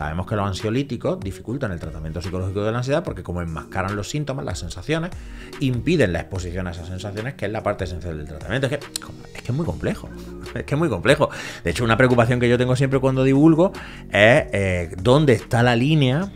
Sabemos que los ansiolíticos dificultan el tratamiento psicológico de la ansiedad porque como enmascaran los síntomas, las sensaciones, impiden la exposición a esas sensaciones, que es la parte esencial del tratamiento. Es que es, que es muy complejo, es que es muy complejo. De hecho, una preocupación que yo tengo siempre cuando divulgo es eh, dónde está la línea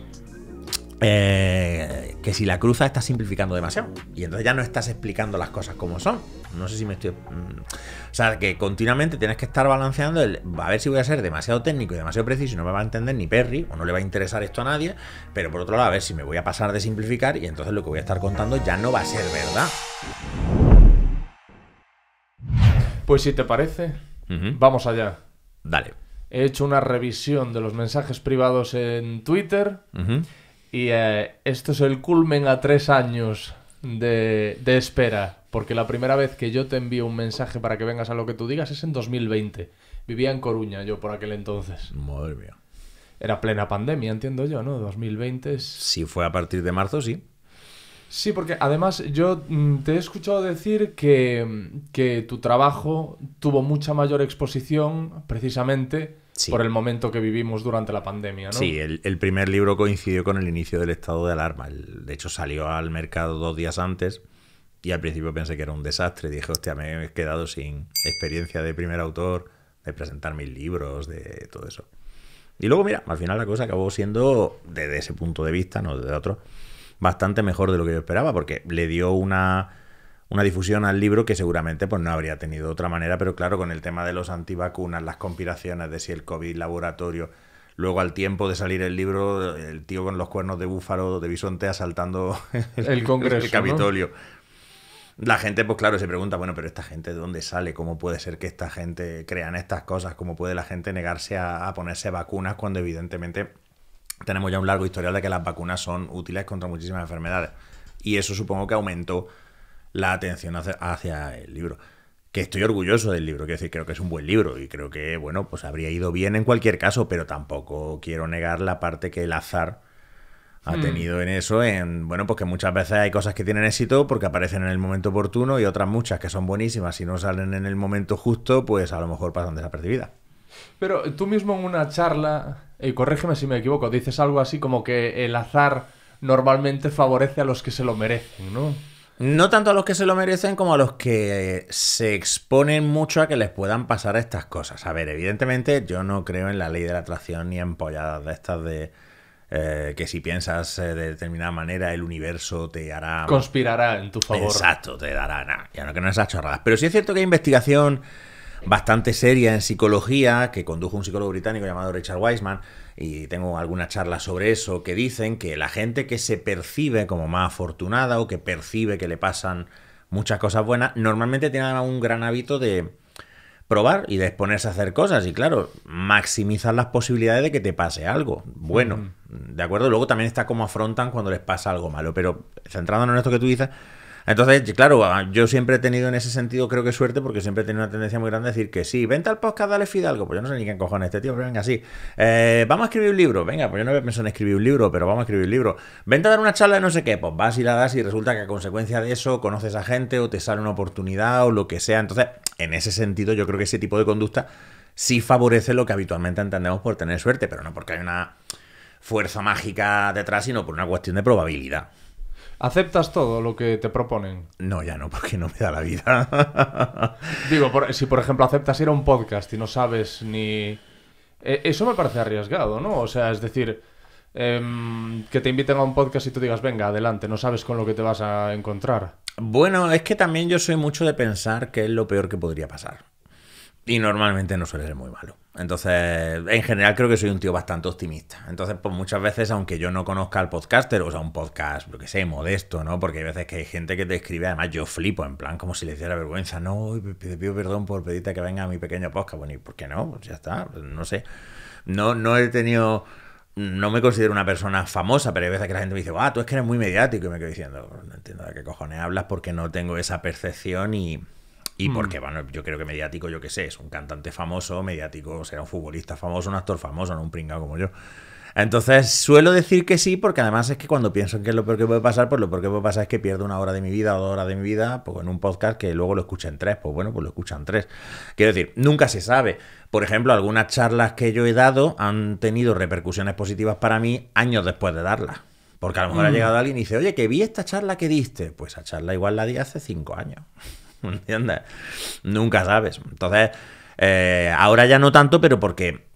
eh, que si la cruza está simplificando demasiado y entonces ya no estás explicando las cosas como son. No sé si me estoy... Mm, o sea, que continuamente tienes que estar balanceando A ver si voy a ser demasiado técnico y demasiado preciso y no me va a entender ni Perry o no le va a interesar esto a nadie, pero por otro lado a ver si me voy a pasar de simplificar y entonces lo que voy a estar contando ya no va a ser verdad. Pues si te parece, vamos allá. Dale. He hecho una revisión de los mensajes privados en Twitter. Y eh, esto es el culmen a tres años de, espera. Porque la primera vez que yo te envío un mensaje para que vengas a lo que tú digas es en 2020. Vivía en Coruña yo por aquel entonces. Madre mía. Era plena pandemia, entiendo yo, ¿no? 2020 es... Si fue a partir de marzo, sí. Sí, porque además yo mm, te he escuchado decir que, mm, que tu trabajo tuvo mucha mayor exposición precisamente por el momento que vivimos durante la pandemia. ¿no? Sí, el, primer libro coincidió con el inicio del estado de alarma. de hecho, salió al mercado dos días antes y al principio pensé que era un desastre. Dije, hostia, me he quedado sin experiencia de primer autor, de presentar mis libros, de todo eso. Y luego, mira, al final la cosa acabó siendo, desde ese punto de vista, no desde otro, bastante mejor de lo que yo esperaba, porque le dio una una difusión al libro que seguramente pues, no habría tenido otra manera, pero claro, con el tema de los antivacunas, las conspiraciones de si el COVID laboratorio, luego al tiempo de salir el libro, el tío con los cuernos de búfalo, de bisonte, asaltando el, Congreso, el Capitolio. La gente, pues claro, se pregunta, bueno, pero esta gente de dónde sale, cómo puede ser que esta gente crean estas cosas, cómo puede la gente negarse a, a ponerse vacunas cuando evidentemente tenemos ya un largo historial de que las vacunas son útiles contra muchísimas enfermedades. Y eso supongo que aumentó la atención hacia, el libro que estoy orgulloso del libro, quiero decir, creo que es un buen libro y creo que, bueno, pues habría ido bien en cualquier caso, pero tampoco quiero negar la parte que el azar ha hmm. tenido en eso, en, bueno, pues que muchas veces hay cosas que tienen éxito porque aparecen en el momento oportuno y otras muchas que son buenísimas, y no salen en el momento justo, pues a lo mejor pasan desapercibidas. Pero tú mismo en una charla, y eh, corrígeme si me equivoco, dices algo así como que el azar normalmente favorece a los que se lo merecen, ¿no? No tanto a los que se lo merecen como a los que se exponen mucho a que les puedan pasar estas cosas. A ver, evidentemente yo no creo en la ley de la atracción ni en polladas de estas de... Eh, que si piensas eh, de determinada manera, el universo te hará. Conspirará en tu favor. Exacto, te dará nada. Ya no que no esas chorradas. Pero sí es cierto que hay investigación bastante seria en psicología que condujo un psicólogo británico llamado Richard Wiseman y tengo alguna charla sobre eso, que dicen que la gente que se percibe como más afortunada o que percibe que le pasan muchas cosas buenas, normalmente tienen un gran hábito de probar y de exponerse a hacer cosas y claro, maximizar las posibilidades de que te pase algo bueno, ¿de acuerdo? Luego también está cómo afrontan cuando les pasa algo malo, pero centrándonos en esto que tú dices, entonces, claro, ah, yo siempre he tenido en ese sentido, creo que suerte, porque siempre he tenido una tendencia muy grande a decir que sí, vente al podcast, dale Fidalgo. Pues yo no sé ni qué cojones este tío, pero venga, sí. Eh, vamos a escribir un libro. Venga, pues yo no había pensado en escribir un libro, pero vamos a escribir un libro. Vente a dar una charla de no sé qué. Pues vas y la das y resulta que a consecuencia de eso conoces a gente o te sale una oportunidad o lo que sea. Entonces, en ese sentido, yo creo que ese tipo de conducta sí favorece lo que habitualmente entendemos por tener suerte, pero no porque hay una fuerza mágica detrás, sino por una cuestión de probabilidad. ¿Aceptas todo lo que te proponen? No, ya no, porque no me da la vida. Digo, si por ejemplo aceptas ir a un podcast y no sabes ni... E, eso me parece arriesgado, ¿no? O sea, es decir, em, que te inviten a un podcast y tú digas, venga, adelante, no sabes con lo que te vas a encontrar. Bueno, es que también yo soy mucho de pensar que es lo peor que podría pasar. Y normalmente no suele ser muy malo. Entonces, en general creo que soy un tío bastante optimista. Entonces, pues muchas veces, aunque yo no conozca al podcaster, o sea, un podcast, lo que sé, modesto, ¿no? Porque hay veces que hay gente que te escribe, además yo flipo, en plan, como si le hiciera vergüenza, no, te pido perdón por pedirte que venga a mi pequeño podcast. Bueno, ¿y por qué no? Pues ya está, pues, no sé. No, no he tenido no me considero una persona famosa, pero hay veces que la gente me dice, ah, tú es que eres muy mediático, y me quedo diciendo, no entiendo de qué cojones hablas porque no tengo esa percepción y, y mm. porque, bueno, yo creo que mediático, yo qué sé, es un cantante famoso, mediático será un futbolista famoso, un actor famoso, no un pringado como yo. Entonces suelo decir que sí, porque además es que cuando pienso en es lo peor que puede pasar, pues lo peor que puede pasar es que pierdo una hora de mi vida o dos horas de mi vida pues, en un podcast que luego lo escuchen tres. Pues bueno, pues lo escuchan tres. Quiero decir, nunca se sabe. Por ejemplo, algunas charlas que yo he dado han tenido repercusiones positivas para mí años después de darlas. Porque a lo mejor ha mm. llegado alguien y dice, oye, que vi esta charla que diste. Pues esa charla igual la di hace cinco años. ¿Entiendes? Nunca sabes. Entonces, eh, ahora ya no tanto, pero porque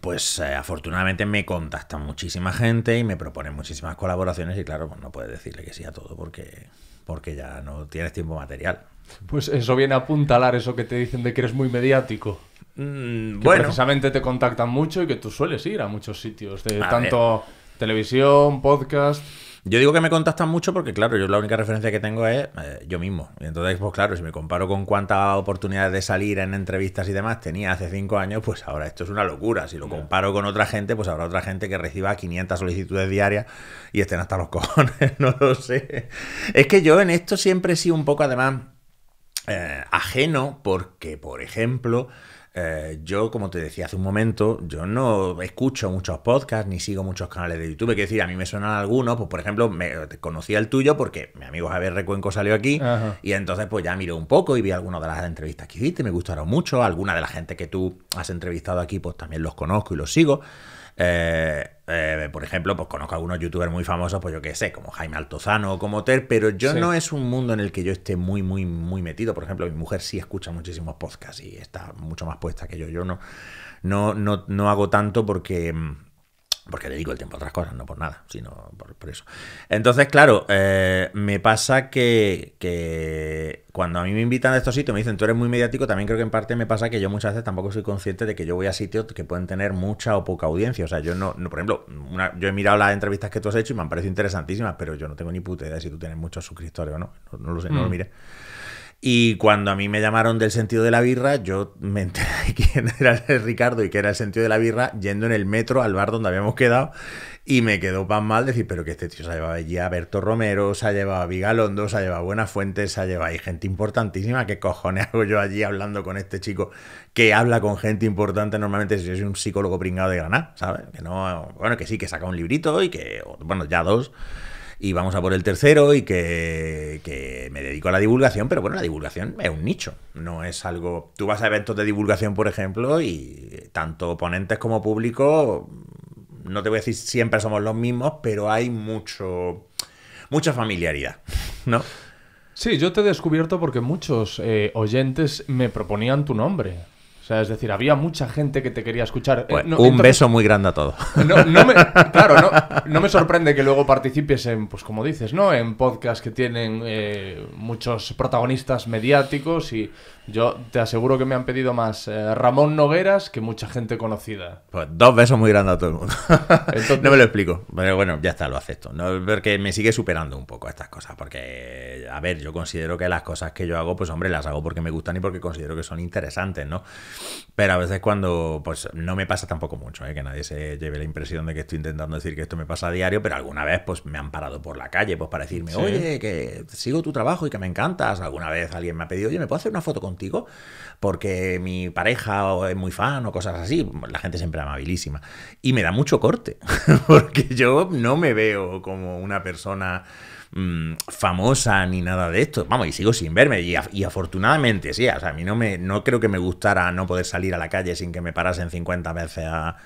pues eh, afortunadamente me contactan muchísima gente y me proponen muchísimas colaboraciones y claro, pues no puedes decirle que sí a todo porque, porque ya no tienes tiempo material. Pues eso viene a apuntalar eso que te dicen de que eres muy mediático. Mm, bueno. precisamente te contactan mucho y que tú sueles ir a muchos sitios, de tanto televisión, podcast. Yo digo que me contactan mucho porque, claro, yo la única referencia que tengo es eh, yo mismo. Y entonces, pues claro, si me comparo con cuántas oportunidades de salir en entrevistas y demás tenía hace cinco años, pues ahora esto es una locura. Si lo comparo con otra gente, pues habrá otra gente que reciba 500 solicitudes diarias y estén hasta los cojones, no lo sé. Es que yo en esto siempre he sido un poco, además, eh, ajeno porque, por ejemplo, eh, yo, como te decía hace un momento, yo no escucho muchos podcasts ni sigo muchos canales de YouTube. Quiero decir, a mí me suenan algunos, pues por ejemplo, me conocí el tuyo porque mi amigo Javier Recuenco salió aquí y entonces pues ya miré un poco y vi algunas de las entrevistas que hiciste, me gustaron mucho, alguna de la gente que tú has entrevistado aquí pues también los conozco y los sigo. Eh, eh, por ejemplo, pues conozco algunos youtubers muy famosos, pues yo qué sé, como Jaime Altozano o como Ter, pero yo no es un mundo en el que yo esté muy, muy, muy metido. Por ejemplo, mi mujer sí escucha muchísimos podcasts y está mucho más puesta que yo. Yo no, no, no, no hago tanto porque mm, porque dedico el tiempo a otras cosas, no por nada, sino por, eso. Entonces, claro, eh, me pasa que, cuando a mí me invitan a estos sitios, me dicen, tú eres muy mediático, también creo que en parte me pasa que yo muchas veces tampoco soy consciente de que yo voy a sitios que pueden tener mucha o poca audiencia. O sea, yo no, por ejemplo, yo he mirado las entrevistas que tú has hecho y me han parecido interesantísimas, pero yo no tengo ni puta idea si tú tienes muchos suscriptores o no. No, lo sé, no lo mm. miré. Y cuando a mí me llamaron del sentido de la birra, yo me enteré de quién era el Ricardo y qué era el sentido de la birra yendo en el metro al bar donde habíamos quedado. Y me quedó pan mal decir, pero que este tío se ha llevado allí a Berto Romero, se ha llevado a Vigalondo, se ha llevado a Buenafuentes, se ha llevado ahí gente importantísima. ¿Qué cojones hago yo allí hablando con este chico que habla con gente importante normalmente si es un psicólogo pringado de Granada, ¿sabes? Que no, bueno, que sí, que saca un librito y que, bueno, ya dos y vamos a por el tercero y que, me dedico a la divulgación, pero bueno, la divulgación es un nicho, no es algo... Tú vas a eventos de divulgación, por ejemplo, y tanto ponentes como público, no te voy a decir siempre somos los mismos, pero hay mucho mucha familiaridad, ¿no? Sí, yo te he descubierto porque muchos eh, oyentes me proponían tu nombre. O sea, es decir, había mucha gente que te quería escuchar. Eh, un beso muy grande a todos. No, no me, claro, no, no, me sorprende que luego participes en, pues como dices, ¿no? En podcasts que tienen eh, muchos protagonistas mediáticos y yo te aseguro que me han pedido más eh, Ramón Nogueras que mucha gente conocida. Pues dos besos muy grandes a todo el mundo. no me lo explico. Pero bueno, ya está, lo acepto. porque me sigue superando un poco estas cosas. Porque, a ver, yo considero que las cosas que yo hago, pues hombre, las hago porque me gustan y porque considero que son interesantes, ¿no? Pero a veces cuando, pues no me pasa tampoco mucho, ¿eh? que nadie se lleve la impresión de que estoy intentando decir que esto me pasa a diario, pero alguna vez pues me han parado por la calle pues para decirme, oye, que sigo tu trabajo y que me encantas. Alguna vez alguien me ha pedido, oye, ¿me puedo hacer una foto con contigo porque mi pareja es muy fan o cosas así. La gente siempre amabilísima. Y me da mucho corte, porque yo no me veo como una persona mm, famosa ni nada de esto. Vamos, y sigo sin verme. Y, afortunadamente, sí, o sea, a mí no, me, no creo que me gustara no poder salir a la calle sin que me parasen 50 veces a,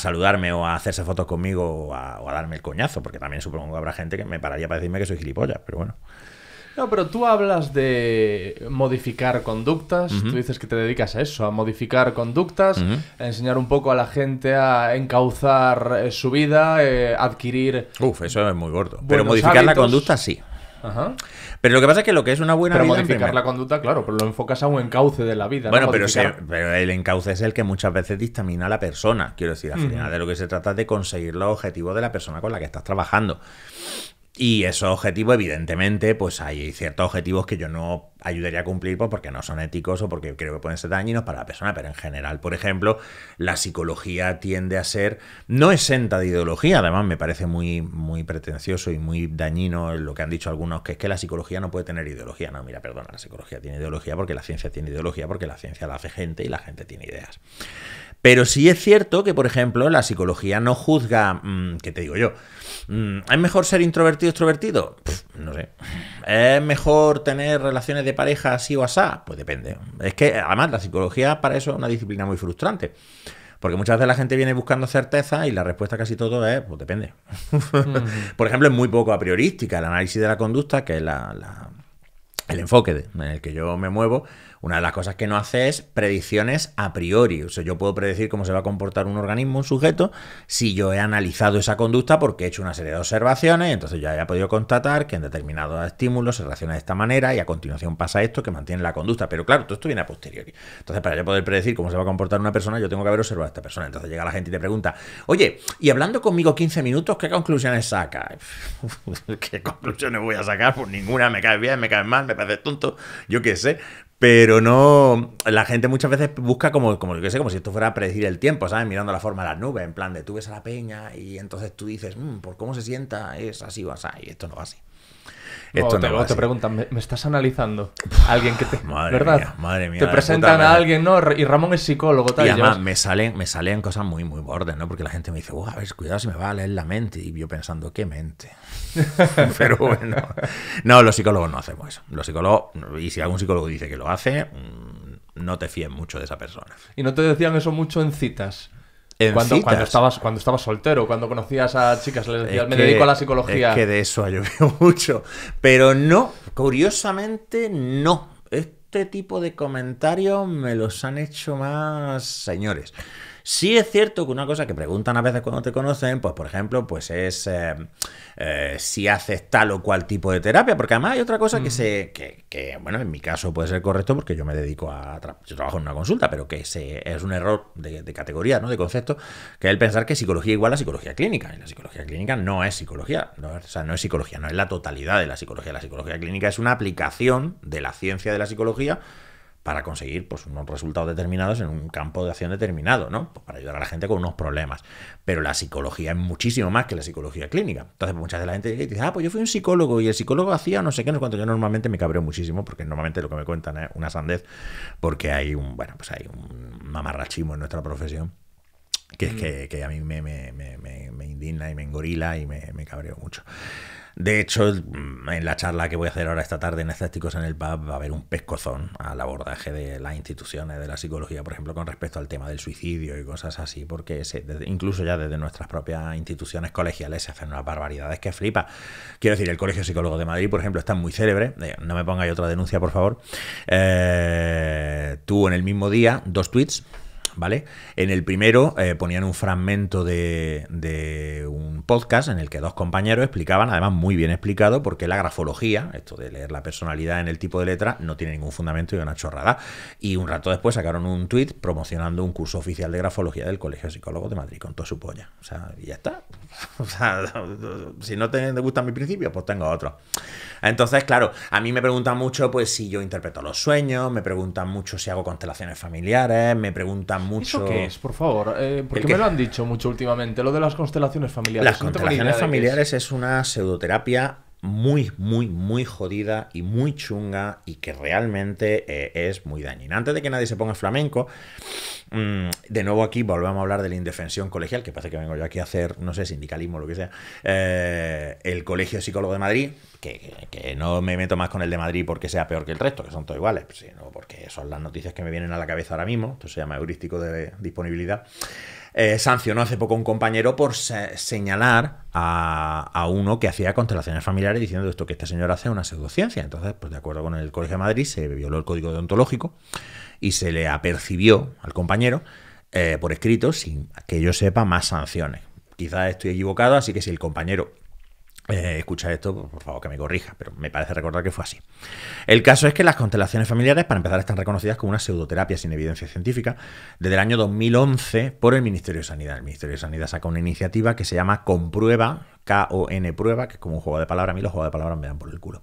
saludarme o a hacerse fotos conmigo o o a darme el coñazo, porque también supongo que habrá gente que me pararía para decirme que soy gilipollas, pero bueno. No, pero tú hablas de modificar conductas, tú dices que te dedicas a eso, a modificar conductas, a enseñar un poco a la gente a encauzar eh, su vida, eh, adquirir... Uf, eso es muy gordo. Pero modificar la conducta sí. Ajá. Pero lo que pasa es que lo que es una buena pero modificar la conducta, claro, pero lo enfocas a un encauce de la vida. Bueno, pero, el encauce es el que muchas veces dictamina a la persona. Quiero decir, al final de lo que se trata es de conseguir los objetivos de la persona con la que estás trabajando. Y esos objetivos, evidentemente, pues hay ciertos objetivos que yo no ayudaría a cumplir pues, porque no son éticos o porque creo que pueden ser dañinos para la persona, pero en general, por ejemplo, la psicología tiende a ser no exenta de ideología, además me parece muy, muy pretencioso y muy dañino lo que han dicho algunos, que es que la psicología no puede tener ideología. No, mira, perdona, la psicología tiene ideología porque la ciencia tiene ideología, porque la ciencia la hace gente y la gente tiene ideas. Pero sí es cierto que, por ejemplo, la psicología no juzga, que mm, ¿qué te digo yo? Mm, ¿Es mejor ser introvertido o extrovertido? no sé. ¿Es mejor tener relaciones de pareja así o asá? Pues depende. Es que además la psicología para eso es una disciplina muy frustrante. Porque muchas veces la gente viene buscando certeza y la respuesta casi todo es, pues depende. Por ejemplo, es muy poco a priorística el análisis de la conducta, que es la, el enfoque en el que yo me muevo, una de las cosas que no hace es predicciones a priori. O sea, yo puedo predecir cómo se va a comportar un organismo, un sujeto, si yo he analizado esa conducta porque he hecho una serie de observaciones, entonces ya he podido constatar que en determinados estímulos se reacciona de esta manera y a continuación pasa esto que mantiene la conducta. Pero claro, todo esto viene a posteriori. Entonces, para yo poder predecir cómo se va a comportar una persona, yo tengo que haber observado a esta persona. Entonces llega la gente y te pregunta, oye, y hablando conmigo 15 minutos, ¿qué conclusiones saca? ¿Qué conclusiones voy a sacar? Pues ninguna, me cae bien, me cae mal, me parece tonto, yo qué sé. Pero no. La gente muchas veces busca como, como, yo sé, como si esto fuera a predecir el tiempo, ¿sabes? Mirando la forma de las nubes, en plan de tú ves a la peña y entonces tú dices, mm, por cómo se sienta, es así o así, y esto no va así. Esto te, no va te preguntan, ¿me, estás analizando? Alguien que te. madre ¿Verdad? Mía, madre mía. Te presentan a alguien, ¿no? Y Ramón es psicólogo, tal. Y además, me, salen, me salen cosas muy, muy bordes, ¿no? Porque la gente me dice, wow, a ver, cuidado si me va a leer la mente. Y yo pensando, ¿qué mente? Pero bueno, no, los psicólogos no hacemos eso. Los psicólogos, y si algún psicólogo dice que lo hace, mm, no te fíes mucho de esa persona. ¿Y no te decían eso mucho en citas? Cuando, cuando, estabas, cuando estabas soltero, cuando conocías a chicas, les decías, me dedico a la psicología. que de eso ha llovido mucho. Pero no, curiosamente no. Este tipo de comentarios me los han hecho más señores. Sí es cierto que una cosa que preguntan a veces cuando te conocen, pues por ejemplo, pues es eh, eh, si haces tal o cual tipo de terapia, porque además hay otra cosa que mm. se, que, bueno, en mi caso puede ser correcto porque yo me dedico a, yo trabajo en una consulta, pero que se, es un error de, categoría, ¿no? De concepto, que es el pensar que psicología igual a psicología clínica, y la psicología clínica no es psicología, no, o sea, no es psicología, no es la totalidad de la psicología, la psicología clínica es una aplicación de la ciencia de la psicología para conseguir pues, unos resultados determinados en un campo de acción determinado, ¿no? Pues para ayudar a la gente con unos problemas. Pero la psicología es muchísimo más que la psicología clínica. Entonces, muchas de la gente dice, ah, pues yo fui un psicólogo y el psicólogo hacía no sé qué, no sé cuánto. Yo normalmente me cabreo muchísimo porque normalmente lo que me cuentan es una sandez porque hay un, bueno, pues hay un mamarrachismo en nuestra profesión que es mm. que, que a mí me, me, me, me, indigna y me engorila y me, cabreo mucho. De hecho, mm, en la charla que voy a hacer ahora esta tarde en Escépticos en el Pub va a haber un pescozón al abordaje de las instituciones de la psicología, por ejemplo, con respecto al tema del suicidio y cosas así, porque incluso ya desde nuestras propias instituciones colegiales se hacen unas barbaridades que flipa. Quiero decir, el Colegio Psicólogo de Madrid, por ejemplo, está muy célebre, eh, no me pongáis otra denuncia, por favor, eh, tuvo en el mismo día dos tweets ¿Vale? En el primero eh, ponían un fragmento de, un podcast en el que dos compañeros explicaban, además muy bien explicado, por qué la grafología, esto de leer la personalidad en el tipo de letra, no tiene ningún fundamento y una chorrada. Y un rato después sacaron un tuit promocionando un curso oficial de grafología del Colegio de Psicólogos de Madrid, con toda su polla. O sea, y ya está. O sea, si no te gustan mis principios, pues tengo otro. Entonces, claro, a mí me preguntan mucho pues si yo interpreto los sueños, me preguntan mucho si hago constelaciones familiares, me preguntan mucho. ¿Eso qué es, por favor? Eh, porque me lo han dicho mucho últimamente, lo de las constelaciones familiares. Las constelaciones familiares es una pseudoterapia muy, muy, muy jodida y muy chunga y que realmente eh, es muy dañina. Antes de que nadie se ponga flamenco, mm, de nuevo aquí volvemos a hablar de la indefensión colegial, que parece que vengo yo aquí a hacer, no sé, sindicalismo o lo que sea. Eh, el Colegio Psicólogo de Madrid, que, no me meto más con el de Madrid porque sea peor que el resto, que son todos iguales, pues, sino porque son las noticias que me vienen a la cabeza ahora mismo. Esto se llama heurístico de disponibilidad. Eh, sancionó hace poco un compañero por señalar a, uno que hacía constelaciones familiares diciendo esto, que esta señora hace una pseudociencia. Entonces, pues de acuerdo con el Colegio de Madrid, se violó el código deontológico y se le apercibió al compañero eh, por escrito, sin que yo sepa, más sanciones. Quizás estoy equivocado, así que si el compañero eh, escucha esto, por favor que me corrija, pero me parece recordar que fue así. El caso es que las constelaciones familiares, para empezar, están reconocidas como una pseudoterapia sin evidencia científica desde el año 2011 por el Ministerio de Sanidad. El Ministerio de Sanidad saca una iniciativa que se llama Comprueba, K-O-N prueba, que es como un juego de palabras, a mí los juegos de palabras me dan por el culo,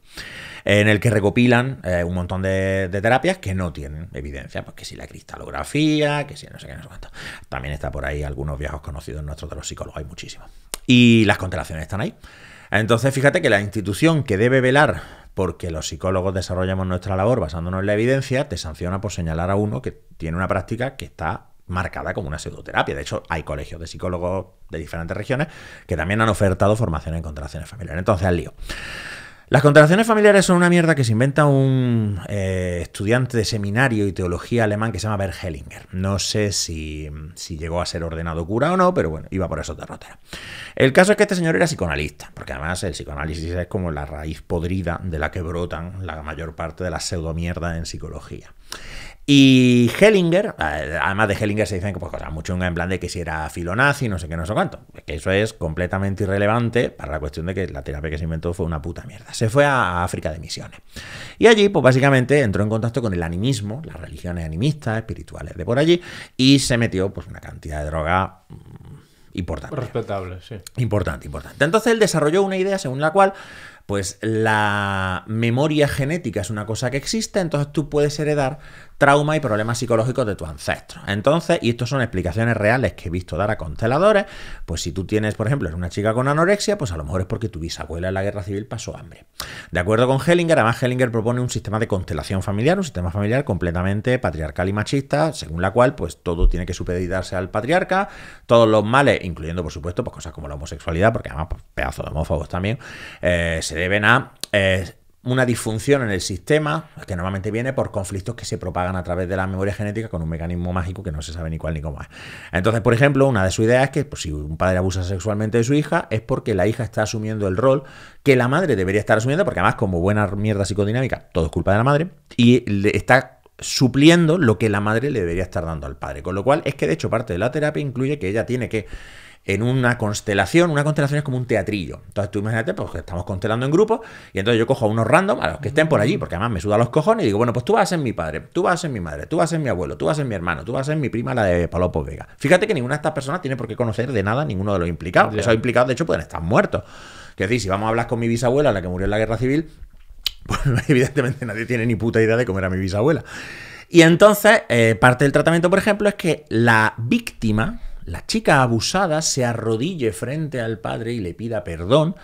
en el que recopilan eh, un montón de, de, terapias que no tienen evidencia, pues que si la cristalografía, que si no sé qué, no sé cuánto. También está por ahí algunos viejos conocidos nuestros de los psicólogos, hay muchísimos. Y las constelaciones están ahí. Entonces, fíjate que la institución que debe velar porque los psicólogos desarrollamos nuestra labor basándonos en la evidencia, te sanciona por señalar a uno que tiene una práctica que está marcada como una pseudoterapia. De hecho, hay colegios de psicólogos de diferentes regiones que también han ofertado formación en contracciones familiares. Entonces, al lío. Las contracciones familiares son una mierda que se inventa un eh, estudiante de seminario y teología alemán que se llama Bert Hellinger. No sé si, llegó a ser ordenado cura o no, pero bueno, iba por esos derroteros. El caso es que este señor era psicoanalista, porque además el psicoanálisis es como la raíz podrida de la que brotan la mayor parte de la pseudomierda en psicología. Y Hellinger, eh, además de Hellinger se dicen que pues, cosas mucho en plan de que si era filonazi, no sé qué, no sé cuánto. Que eso es completamente irrelevante para la cuestión de que la terapia que se inventó fue una puta mierda. Se fue a África de misiones. Y allí, pues básicamente entró en contacto con el animismo, las religiones animistas, espirituales de por allí, y se metió pues una cantidad de droga mm, importante. Respetable, sí. Importante, importante. Entonces él desarrolló una idea según la cual pues la memoria genética es una cosa que existe, entonces tú puedes heredar Trauma y problemas psicológicos de tu ancestro. Entonces, y esto son explicaciones reales que he visto dar a consteladores, pues si tú tienes, por ejemplo, una chica con anorexia, pues a lo mejor es porque tu bisabuela en la guerra civil pasó hambre. De acuerdo con Hellinger, además Hellinger propone un sistema de constelación familiar, un sistema familiar completamente patriarcal y machista, según la cual pues todo tiene que supeditarse al patriarca, todos los males, incluyendo por supuesto pues cosas como la homosexualidad, porque además pues, pedazos de homófobos también, eh, se deben a... Eh, una disfunción en el sistema, que normalmente viene por conflictos que se propagan a través de la memoria genética con un mecanismo mágico que no se sabe ni cuál ni cómo es. Entonces, por ejemplo, una de sus ideas es que pues, si un padre abusa sexualmente de su hija, es porque la hija está asumiendo el rol que la madre debería estar asumiendo, porque además, como buena mierda psicodinámica, todo es culpa de la madre, y está supliendo lo que la madre le debería estar dando al padre. Con lo cual, es que de hecho parte de la terapia incluye que ella tiene que en una constelación. Una constelación es como un teatrillo. Entonces tú imagínate, pues estamos constelando en grupo, y entonces yo cojo a unos random, a los que estén por allí, porque además me suda los cojones y digo, bueno, pues tú vas a ser mi padre, tú vas a ser mi madre, tú vas a ser mi abuelo, tú vas a ser mi hermano, tú vas a ser mi prima, la de Palopos Vega. Fíjate que ninguna de estas personas tiene por qué conocer de nada ninguno de los implicados. Esos implicados, de hecho, pueden estar muertos. Que es decir, si vamos a hablar con mi bisabuela, la que murió en la guerra civil, pues evidentemente nadie tiene ni puta idea de cómo era mi bisabuela. Y entonces, eh, parte del tratamiento, por ejemplo, es que la víctima, la chica abusada se arrodille frente al padre y le pida perdón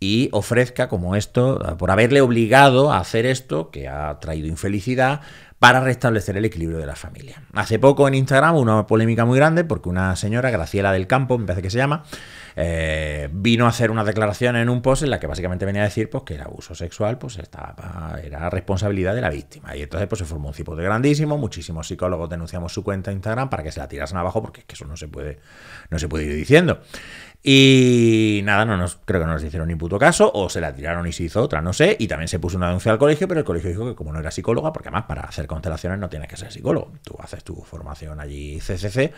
y ofrezca como esto, ah, por haberle obligado a hacer esto, que ha traído infelicidad, para restablecer el equilibrio de la familia. Hace poco en Instagram hubo una polémica muy grande porque una señora, Graciela del Campo, me parece que se llama, eh, vino a hacer una declaración en un post en la que básicamente venía a decir pues, que el abuso sexual pues, estaba, era responsabilidad de la víctima. Y entonces pues, se formó un cipote grandísimo, muchísimos psicólogos denunciamos su cuenta Instagram para que se la tirasen abajo, porque es que eso no se puede, no se puede ir diciendo. Y nada, no nos, creo que no nos hicieron ni puto caso, o se la tiraron y se hizo otra, no sé. Y también se puso una denuncia al colegio, pero el colegio dijo que como no era psicóloga, porque además para hacer constelaciones no tienes que ser psicólogo, tú haces tu formación allí CCC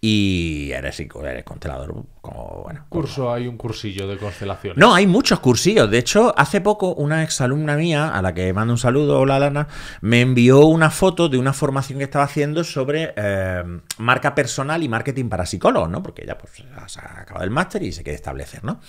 y eres, eres constelador como, bueno. Curso, hay un cursillo de constelación? No, hay muchos cursillos. De hecho, hace poco una exalumna mía, a la que mando un saludo, hola Lana, me envió una foto de una formación que estaba haciendo sobre eh, marca personal y marketing para psicólogos, ¿no? Porque ella pues se ha acabado el máster y se quiere establecer, ¿no?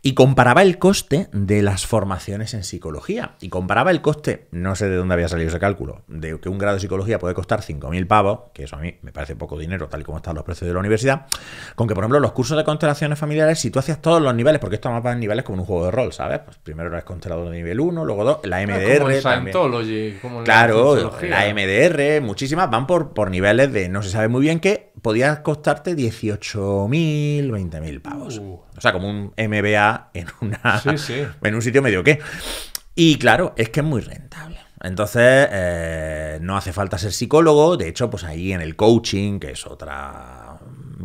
Y comparaba el coste de las formaciones en psicología. Y comparaba el coste, no sé de dónde había salido ese cálculo, de que un grado de psicología puede costar 5.000 pavos, que eso a mí me parece poco dinero, tal como están los de la universidad, con que, por ejemplo, los cursos de constelaciones familiares, si tú hacías todos los niveles, porque esto más va en niveles como un juego de rol, ¿sabes? Pues primero eres constelador de nivel 1, luego 2, la ah, MDR. claro, la MDR, muchísimas, van por, por niveles de no se sabe muy bien qué, podías costarte 18.000, 20.000 pavos. Uh. O sea, como un MBA en, una, en un sitio medio que. Y claro, es que es muy rentable. Entonces, eh, no hace falta ser psicólogo. De hecho, pues ahí en el coaching, que es otra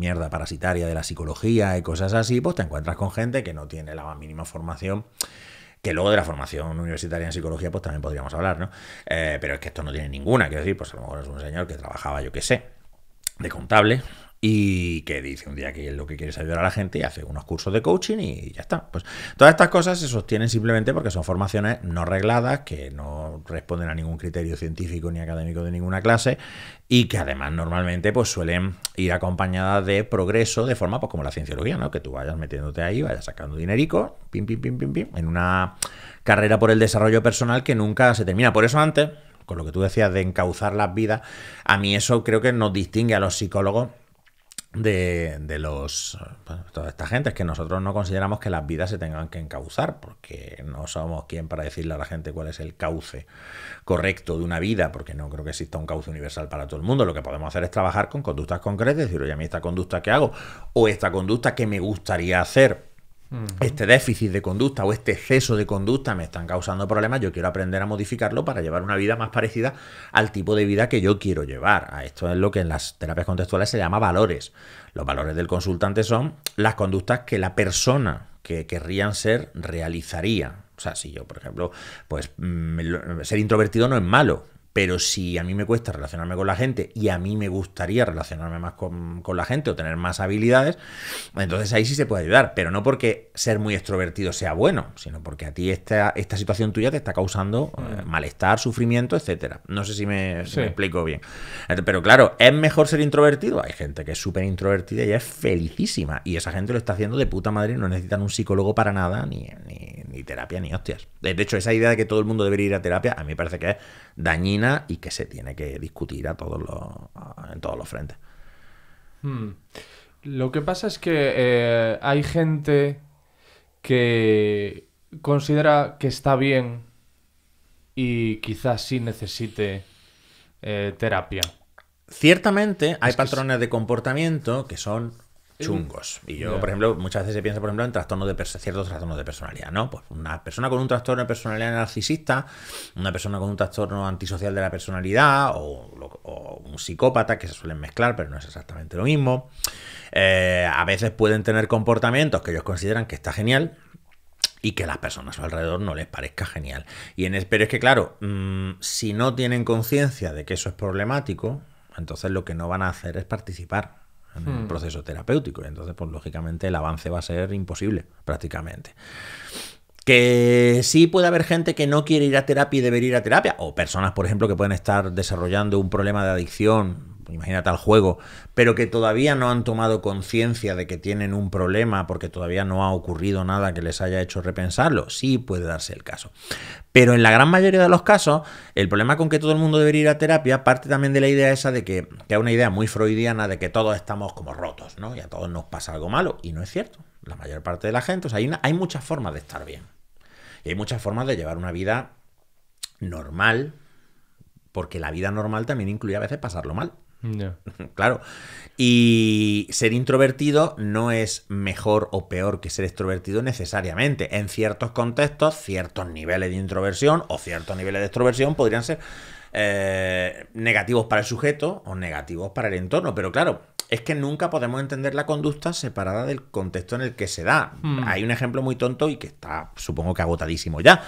mierda parasitaria de la psicología y cosas así, pues te encuentras con gente que no tiene la mínima formación que luego de la formación universitaria en psicología, pues también podríamos hablar, ¿no? Eh, pero es que esto no tiene ninguna, quiero decir, pues a lo mejor es un señor que trabajaba, yo qué sé, de contable, y que dice un día que lo que quiere es ayudar a la gente y hace unos cursos de coaching y ya está. Pues todas estas cosas se sostienen simplemente porque son formaciones no regladas, que no responden a ningún criterio científico ni académico de ninguna clase y que además normalmente pues suelen ir acompañadas de progreso de forma pues como la cienciología, ¿no? Que tú vayas metiéndote ahí, vayas sacando dinerico, pim pim pim pim pim en una carrera por el desarrollo personal que nunca se termina. Por eso antes con lo que tú decías de encauzar las vidas, a mí eso creo que nos distingue a los psicólogos de, los toda esta gente es que nosotros no consideramos que las vidas se tengan que encauzar porque no somos quien para decirle a la gente cuál es el cauce correcto de una vida porque no creo que exista un cauce universal para todo el mundo lo que podemos hacer es trabajar con conductas concretas decir oye a mí esta conducta que hago o esta conducta que me gustaría hacer este déficit de conducta o este exceso de conducta me están causando problemas, yo quiero aprender a modificarlo para llevar una vida más parecida al tipo de vida que yo quiero llevar. A esto es lo que en las terapias contextuales se llama valores. Los valores del consultante son las conductas que la persona que querrían ser realizaría. O sea, si yo, por ejemplo, pues mm, ser introvertido no es malo, pero si a mí me cuesta relacionarme con la gente y a mí me gustaría relacionarme más con, la gente o tener más habilidades, entonces ahí sí se puede ayudar. Pero no porque ser muy extrovertido sea bueno, sino porque a ti esta, esta situación tuya te está causando eh, mm. malestar, sufrimiento, etcétera. No sé si me, explico bien. Pero claro, ¿es mejor ser introvertido? Hay gente que es súper introvertida y es felicísima. Y esa gente lo está haciendo de puta madre no necesitan un psicólogo para nada, ni, ni, ni terapia, ni hostias. De hecho, esa idea de que todo el mundo debería ir a terapia, a mí me parece que es dañina y que se tiene que discutir a todos los, en todos los frentes. Hmm. Lo que pasa es que eh, hay gente que considera que está bien y quizás sí necesite eh, terapia. Ciertamente hay patrones de comportamiento que son chungos. Y yo, por ejemplo, muchas veces se piensa, por ejemplo, en trastornos de ciertos trastornos de personalidad, ¿no? Pues una persona con un trastorno de personalidad narcisista, una persona con un trastorno antisocial de la personalidad, o, un psicópata, que se suelen mezclar, pero no es exactamente lo mismo. Eh, a veces pueden tener comportamientos que ellos consideran que está genial, y que a las personas a su alrededor no les parezca genial. Y en, pero es que, claro, mm, si no tienen conciencia de que eso es problemático, entonces lo que no van a hacer es participar en el hmm. proceso terapéutico. Entonces, pues lógicamente el avance va a ser imposible prácticamente. Que sí puede haber gente que no quiere ir a terapia y debería ir a terapia, o personas, por ejemplo, que pueden estar desarrollando un problema de adicción pues imagínate tal juego, pero que todavía no han tomado conciencia de que tienen un problema porque todavía no ha ocurrido nada que les haya hecho repensarlo, sí puede darse el caso. Pero en la gran mayoría de los casos, el problema con que todo el mundo debería ir a terapia parte también de la idea esa de que, que es una idea muy freudiana de que todos estamos como rotos, ¿no? Y a todos nos pasa algo malo, y no es cierto. La mayor parte de la gente, o sea, hay, hay muchas formas de estar bien. Y hay muchas formas de llevar una vida normal, porque la vida normal también incluye a veces pasarlo mal. claro. Y ser introvertido no es mejor o peor que ser extrovertido necesariamente. En ciertos contextos, ciertos niveles de introversión o ciertos niveles de extroversión podrían ser eh, negativos para el sujeto o negativos para el entorno. Pero claro, es que nunca podemos entender la conducta separada del contexto en el que se da. Hmm. Hay un ejemplo muy tonto y que está, supongo que agotadísimo ya,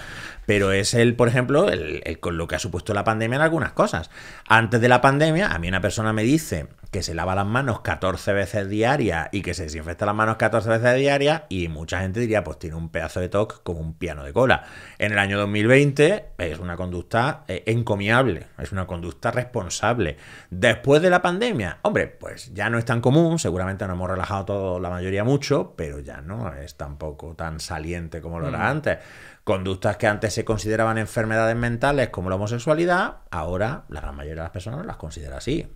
pero es el, por ejemplo, el, con lo que ha supuesto la pandemia en algunas cosas. Antes de la pandemia, a mí una persona me dice que se lava las manos 14 veces diaria y que se desinfecta las manos 14 veces diaria y mucha gente diría, pues tiene un pedazo de toque como un piano de cola. En el año 2020 es una conducta eh, encomiable, es una conducta responsable. Después de la pandemia, hombre, pues ya no no es tan común, seguramente no hemos relajado todo, la mayoría mucho, pero ya no es tampoco tan saliente como lo era mm. antes. Conductas que antes se consideraban enfermedades mentales como la homosexualidad, ahora la gran mayoría de las personas las considera así.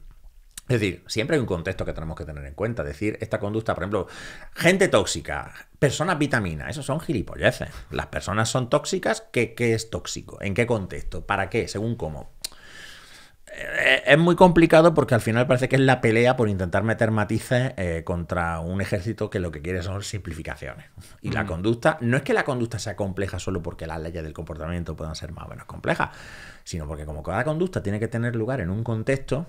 Es decir, siempre hay un contexto que tenemos que tener en cuenta. Es decir, esta conducta, por ejemplo, gente tóxica, personas vitamina, eso son gilipolleces. Las personas son tóxicas, ¿qué, qué es tóxico? ¿En qué contexto? ¿Para qué? ¿Según cómo? Eh, es muy complicado porque al final parece que es la pelea por intentar meter matices eh, contra un ejército que lo que quiere son simplificaciones. Y la mm. conducta, no es que la conducta sea compleja solo porque las leyes del comportamiento puedan ser más o menos complejas, sino porque como cada conducta tiene que tener lugar en un contexto,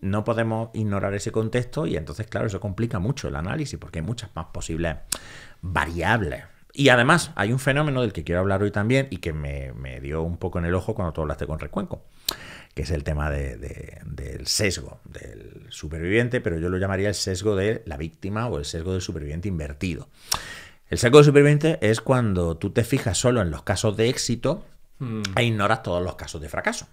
no podemos ignorar ese contexto y entonces, claro, eso complica mucho el análisis porque hay muchas más posibles variables. Y además hay un fenómeno del que quiero hablar hoy también y que me, me dio un poco en el ojo cuando tú hablaste con Recuenco que es el tema del sesgo del superviviente, pero yo lo llamaría el sesgo de la víctima o el sesgo del superviviente invertido. El sesgo del superviviente es cuando tú te fijas solo en los casos de éxito mm. e ignoras todos los casos de fracaso.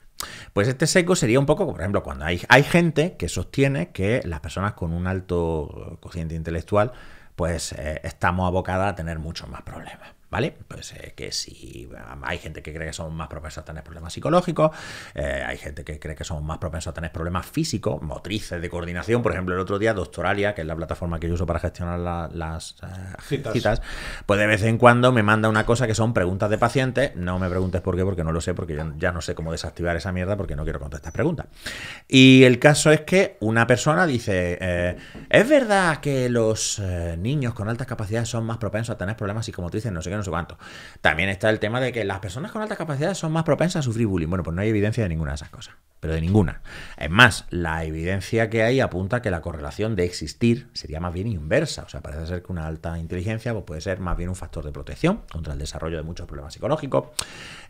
Pues este sesgo sería un poco, por ejemplo, cuando hay, hay gente que sostiene que las personas con un alto cociente intelectual, pues eh, estamos abocadas a tener muchos más problemas. ¿Vale? Pues eh, que si hay gente que cree que somos más propensos a tener problemas psicológicos, eh, hay gente que cree que somos más propensos a tener problemas físicos, motrices de coordinación. Por ejemplo, el otro día Doctoralia, que es la plataforma que yo uso para gestionar las eh, citas. pues de vez en cuando me manda una cosa que son preguntas de pacientes. No me preguntes por qué, porque no lo sé, porque ya no sé cómo desactivar esa mierda porque no quiero contestar preguntas. Y el caso es que una persona dice, ¿es verdad que los niños con altas capacidades son más propensos a tener problemas psicomotrices? No sé qué no sé cuánto. También está el tema de que las personas con altas capacidades son más propensas a sufrir bullying. Bueno, pues no hay evidencia de ninguna de esas cosas, pero de ninguna. Es más, la evidencia que hay apunta que la correlación de existir sería más bien inversa. O sea, parece ser que una alta inteligencia pues, puede ser más bien un factor de protección contra el desarrollo de muchos problemas psicológicos,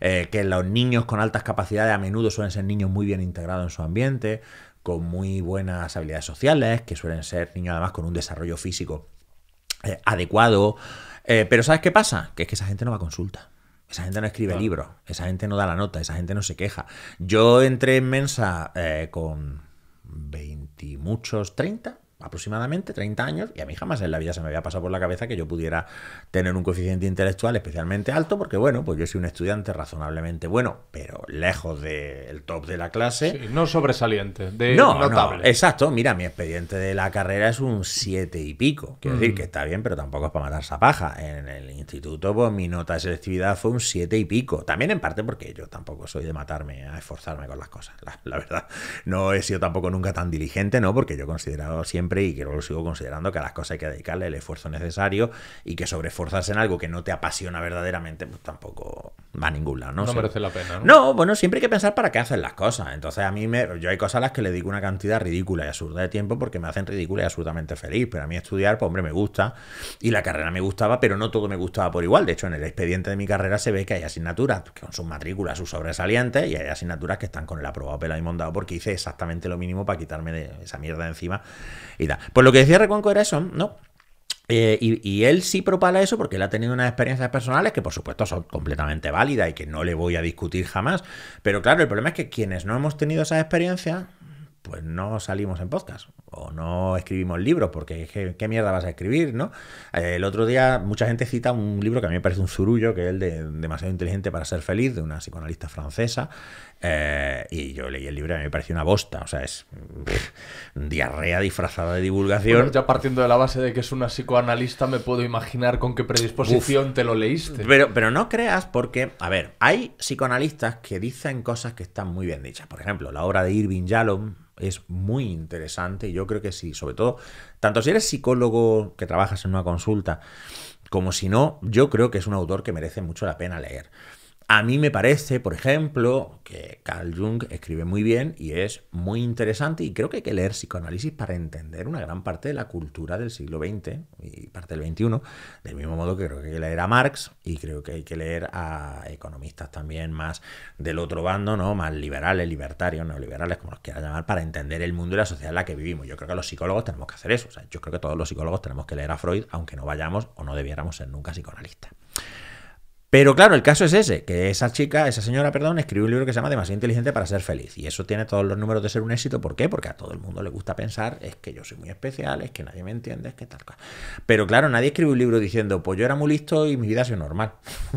eh, que los niños con altas capacidades a menudo suelen ser niños muy bien integrados en su ambiente, con muy buenas habilidades sociales, que suelen ser niños además con un desarrollo físico eh, adecuado, eh, pero ¿sabes qué pasa? Que es que esa gente no va a consulta. Esa gente no escribe libro libros, esa gente no da la nota, esa gente no se queja. Yo entré en Mensa eh, con 20 muchos, 30, aproximadamente 30 años y a mí jamás en la vida se me había pasado por la cabeza que yo pudiera tener un coeficiente intelectual especialmente alto porque bueno, pues yo soy un estudiante razonablemente bueno, pero lejos del top de la clase. no sobresaliente, de no, notable. No, exacto, mira, mi expediente de la carrera es un 7 y pico, quiero decir mm. que está bien, pero tampoco es para matar a paja. En el instituto pues mi nota de selectividad fue un 7 y pico, también en parte porque yo tampoco soy de matarme a esforzarme con las cosas, la, la verdad. No he sido tampoco nunca tan diligente, ¿no? Porque yo he considerado siempre y que lo sigo considerando que a las cosas hay que dedicarle el esfuerzo necesario y que sobre esforzarse en algo que no te apasiona verdaderamente, pues tampoco va a ningún lado, ¿no? No merece la pena, ¿no? No, bueno, siempre hay que pensar para qué hacen las cosas. Entonces a mí me, yo hay cosas a las que le dedico una cantidad ridícula y absurda de tiempo porque me hacen ridícula y absolutamente feliz, pero a mí estudiar, pues hombre, me gusta y la carrera me gustaba, pero no todo me gustaba por igual. De hecho, en el expediente de mi carrera se ve que hay asignaturas que con sus matrículas, sus sobresalientes y hay asignaturas que están con el aprobado pelado y porque hice exactamente lo mínimo para quitarme de esa mierda encima pues lo que decía Reconco era eso, ¿no? Eh, y, él sí propala eso porque él ha tenido unas experiencias personales que por supuesto son completamente válidas y que no le voy a discutir jamás. Pero claro, el problema es que quienes no hemos tenido esas experiencias, pues no salimos en podcast o no escribimos libros porque ¿qué, mierda vas a escribir, no? Eh, el otro día mucha gente cita un libro que a mí me parece un zurullo, que es el de Demasiado inteligente para ser feliz, de una psicoanalista francesa, eh, y yo leí el libro y me pareció una bosta. O sea, es diarrea disfrazada de divulgación. ya partiendo de la base de que es una psicoanalista, me puedo imaginar con qué predisposición te lo leíste. Pero, pero no creas, porque, a ver, hay psicoanalistas que dicen cosas que están muy bien dichas. Por ejemplo, la obra de Irving Yalom es muy interesante y yo creo que sí, sobre todo, tanto si eres psicólogo que trabajas en una consulta, como si no, yo creo que es un autor que merece mucho la pena leer. A mí me parece, por ejemplo, que Carl Jung escribe muy bien y es muy interesante y creo que hay que leer psicoanálisis para entender una gran parte de la cultura del siglo XX y parte del XXI, del mismo modo que creo que hay que leer a Marx y creo que hay que leer a economistas también más del otro bando, ¿no? más liberales, libertarios, neoliberales, como los quiera llamar, para entender el mundo y la sociedad en la que vivimos. Yo creo que los psicólogos tenemos que hacer eso. yo creo que todos los psicólogos tenemos que leer a Freud, aunque no vayamos o no debiéramos ser nunca psicoanalistas. Pero claro, el caso es ese, que esa chica, esa señora, perdón, escribió un libro que se llama Demasiado inteligente para ser feliz. Y eso tiene todos los números de ser un éxito. ¿Por qué? Porque a todo el mundo le gusta pensar, es que yo soy muy especial, es que nadie me entiende, es que tal. Pero claro, nadie escribe un libro diciendo, pues yo era muy listo y mi vida ha sido normal.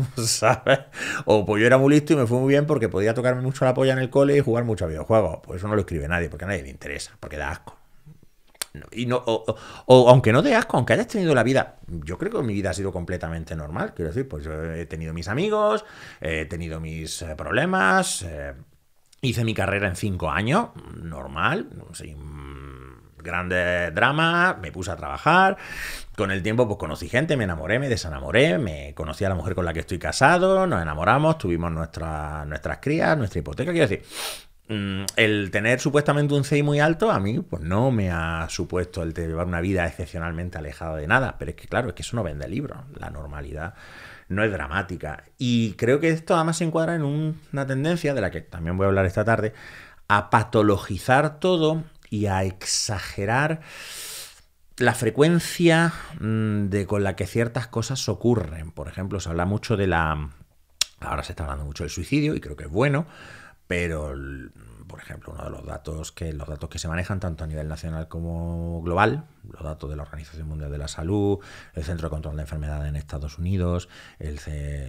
¿Sabes? O pues yo era muy listo y me fue muy bien porque podía tocarme mucho la polla en el cole y jugar mucho a videojuegos. Pues eso no lo escribe nadie, porque a nadie le interesa, porque da asco y no, o, aunque no te asco, aunque hayas tenido la vida, yo creo que mi vida ha sido completamente normal. Quiero decir, pues yo eh, he tenido mis amigos, he tenido mis eh, problemas, eh, hice mi carrera en cinco años, normal, sin grandes dramas, me puse a trabajar. Con el tiempo, pues conocí gente, me enamoré, me desenamoré, me conocí a la mujer con la que estoy casado, nos enamoramos, tuvimos nuestras crías, nuestra hipoteca. Quiero decir, Mm, el tener supuestamente un CI muy alto a mí pues no me ha supuesto el de llevar una vida excepcionalmente alejada de nada, pero es que claro, es que eso no vende libros, la normalidad no es dramática y creo que esto además se encuadra en una tendencia de la que también voy a hablar esta tarde a patologizar todo y a exagerar la frecuencia mm, de con la que ciertas cosas ocurren. Por ejemplo, se habla mucho de la ahora se está hablando mucho del suicidio y creo que es bueno pero, mm, por ejemplo, uno de los datos que los datos que se manejan tanto a nivel nacional como global, los datos de la Organización Mundial de la Salud, el Centro de Control de Enfermedades en Estados Unidos,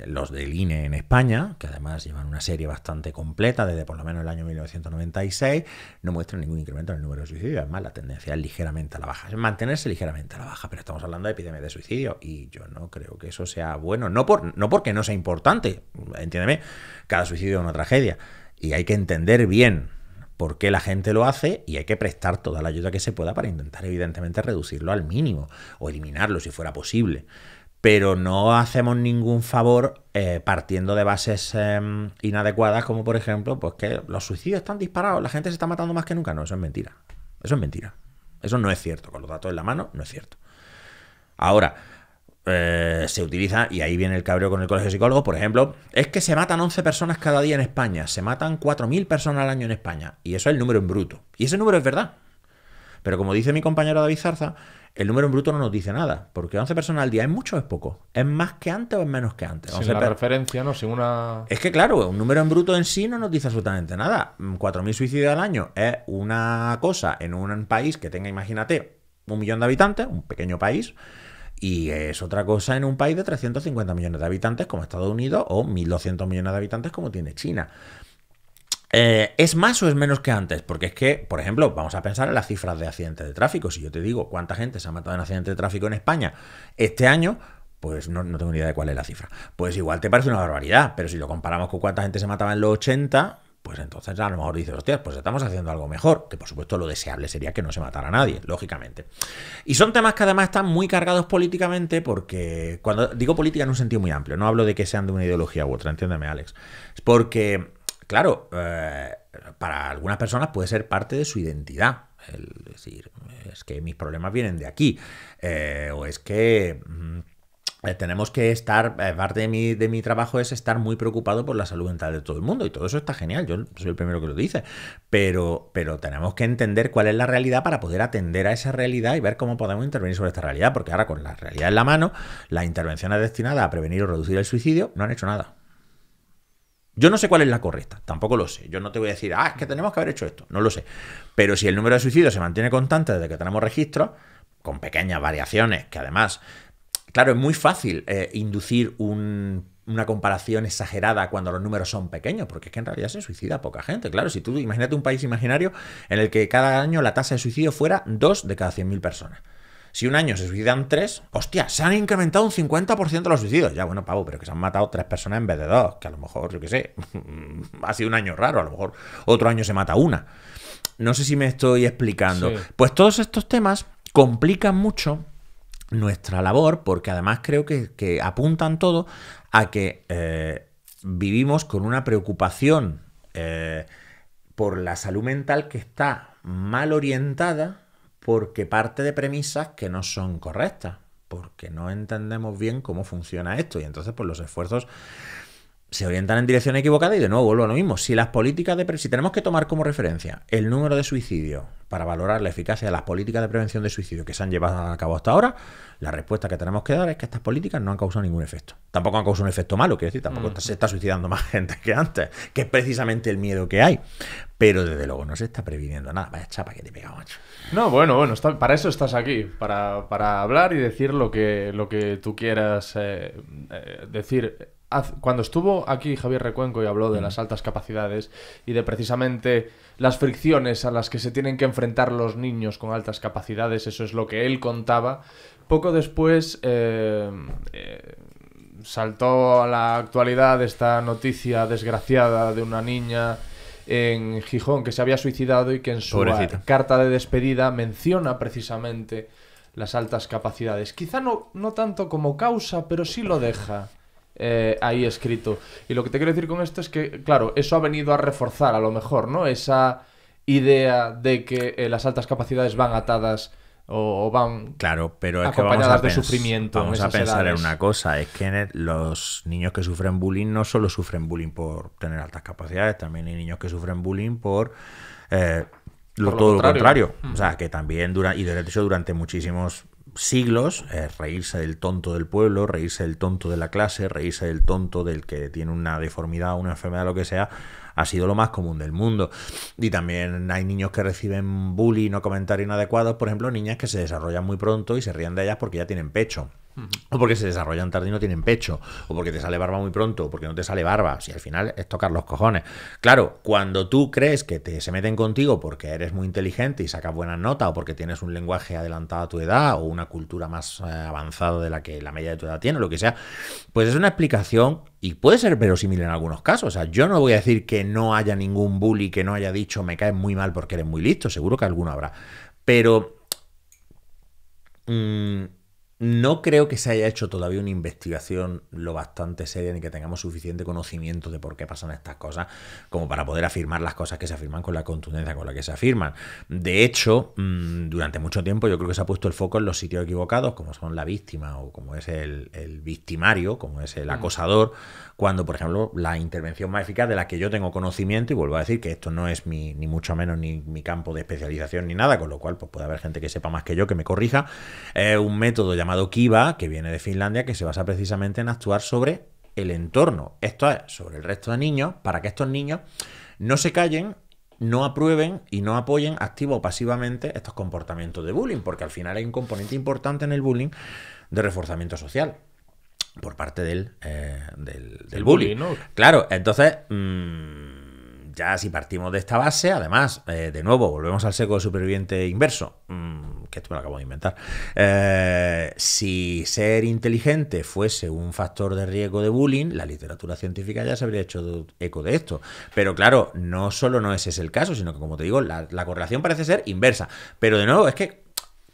los del INE en España, que además llevan una serie bastante completa desde por lo menos el año 1996, no muestran ningún incremento en el número de suicidios. Además, la tendencia es ligeramente a la baja, es mantenerse ligeramente a la baja, pero estamos hablando de epidemia de suicidio y yo no creo que eso sea bueno, no, por, no porque no sea importante, entiéndeme, cada suicidio es una tragedia y hay que entender bien por qué la gente lo hace y hay que prestar toda la ayuda que se pueda para intentar, evidentemente, reducirlo al mínimo o eliminarlo si fuera posible. Pero no hacemos ningún favor eh, partiendo de bases em, inadecuadas, como por ejemplo, pues que los suicidios están disparados, la gente se está matando más que nunca. No, eso es mentira. Eso es mentira. Eso no es cierto. Con los datos en la mano, no es cierto. Ahora, eh, se utiliza, y ahí viene el cabreo con el Colegio Psicólogo, por ejemplo, es que se matan 11 personas cada día en España, se matan 4.000 personas al año en España, y eso es el número en bruto. Y ese número es verdad. Pero como dice mi compañero David Zarza, el número en bruto no nos dice nada, porque 11 personas al día es mucho o es poco. ¿Es más que antes o es menos que antes? Sin la referencia, ¿no? Sin una... Es que claro, un número en bruto en sí no nos dice absolutamente nada. 4.000 suicidios al año es una cosa en un país que tenga, imagínate, un millón de habitantes, un pequeño país, y es otra cosa en un país de 350 millones de habitantes como Estados Unidos o 1.200 millones de habitantes como tiene China. Eh, ¿Es más o es menos que antes? Porque es que, por ejemplo, vamos a pensar en las cifras de accidentes de tráfico. Si yo te digo cuánta gente se ha matado en accidentes de tráfico en España este año, pues no, no, tengo ni idea de cuál es la cifra. Pues igual te parece una barbaridad, pero si lo comparamos con cuánta gente se mataba en los 80, pues entonces a lo mejor dices, hostias, pues estamos haciendo algo mejor, que por supuesto lo deseable sería que no se matara a nadie, lógicamente. Y son temas que además están muy cargados políticamente porque, cuando digo política en un sentido muy amplio, no hablo de que sean de una ideología u otra, entiéndeme Alex, porque, claro, eh, para algunas personas puede ser parte de su identidad. El decir, es que mis problemas vienen de aquí, eh, o es que... Mm, eh, tenemos que estar, eh, parte de mi, de mi trabajo es estar muy preocupado por la salud mental de todo el mundo y todo eso está genial, yo soy el primero que lo dice, pero, pero tenemos que entender cuál es la realidad para poder atender a esa realidad y ver cómo podemos intervenir sobre esta realidad, porque ahora con la realidad en la mano, las intervenciones destinada a prevenir o reducir el suicidio no han hecho nada. Yo no sé cuál es la correcta, tampoco lo sé. Yo no te voy a decir, ah, es que tenemos que haber hecho esto, no lo sé. Pero si el número de suicidios se mantiene constante desde que tenemos registro, con pequeñas variaciones, que además Claro, es muy fácil eh, inducir una comparación exagerada cuando los números son pequeños, porque es que en realidad se suicida poca gente. Claro, si tú imagínate un país imaginario en el que cada año la tasa de suicidio fuera 2 de cada 100.000 personas. Si un año se suicidan 3, hostia, se han incrementado un 50% los suicidios. Ya, bueno, pavo, pero que se han matado 3 personas en vez de dos, que a lo mejor, yo qué sé, ha sido un año raro, a lo mejor otro año se mata una. No sé si me estoy explicando. Pues todos estos temas complican mucho nuestra labor, porque además creo que, apuntan todo a que eh, vivimos con una preocupación eh, por la salud mental que está mal orientada porque parte de premisas que no son correctas, porque no entendemos bien cómo funciona esto y entonces por pues, los esfuerzos se orientan en dirección equivocada y de nuevo vuelvo a lo mismo. Si las políticas de si tenemos que tomar como referencia el número de suicidios para valorar la eficacia de las políticas de prevención de suicidio que se han llevado a cabo hasta ahora, la respuesta que tenemos que dar es que estas políticas no han causado ningún efecto. Tampoco han causado un efecto malo, quiero decir, tampoco mm. se está suicidando más gente que antes, que es precisamente el miedo que hay. Pero desde luego no se está previniendo nada. Vaya chapa que te pega, macho. No, bueno, bueno, para eso estás aquí, para, hablar y decir lo que, lo que tú quieras eh, eh, decir cuando estuvo aquí Javier Recuenco y habló de las altas capacidades y de precisamente las fricciones a las que se tienen que enfrentar los niños con altas capacidades, eso es lo que él contaba, poco después eh, eh, saltó a la actualidad esta noticia desgraciada de una niña en Gijón que se había suicidado y que en su carta de despedida menciona precisamente las altas capacidades. Quizá no, no tanto como causa, pero sí lo deja. Eh, ahí escrito. Y lo que te quiero decir con esto es que, claro, eso ha venido a reforzar a lo mejor, ¿no? Esa idea de que eh, las altas capacidades van atadas o, van claro, pero es acompañadas que de sufrimiento. Vamos a pensar en una cosa, es que los niños que sufren bullying no solo sufren bullying por tener altas capacidades, también hay niños que sufren bullying por... Eh, lo, todo lo contrario. Mm. O sea, que también y de hecho durante muchísimos siglos, eh, reírse del tonto del pueblo, reírse del tonto de la clase, reírse del tonto del que tiene una deformidad, una enfermedad, lo que sea, ha sido lo más común del mundo. Y también hay niños que reciben bullying o comentarios inadecuados, por ejemplo, niñas que se desarrollan muy pronto y se ríen de ellas porque ya tienen pecho. O porque se desarrollan tarde y no tienen pecho. O porque te sale barba muy pronto. O porque no te sale barba. Si al final es tocar los cojones. Claro, cuando tú crees que te, se meten contigo porque eres muy inteligente y sacas buenas notas. O porque tienes un lenguaje adelantado a tu edad. O una cultura más eh, avanzada de la que la media de tu edad tiene. O lo que sea. Pues es una explicación y puede ser verosímil en algunos casos. O sea, yo no voy a decir que no haya ningún bully que no haya dicho me caes muy mal porque eres muy listo. Seguro que alguno habrá. Pero. Mm, no creo que se haya hecho todavía una investigación lo bastante seria ni que tengamos suficiente conocimiento de por qué pasan estas cosas como para poder afirmar las cosas que se afirman con la contundencia con la que se afirman. De hecho, mm, durante mucho tiempo yo creo que se ha puesto el foco en los sitios equivocados, como son la víctima o como es el, victimario, como es el mm. acosador cuando, por ejemplo, la intervención más eficaz de la que yo tengo conocimiento, y vuelvo a decir que esto no es mi, ni mucho menos ni mi campo de especialización ni nada, con lo cual pues puede haber gente que sepa más que yo que me corrija, es un método llamado Kiva, que viene de Finlandia, que se basa precisamente en actuar sobre el entorno, esto es, sobre el resto de niños, para que estos niños no se callen no aprueben y no apoyen activo o pasivamente estos comportamientos de bullying, porque al final hay un componente importante en el bullying de reforzamiento social por parte del, bullying. Eh, del, Claro, entonces, mm, ya si partimos de esta base, además, eh, de nuevo, volvemos al seco superviviente inverso, mm, que esto me lo acabo de inventar. Eh, si ser inteligente fuese un factor de riesgo de bullying, la literatura científica ya se habría hecho eco de esto. Pero claro, no solo no ese es el caso, sino que como te digo, la correlación parece ser inversa. Pero de nuevo, es que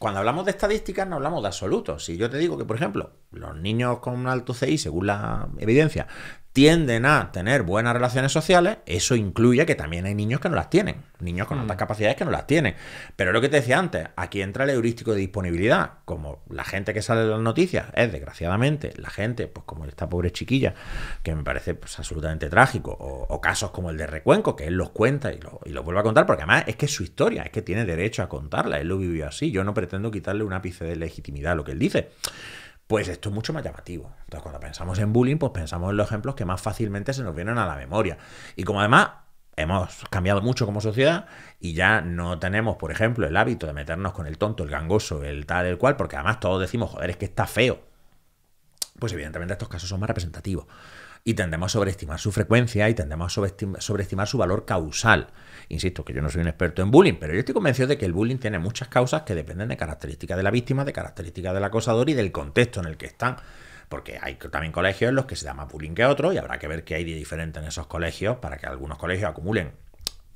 cuando hablamos de estadísticas no hablamos de absolutos. Si yo te digo que, por ejemplo, los niños con un alto CI, según la evidencia, tienden a tener buenas relaciones sociales, eso incluye que también hay niños que no las tienen, niños con mm. altas capacidades que no las tienen. Pero lo que te decía antes, aquí entra el heurístico de disponibilidad, como la gente que sale de las noticias es desgraciadamente la gente, pues como esta pobre chiquilla, que me parece pues, absolutamente trágico, o, casos como el de Recuenco, que él los cuenta y lo, y vuelve a contar, porque además es que es su historia, es que tiene derecho a contarla, él lo vivió así, yo no pretendo quitarle un ápice de legitimidad a lo que él dice. Pues esto es mucho más llamativo. Entonces, cuando pensamos en bullying, pues pensamos en los ejemplos que más fácilmente se nos vienen a la memoria. Y como además hemos cambiado mucho como sociedad y ya no tenemos, por ejemplo, el hábito de meternos con el tonto, el gangoso, el tal, el cual, porque además todos decimos, joder, es que está feo. Pues evidentemente estos casos son más representativos y tendemos a sobreestimar su frecuencia y tendemos a sobreestimar, sobreestimar su valor causal. Insisto que yo no soy un experto en bullying, pero yo estoy convencido de que el bullying tiene muchas causas que dependen de características de la víctima, de características del acosador y del contexto en el que están. Porque hay también colegios en los que se da más bullying que otros y habrá que ver qué hay de diferente en esos colegios para que algunos colegios acumulen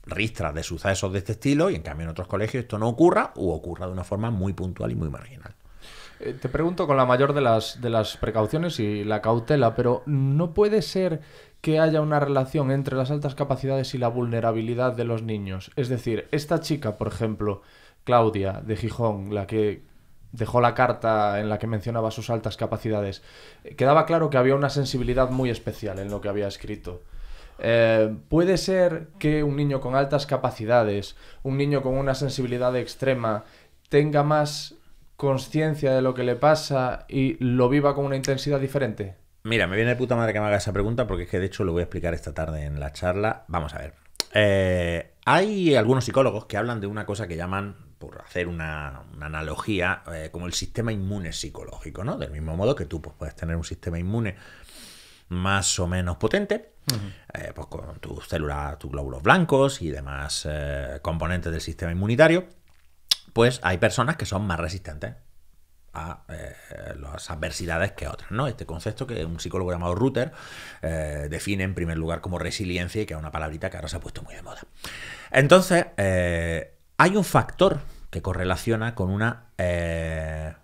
ristras de sucesos de este estilo y en cambio en otros colegios esto no ocurra o ocurra de una forma muy puntual y muy marginal. Eh, te pregunto con la mayor de las, de las precauciones y la cautela, pero ¿no puede ser que haya una relación entre las altas capacidades y la vulnerabilidad de los niños. Es decir, esta chica, por ejemplo, Claudia de Gijón, la que dejó la carta en la que mencionaba sus altas capacidades, eh, quedaba claro que había una sensibilidad muy especial en lo que había escrito. Eh, puede ser que un niño con altas capacidades, un niño con una sensibilidad extrema, tenga más conciencia de lo que le pasa y lo viva con una intensidad diferente. Mira, me viene de puta madre que me haga esa pregunta porque es que de hecho lo voy a explicar esta tarde en la charla. Vamos a ver. Eh, hay algunos psicólogos que hablan de una cosa que llaman, por hacer una, analogía, eh, como el sistema inmune psicológico, ¿no? Del mismo modo que tú pues, puedes tener un sistema inmune más o menos potente, eh, pues con tus células, tus glóbulos blancos y demás componentes del sistema inmunitario, pues hay personas que son más resistentes a eh, las adversidades que otras. ¿no? Este concepto que un psicólogo llamado Rutter eh, define en primer lugar como resiliencia y que es una palabrita que ahora se ha puesto muy de moda. Entonces, eh, hay un factor que correlaciona con una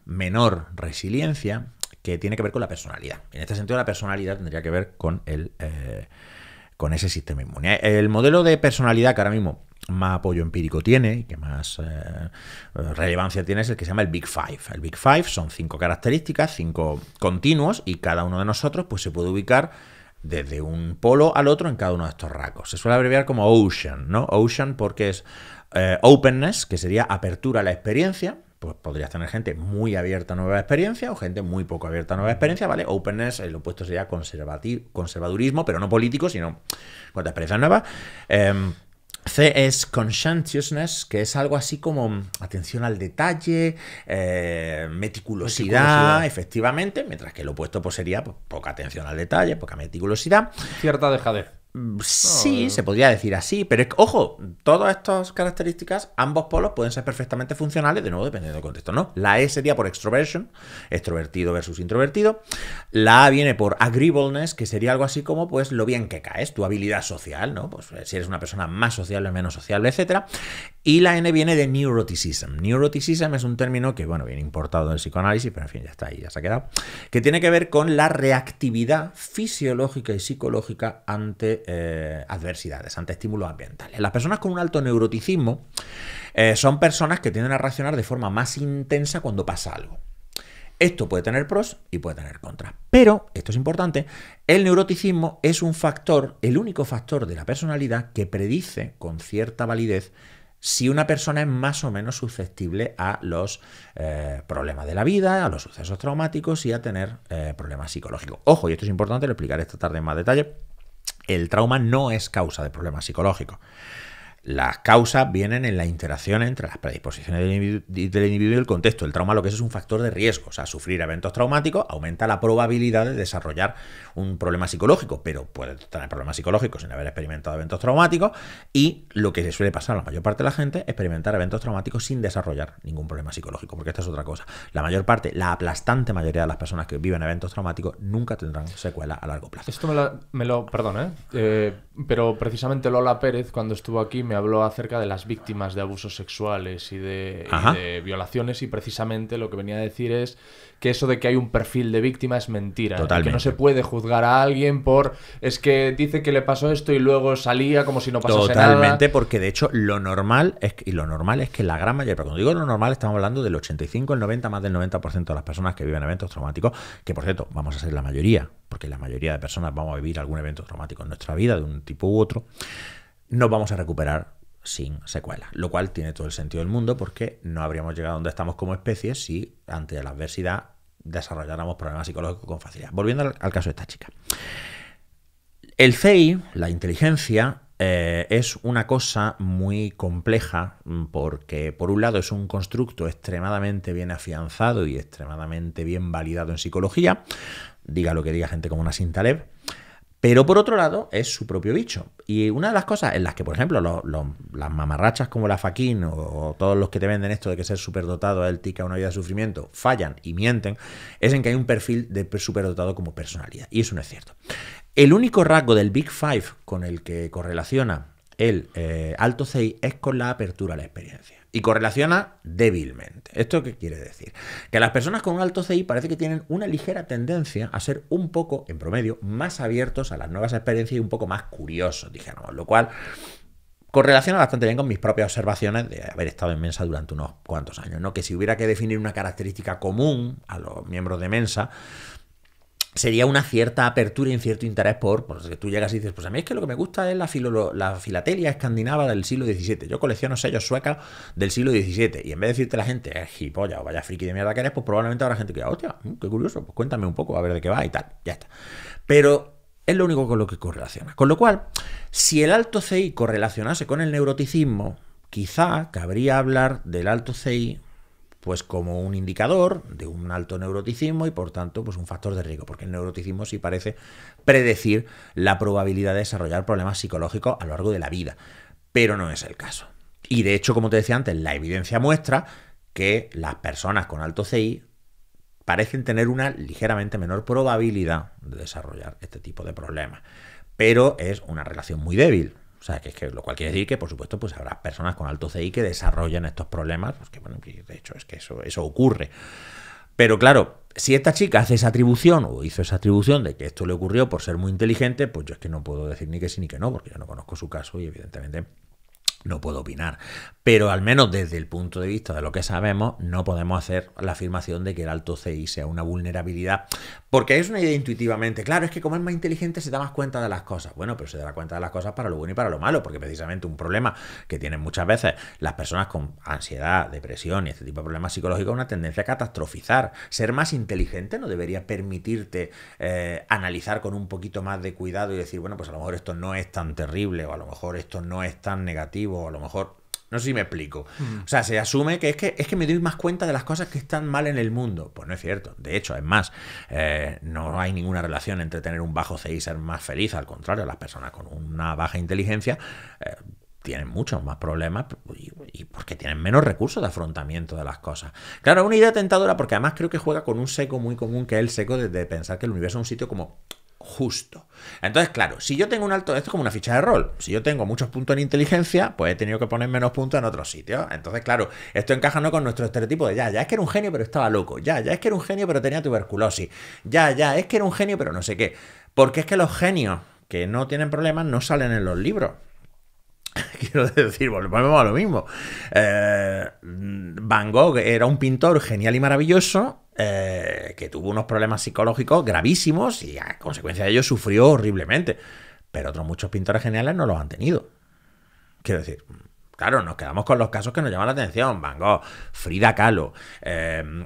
menor resiliencia que tiene que ver con la personalidad. En este sentido, la personalidad tendría que ver con, el, con ese sistema inmune. El modelo de personalidad que ahora mismo más apoyo empírico tiene y que más eh, relevancia tiene es el que se llama el Big Five. El Big Five son cinco características, cinco continuos y cada uno de nosotros pues, se puede ubicar desde un polo al otro en cada uno de estos rasgos. Se suele abreviar como Ocean, ¿no? Ocean porque es eh, openness, que sería apertura a la experiencia, pues podrías tener gente muy abierta a nueva experiencia o gente muy poco abierta a nueva experiencia, ¿vale? Openness, el eh, opuesto sería conservadurismo, pero no político, sino con experiencias nuevas. Em, C es conscientiousness, que es algo así como mm, atención al detalle, eh, meticulosidad, efectivamente, mientras que lo opuesto pues, sería pues, poca atención al detalle, poca meticulosidad. Cierta dejadez. Sí, ah. se podría decir así, pero ojo, todas estas características, ambos polos pueden ser perfectamente funcionales, de nuevo dependiendo del contexto, ¿no? La E sería por extroversion, extrovertido versus introvertido. La A viene por agreeableness, que sería algo así como, pues, lo bien que caes, tu habilidad social, ¿no? Pues eh, si eres una persona más sociable, menos social, etc. Y la N viene de neuroticism. Neuroticism es un término que, bueno, viene importado del psicoanálisis, pero en fin, ya está ahí, ya se ha quedado. Que tiene que ver con la reactividad fisiológica y psicológica ante eh, adversidades, ante estímulos ambientales. Las personas con un alto neuroticismo eh, son personas que tienden a reaccionar de forma más intensa cuando pasa algo. Esto puede tener pros y puede tener contras. Pero, esto es importante, el neuroticismo es un factor, el único factor de la personalidad que predice con cierta validez si una persona es más o menos susceptible a los eh, problemas de la vida, a los sucesos traumáticos y a tener eh, problemas psicológicos. Ojo, y esto es importante, lo explicaré esta tarde en más detalle, el trauma no es causa de problemas psicológicos. Las causas vienen en la interacción entre las predisposiciones del individuo, del individuo y el contexto. El trauma lo que es es un factor de riesgo. O sea, sufrir eventos traumáticos aumenta la probabilidad de desarrollar un problema psicológico, pero puede tener problemas psicológicos sin haber experimentado eventos traumáticos. Y lo que se suele pasar a la mayor parte de la gente, es experimentar eventos traumáticos sin desarrollar ningún problema psicológico, porque esta es otra cosa. La mayor parte, la aplastante mayoría de las personas que viven eventos traumáticos nunca tendrán secuela a largo plazo. Esto me lo, me perdón, ¿eh? ¿eh? pero precisamente Lola Pérez, cuando estuvo aquí, me habló acerca de las víctimas de abusos sexuales y de violaciones, y precisamente lo que venía a decir es que eso de que hay un perfil de víctima es mentira. Totalmente. Que no se puede juzgar a alguien por es que dice que le pasó esto y luego salía como si no pasase nada. Totalmente, porque de hecho lo normal es que, y lo normal es que la gran mayoría, pero cuando digo lo normal estamos hablando del 85, el 90, más del 90% de las personas que viven eventos traumáticos, que por cierto, vamos a ser la mayoría, porque la mayoría de personas vamos a vivir algún evento traumático en nuestra vida de un tipo u otro, no vamos a recuperar sin secuela, lo cual tiene todo el sentido del mundo porque no habríamos llegado a donde estamos como especie si ante la adversidad desarrolláramos problemas psicológicos con facilidad. Volviendo al, caso de esta chica. El CI, la inteligencia, eh, es una cosa muy compleja mm, porque por un lado es un constructo extremadamente bien afianzado y extremadamente bien validado en psicología, diga lo que diga gente como una Taleb, pero por otro lado, es su propio bicho. Y una de las cosas en las que, por ejemplo, las mamarrachas como la Faquín o, todos los que te venden esto de que ser superdotado es el a una vida de sufrimiento fallan y mienten, es en que hay un perfil de superdotado como personalidad. Y eso no es cierto. El único rasgo del Big Five con el que correlaciona el eh, alto 6 es con la apertura a la experiencia y correlaciona débilmente. ¿Esto qué quiere decir? Que las personas con alto CI parece que tienen una ligera tendencia a ser un poco, en promedio, más abiertos a las nuevas experiencias y un poco más curiosos, dijéramos, lo cual correlaciona bastante bien con mis propias observaciones de haber estado en Mensa durante unos cuantos años, ¿no? Que si hubiera que definir una característica común a los miembros de Mensa, sería una cierta apertura y un cierto interés por, pues, que tú llegas y dices, pues a mí es que lo que me gusta es la, la filatelia escandinava del siglo XVII, yo colecciono sellos suecos del siglo XVII, y en vez de decirte a la gente, es eh, o vaya friki de mierda que eres, pues probablemente habrá gente que diga, hostia, mm, qué curioso, pues cuéntame un poco, a ver de qué va y tal, ya está. Pero es lo único con lo que correlaciona. Con lo cual, si el alto CI correlacionase con el neuroticismo, quizá cabría hablar del alto CI pues como un indicador de un alto neuroticismo y por tanto pues un factor de riesgo, porque el neuroticismo sí parece predecir la probabilidad de desarrollar problemas psicológicos a lo largo de la vida, pero no es el caso. Y de hecho, como te decía antes, la evidencia muestra que las personas con alto CI parecen tener una ligeramente menor probabilidad de desarrollar este tipo de problemas, pero es una relación muy débil. O sea, que, es que lo cual quiere decir que, por supuesto, pues habrá personas con alto CI que desarrollan estos problemas, pues que, de hecho es que eso, eso ocurre. Pero claro, si esta chica hace esa atribución o hizo esa atribución de que esto le ocurrió por ser muy inteligente, pues yo es que no puedo decir ni que sí ni que no, porque yo no conozco su caso y evidentemente no puedo opinar. Pero al menos desde el punto de vista de lo que sabemos, no podemos hacer la afirmación de que el alto CI sea una vulnerabilidad, porque es una idea intuitivamente, claro, es que como es más inteligente se da más cuenta de las cosas. Bueno, pero se da cuenta de las cosas para lo bueno y para lo malo, porque precisamente un problema que tienen muchas veces las personas con ansiedad, depresión y este tipo de problemas psicológicos es una tendencia a catastrofizar. Ser más inteligente no debería permitirte eh, analizar con un poquito más de cuidado y decir, bueno, pues a lo mejor esto no es tan terrible o a lo mejor esto no es tan negativo o a lo mejor. No sé si me explico. Mm. O sea, se asume que es, que es que me doy más cuenta de las cosas que están mal en el mundo. Pues no es cierto. De hecho, es más, eh, no hay ninguna relación entre tener un bajo CI y ser más feliz. Al contrario, las personas con una baja inteligencia eh, tienen muchos más problemas y, porque tienen menos recursos de afrontamiento de las cosas. Claro, una idea tentadora porque además creo que juega con un seco muy común que es el seco de pensar que el universo es un sitio como justo. Entonces, claro, si yo tengo un alto, esto es como una ficha de rol, si yo tengo muchos puntos en inteligencia, pues he tenido que poner menos puntos en otros sitios. Entonces, claro, esto encaja no con nuestro estereotipo de ya, ya es que era un genio pero estaba loco, ya, ya es que era un genio pero tenía tuberculosis, ya, ya es que era un genio pero no sé qué. Porque es que los genios que no tienen problemas no salen en los libros. Quiero decir, volvemos a lo mismo. Eh, Van Gogh era un pintor genial y maravilloso eh, que tuvo unos problemas psicológicos gravísimos y a consecuencia de ello sufrió horriblemente. Pero otros muchos pintores geniales no los han tenido. Quiero decir, claro, nos quedamos con los casos que nos llaman la atención. Van Gogh, Frida Kahlo, eh,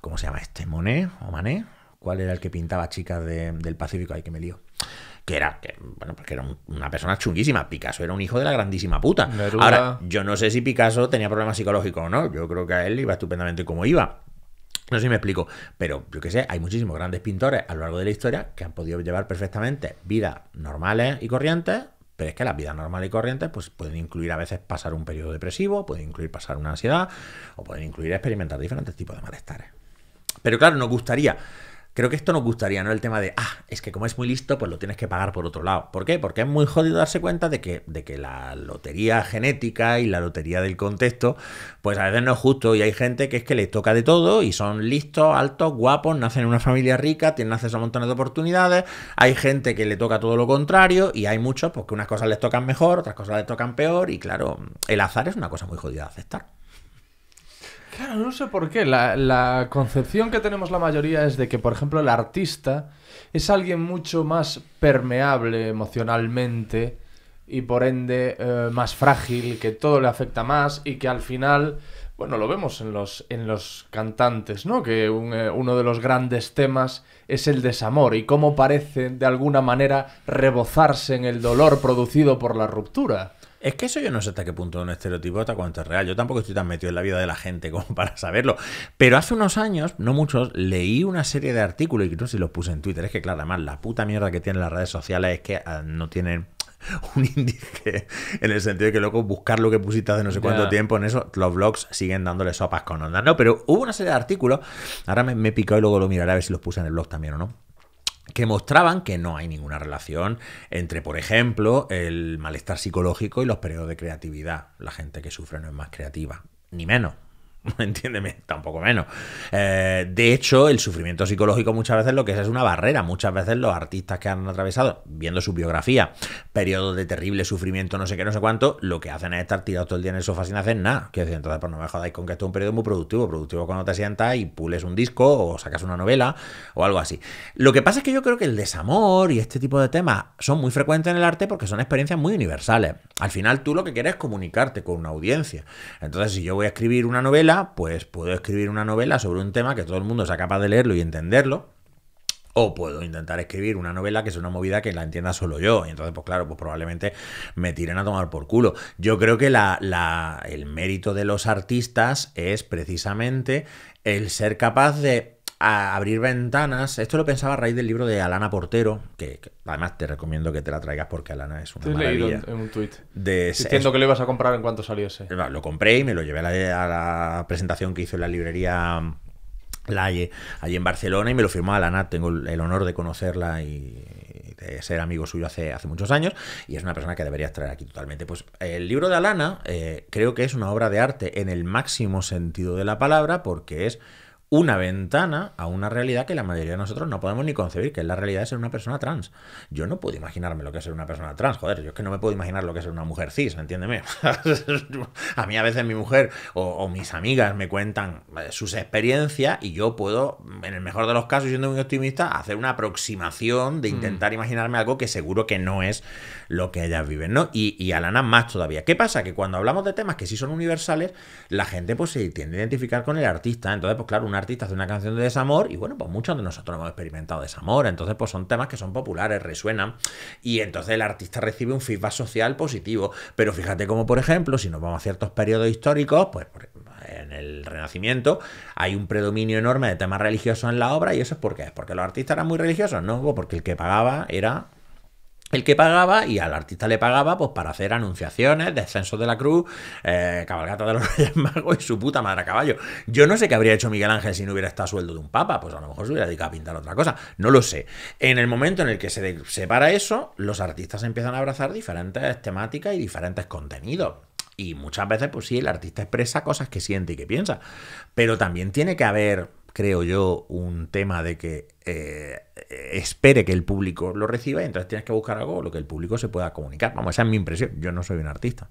¿cómo se llama este? ¿Monet o Manet? ¿Cuál era el que pintaba chicas del Pacífico? Ay, que me lío que era, bueno, porque era una persona chunguísima. Picasso era un hijo de la grandísima puta. Ahora, yo no sé si Picasso tenía problemas psicológicos o no. Yo creo que a él iba estupendamente como iba. No sé si me explico, pero yo qué sé, hay muchísimos grandes pintores a lo largo de la historia que han podido llevar perfectamente vidas normales y corrientes, pero es que las vidas normales y corrientes pues, pueden incluir a veces pasar un periodo depresivo, pueden incluir pasar una ansiedad, o pueden incluir experimentar diferentes tipos de malestares. Pero claro, nos gustaría Creo que esto nos gustaría, ¿no? El tema de, ah, es que como es muy listo, pues lo tienes que pagar por otro lado. ¿Por qué? Porque es muy jodido darse cuenta de que, de que la lotería genética y la lotería del contexto, pues a veces no es justo y hay gente que es que les toca de todo y son listos, altos, guapos, nacen en una familia rica, tienen acceso a montones de oportunidades, hay gente que le toca todo lo contrario y hay muchos porque pues, unas cosas les tocan mejor, otras cosas les tocan peor y claro, el azar es una cosa muy jodida de aceptar. Claro, no sé por qué. La, concepción que tenemos la mayoría es de que, por ejemplo, el artista es alguien mucho más permeable emocionalmente y por ende eh, más frágil, que todo le afecta más y que al final, bueno, lo vemos en los, en los cantantes, ¿no? Que eh, uno de los grandes temas es el desamor y cómo parece de alguna manera rebozarse en el dolor producido por la ruptura. Es que eso yo no sé hasta qué punto es un estereotipo, hasta cuánto es real. Yo tampoco estoy tan metido en la vida de la gente como para saberlo. Pero hace unos años, no muchos, leí una serie de artículos, y no sé si los puse en Twitter, es que claro, además la puta mierda que tienen las redes sociales es que ah, no tienen un índice en el sentido de que luego buscar lo que pusiste hace no sé cuánto tiempo en eso, los blogs siguen dándole sopas con onda. No, pero hubo una serie de artículos, ahora me he picado y luego lo miraré a ver si los puse en el blog también o no que mostraban que no hay ninguna relación entre, por ejemplo, el malestar psicológico y los periodos de creatividad. La gente que sufre no es más creativa, ni menos, entiéndeme, tampoco menos. Eh, de hecho, el sufrimiento psicológico muchas veces lo que es es una barrera. Muchas veces los artistas que han atravesado, viendo su biografía, periodos de terrible sufrimiento, no sé qué, no sé cuánto, lo que hacen es estar tirados todo el día en el sofá sin hacer nada. Quiero decir, entonces, pues no me jodáis con que esto es un periodo muy productivo. Productivo cuando te sientas y pules un disco o sacas una novela o algo así. Lo que pasa es que yo creo que el desamor y este tipo de temas son muy frecuentes en el arte porque son experiencias muy universales. Al final, tú lo que quieres es comunicarte con una audiencia. Entonces, si yo voy a escribir una novela, pues puedo escribir una novela sobre un tema que todo el mundo sea capaz de leerlo y entenderlo. O puedo intentar escribir una novela que es una movida que la entienda solo yo. Y entonces, pues claro, pues probablemente me tiren a tomar por culo. Yo creo que la, la, el mérito de los artistas es precisamente el ser capaz de a abrir ventanas. Esto lo pensaba a raíz del libro de Alana Portero, que, además te recomiendo que te la traigas porque Alana es una te maravilla. Leído en, un tuit. Diciendo que lo ibas a comprar en cuanto saliese. Eh, lo compré y me lo llevé a la, presentación que hizo en la librería mm, Laye, allí en Barcelona, y me lo firmó Alana. Tengo el honor de conocerla y de ser amigo suyo hace, hace muchos años, y es una persona que deberías traer aquí totalmente. Pues el libro de Alana eh, creo que es una obra de arte en el máximo sentido de la palabra, porque es una ventana a una realidad que la mayoría de nosotros no podemos ni concebir, que es la realidad de ser una persona trans. Yo no puedo imaginarme lo que es ser una persona trans, joder, yo es que no me puedo imaginar lo que es ser una mujer cis, entiéndeme. a mí a veces mi mujer o, mis amigas me cuentan eh, sus experiencias y yo puedo, en el mejor de los casos, siendo muy optimista, hacer una aproximación de mm. intentar imaginarme algo que seguro que no es lo que ellas viven, ¿no? Y, y Alana más todavía. ¿Qué pasa? Que cuando hablamos de temas que sí son universales, la gente pues se tiende a identificar con el artista. Entonces, pues claro, un artista hace una canción de desamor y bueno, pues muchos de nosotros hemos experimentado desamor. Entonces, pues son temas que son populares, resuenan y entonces el artista recibe un feedback social positivo. Pero fíjate como, por ejemplo, si nos vamos a ciertos periodos históricos, pues en el Renacimiento hay un predominio enorme de temas religiosos en la obra y eso es porque es porque los artistas eran muy religiosos, no, porque el que pagaba era el que pagaba y al artista le pagaba pues para hacer anunciaciones, descensos de la cruz, eh, cabalgata de los Reyes Magos y su puta madre a caballo. Yo no sé qué habría hecho Miguel Ángel si no hubiera estado sueldo de un papa, pues a lo mejor se hubiera dedicado a pintar otra cosa, no lo sé. En el momento en el que se separa eso, los artistas empiezan a abrazar diferentes temáticas y diferentes contenidos. Y muchas veces, pues sí, el artista expresa cosas que siente y que piensa, pero también tiene que haber creo yo, un tema de que eh, espere que el público lo reciba y entonces tienes que buscar algo lo que el público se pueda comunicar. Vamos, esa es mi impresión. Yo no soy un artista.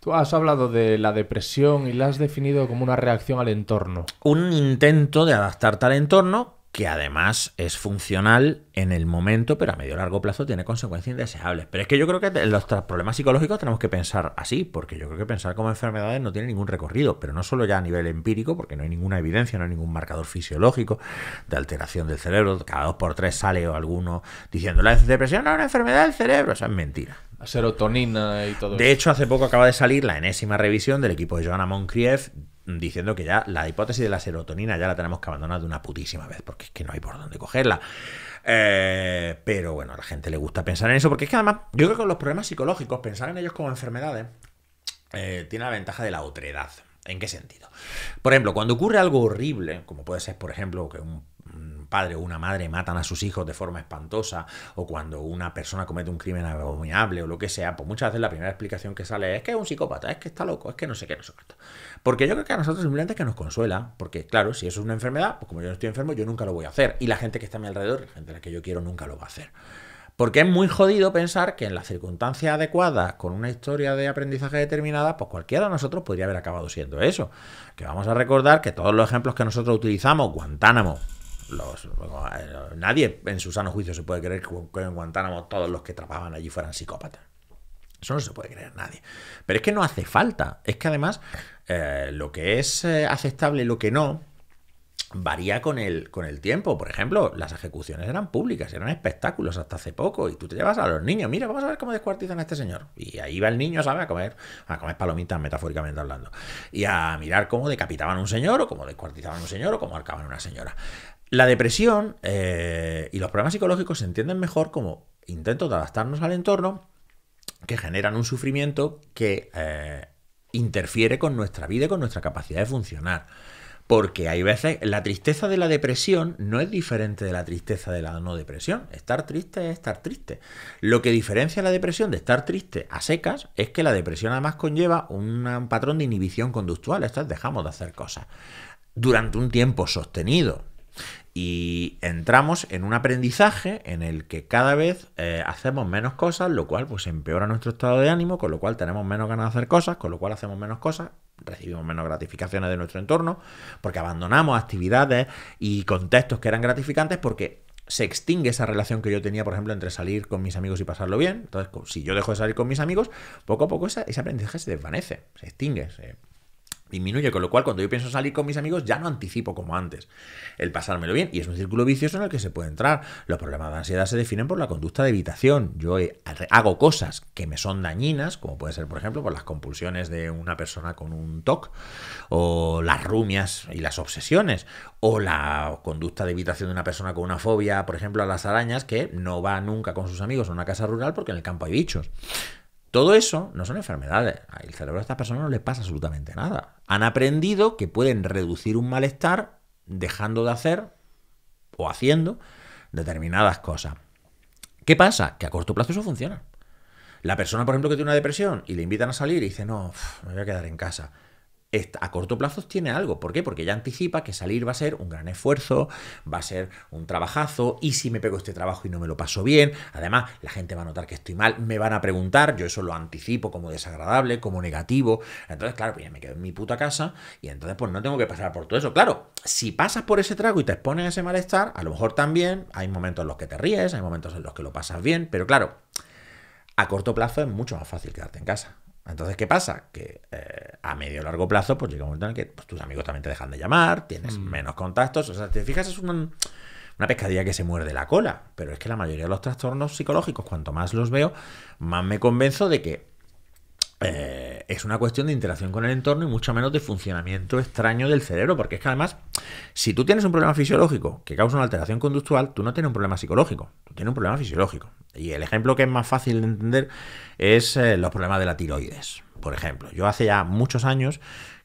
Tú has hablado de la depresión y la has definido como una reacción al entorno. Un intento de adaptarte al entorno que además es funcional en el momento, pero a medio y largo plazo tiene consecuencias indeseables. Pero es que yo creo que los problemas psicológicos tenemos que pensar así, porque yo creo que pensar como enfermedades no tiene ningún recorrido, pero no solo ya a nivel empírico, porque no hay ninguna evidencia, no hay ningún marcador fisiológico de alteración del cerebro, cada dos por tres sale alguno diciendo la depresión no es una enfermedad del cerebro, o esa es mentira. La serotonina y todo. De hecho, hace poco acaba de salir la enésima revisión del equipo de Johanna Moncrief diciendo que ya la hipótesis de la serotonina ya la tenemos que abandonar de una putísima vez, porque es que no hay por dónde cogerla. Eh, pero bueno, a la gente le gusta pensar en eso, porque es que además yo creo que con los problemas psicológicos, pensar en ellos como enfermedades, eh, tiene la ventaja de la otredad. ¿En qué sentido? Por ejemplo, cuando ocurre algo horrible, como puede ser, por ejemplo, que un padre o una madre matan a sus hijos de forma espantosa, o cuando una persona comete un crimen abominable o lo que sea, pues muchas veces la primera explicación que sale es que es un psicópata, es que está loco, es que no sé qué, no Porque yo creo que a nosotros simplemente es que nos consuela, porque claro, si eso es una enfermedad, pues como yo no estoy enfermo, yo nunca lo voy a hacer. Y la gente que está a mi alrededor, la gente a la que yo quiero, nunca lo va a hacer. Porque es muy jodido pensar que en las circunstancias adecuadas, con una historia de aprendizaje determinada, pues cualquiera de nosotros podría haber acabado siendo eso. Que vamos a recordar que todos los ejemplos que nosotros utilizamos, Guantánamo, eh, nadie en su sano juicio se puede creer que en Guantánamo todos los que trabajaban allí fueran psicópatas. Eso no se puede creer nadie. Pero es que no hace falta. Es que además eh, lo que es eh, aceptable y lo que no varía con el, con el tiempo. Por ejemplo, las ejecuciones eran públicas, eran espectáculos hasta hace poco. Y tú te llevas a los niños, mira, vamos a ver cómo descuartizan a este señor. Y ahí va el niño, ¿sabes? A comer, a comer palomitas, metafóricamente hablando. Y a mirar cómo decapitaban a un señor, o cómo descuartizaban a un señor, o cómo arcaban a una señora. La depresión eh, y los problemas psicológicos se entienden mejor como intentos de adaptarnos al entorno que generan un sufrimiento que eh, interfiere con nuestra vida y con nuestra capacidad de funcionar. Porque hay veces, la tristeza de la depresión no es diferente de la tristeza de la no depresión. Estar triste es estar triste. Lo que diferencia la depresión de estar triste a secas es que la depresión además conlleva un patrón de inhibición conductual. Estas dejamos de hacer cosas durante un tiempo sostenido y entramos en un aprendizaje en el que cada vez eh, hacemos menos cosas, lo cual pues empeora nuestro estado de ánimo, con lo cual tenemos menos ganas de hacer cosas, con lo cual hacemos menos cosas, recibimos menos gratificaciones de nuestro entorno, porque abandonamos actividades y contextos que eran gratificantes porque se extingue esa relación que yo tenía, por ejemplo, entre salir con mis amigos y pasarlo bien. Entonces, si yo dejo de salir con mis amigos, poco a poco ese aprendizaje se desvanece, se extingue, se disminuye, con lo cual cuando yo pienso salir con mis amigos ya no anticipo como antes el pasármelo bien y es un círculo vicioso en el que se puede entrar. Los problemas de ansiedad se definen por la conducta de evitación. Yo hago cosas que me son dañinas, como puede ser por ejemplo por las compulsiones de una persona con un TOC o las rumias y las obsesiones o la conducta de evitación de una persona con una fobia, por ejemplo, a las arañas que no va nunca con sus amigos a una casa rural porque en el campo hay bichos. Todo eso no son enfermedades. Al cerebro de estas personas no les pasa absolutamente nada. Han aprendido que pueden reducir un malestar dejando de hacer o haciendo determinadas cosas. ¿Qué pasa? Que a corto plazo eso funciona. La persona, por ejemplo, que tiene una depresión y le invitan a salir y dice, no, me voy a quedar en casa a corto plazo tiene algo. ¿Por qué? Porque ya anticipa que salir va a ser un gran esfuerzo, va a ser un trabajazo, y si me pego este trabajo y no me lo paso bien, además la gente va a notar que estoy mal, me van a preguntar, yo eso lo anticipo como desagradable, como negativo, entonces claro, pues ya me quedo en mi puta casa y entonces pues no tengo que pasar por todo eso. Claro, si pasas por ese trago y te expones a ese malestar, a lo mejor también hay momentos en los que te ríes, hay momentos en los que lo pasas bien, pero claro, a corto plazo es mucho más fácil quedarte en casa. Entonces, ¿qué pasa? Que eh, a medio o largo plazo, pues llega un momento en que pues, tus amigos también te dejan de llamar, tienes mm. menos contactos. O sea, te fijas, es una pescadilla que se muerde la cola. Pero es que la mayoría de los trastornos psicológicos, cuanto más los veo, más me convenzo de que eh, es una cuestión de interacción con el entorno y mucho menos de funcionamiento extraño del cerebro, porque es que además, si tú tienes un problema fisiológico que causa una alteración conductual, tú no tienes un problema psicológico, tú tienes un problema fisiológico. Y el ejemplo que es más fácil de entender es eh, los problemas de la tiroides, por ejemplo. Yo hace ya muchos años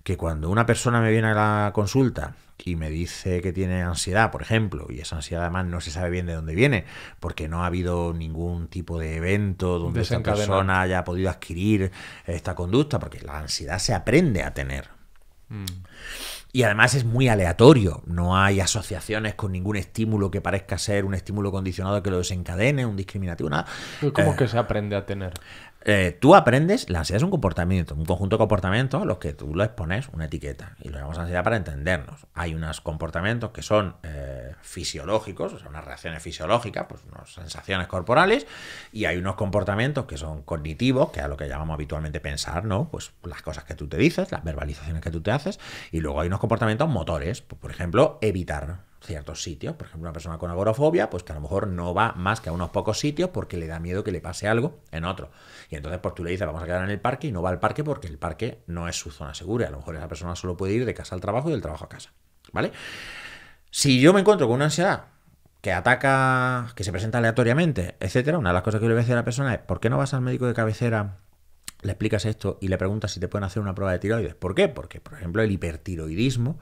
que cuando una persona me viene a la consulta y me dice que tiene ansiedad, por ejemplo, y esa ansiedad además no se sabe bien de dónde viene, porque no ha habido ningún tipo de evento donde esa persona haya podido adquirir esta conducta, porque la ansiedad se aprende a tener. Mm. Y además es muy aleatorio, no hay asociaciones con ningún estímulo que parezca ser un estímulo condicionado que lo desencadene, un discriminativo, nada. ¿Cómo es eh, que se aprende a tener? Eh, tú aprendes, la ansiedad es un comportamiento, un conjunto de comportamientos a los que tú les pones una etiqueta y lo llamamos ansiedad para entendernos. Hay unos comportamientos que son eh, fisiológicos, o sea, unas reacciones fisiológicas, pues unas sensaciones corporales, y hay unos comportamientos que son cognitivos, que es lo que llamamos habitualmente pensar, ¿no? Pues las cosas que tú te dices, las verbalizaciones que tú te haces, y luego hay unos comportamientos motores, pues, por ejemplo, evitar ciertos sitios. Por ejemplo, una persona con agorafobia, pues que a lo mejor no va más que a unos pocos sitios porque le da miedo que le pase algo en otro. Y entonces, pues tú le dices, vamos a quedar en el parque y no va al parque porque el parque no es su zona segura. A lo mejor esa persona solo puede ir de casa al trabajo y del trabajo a casa. ¿Vale? Si yo me encuentro con una ansiedad que ataca, que se presenta aleatoriamente, etcétera, una de las cosas que le voy a decir a la persona es, ¿por qué no vas al médico de cabecera le explicas esto y le preguntas si te pueden hacer una prueba de tiroides. ¿Por qué? Porque, por ejemplo, el hipertiroidismo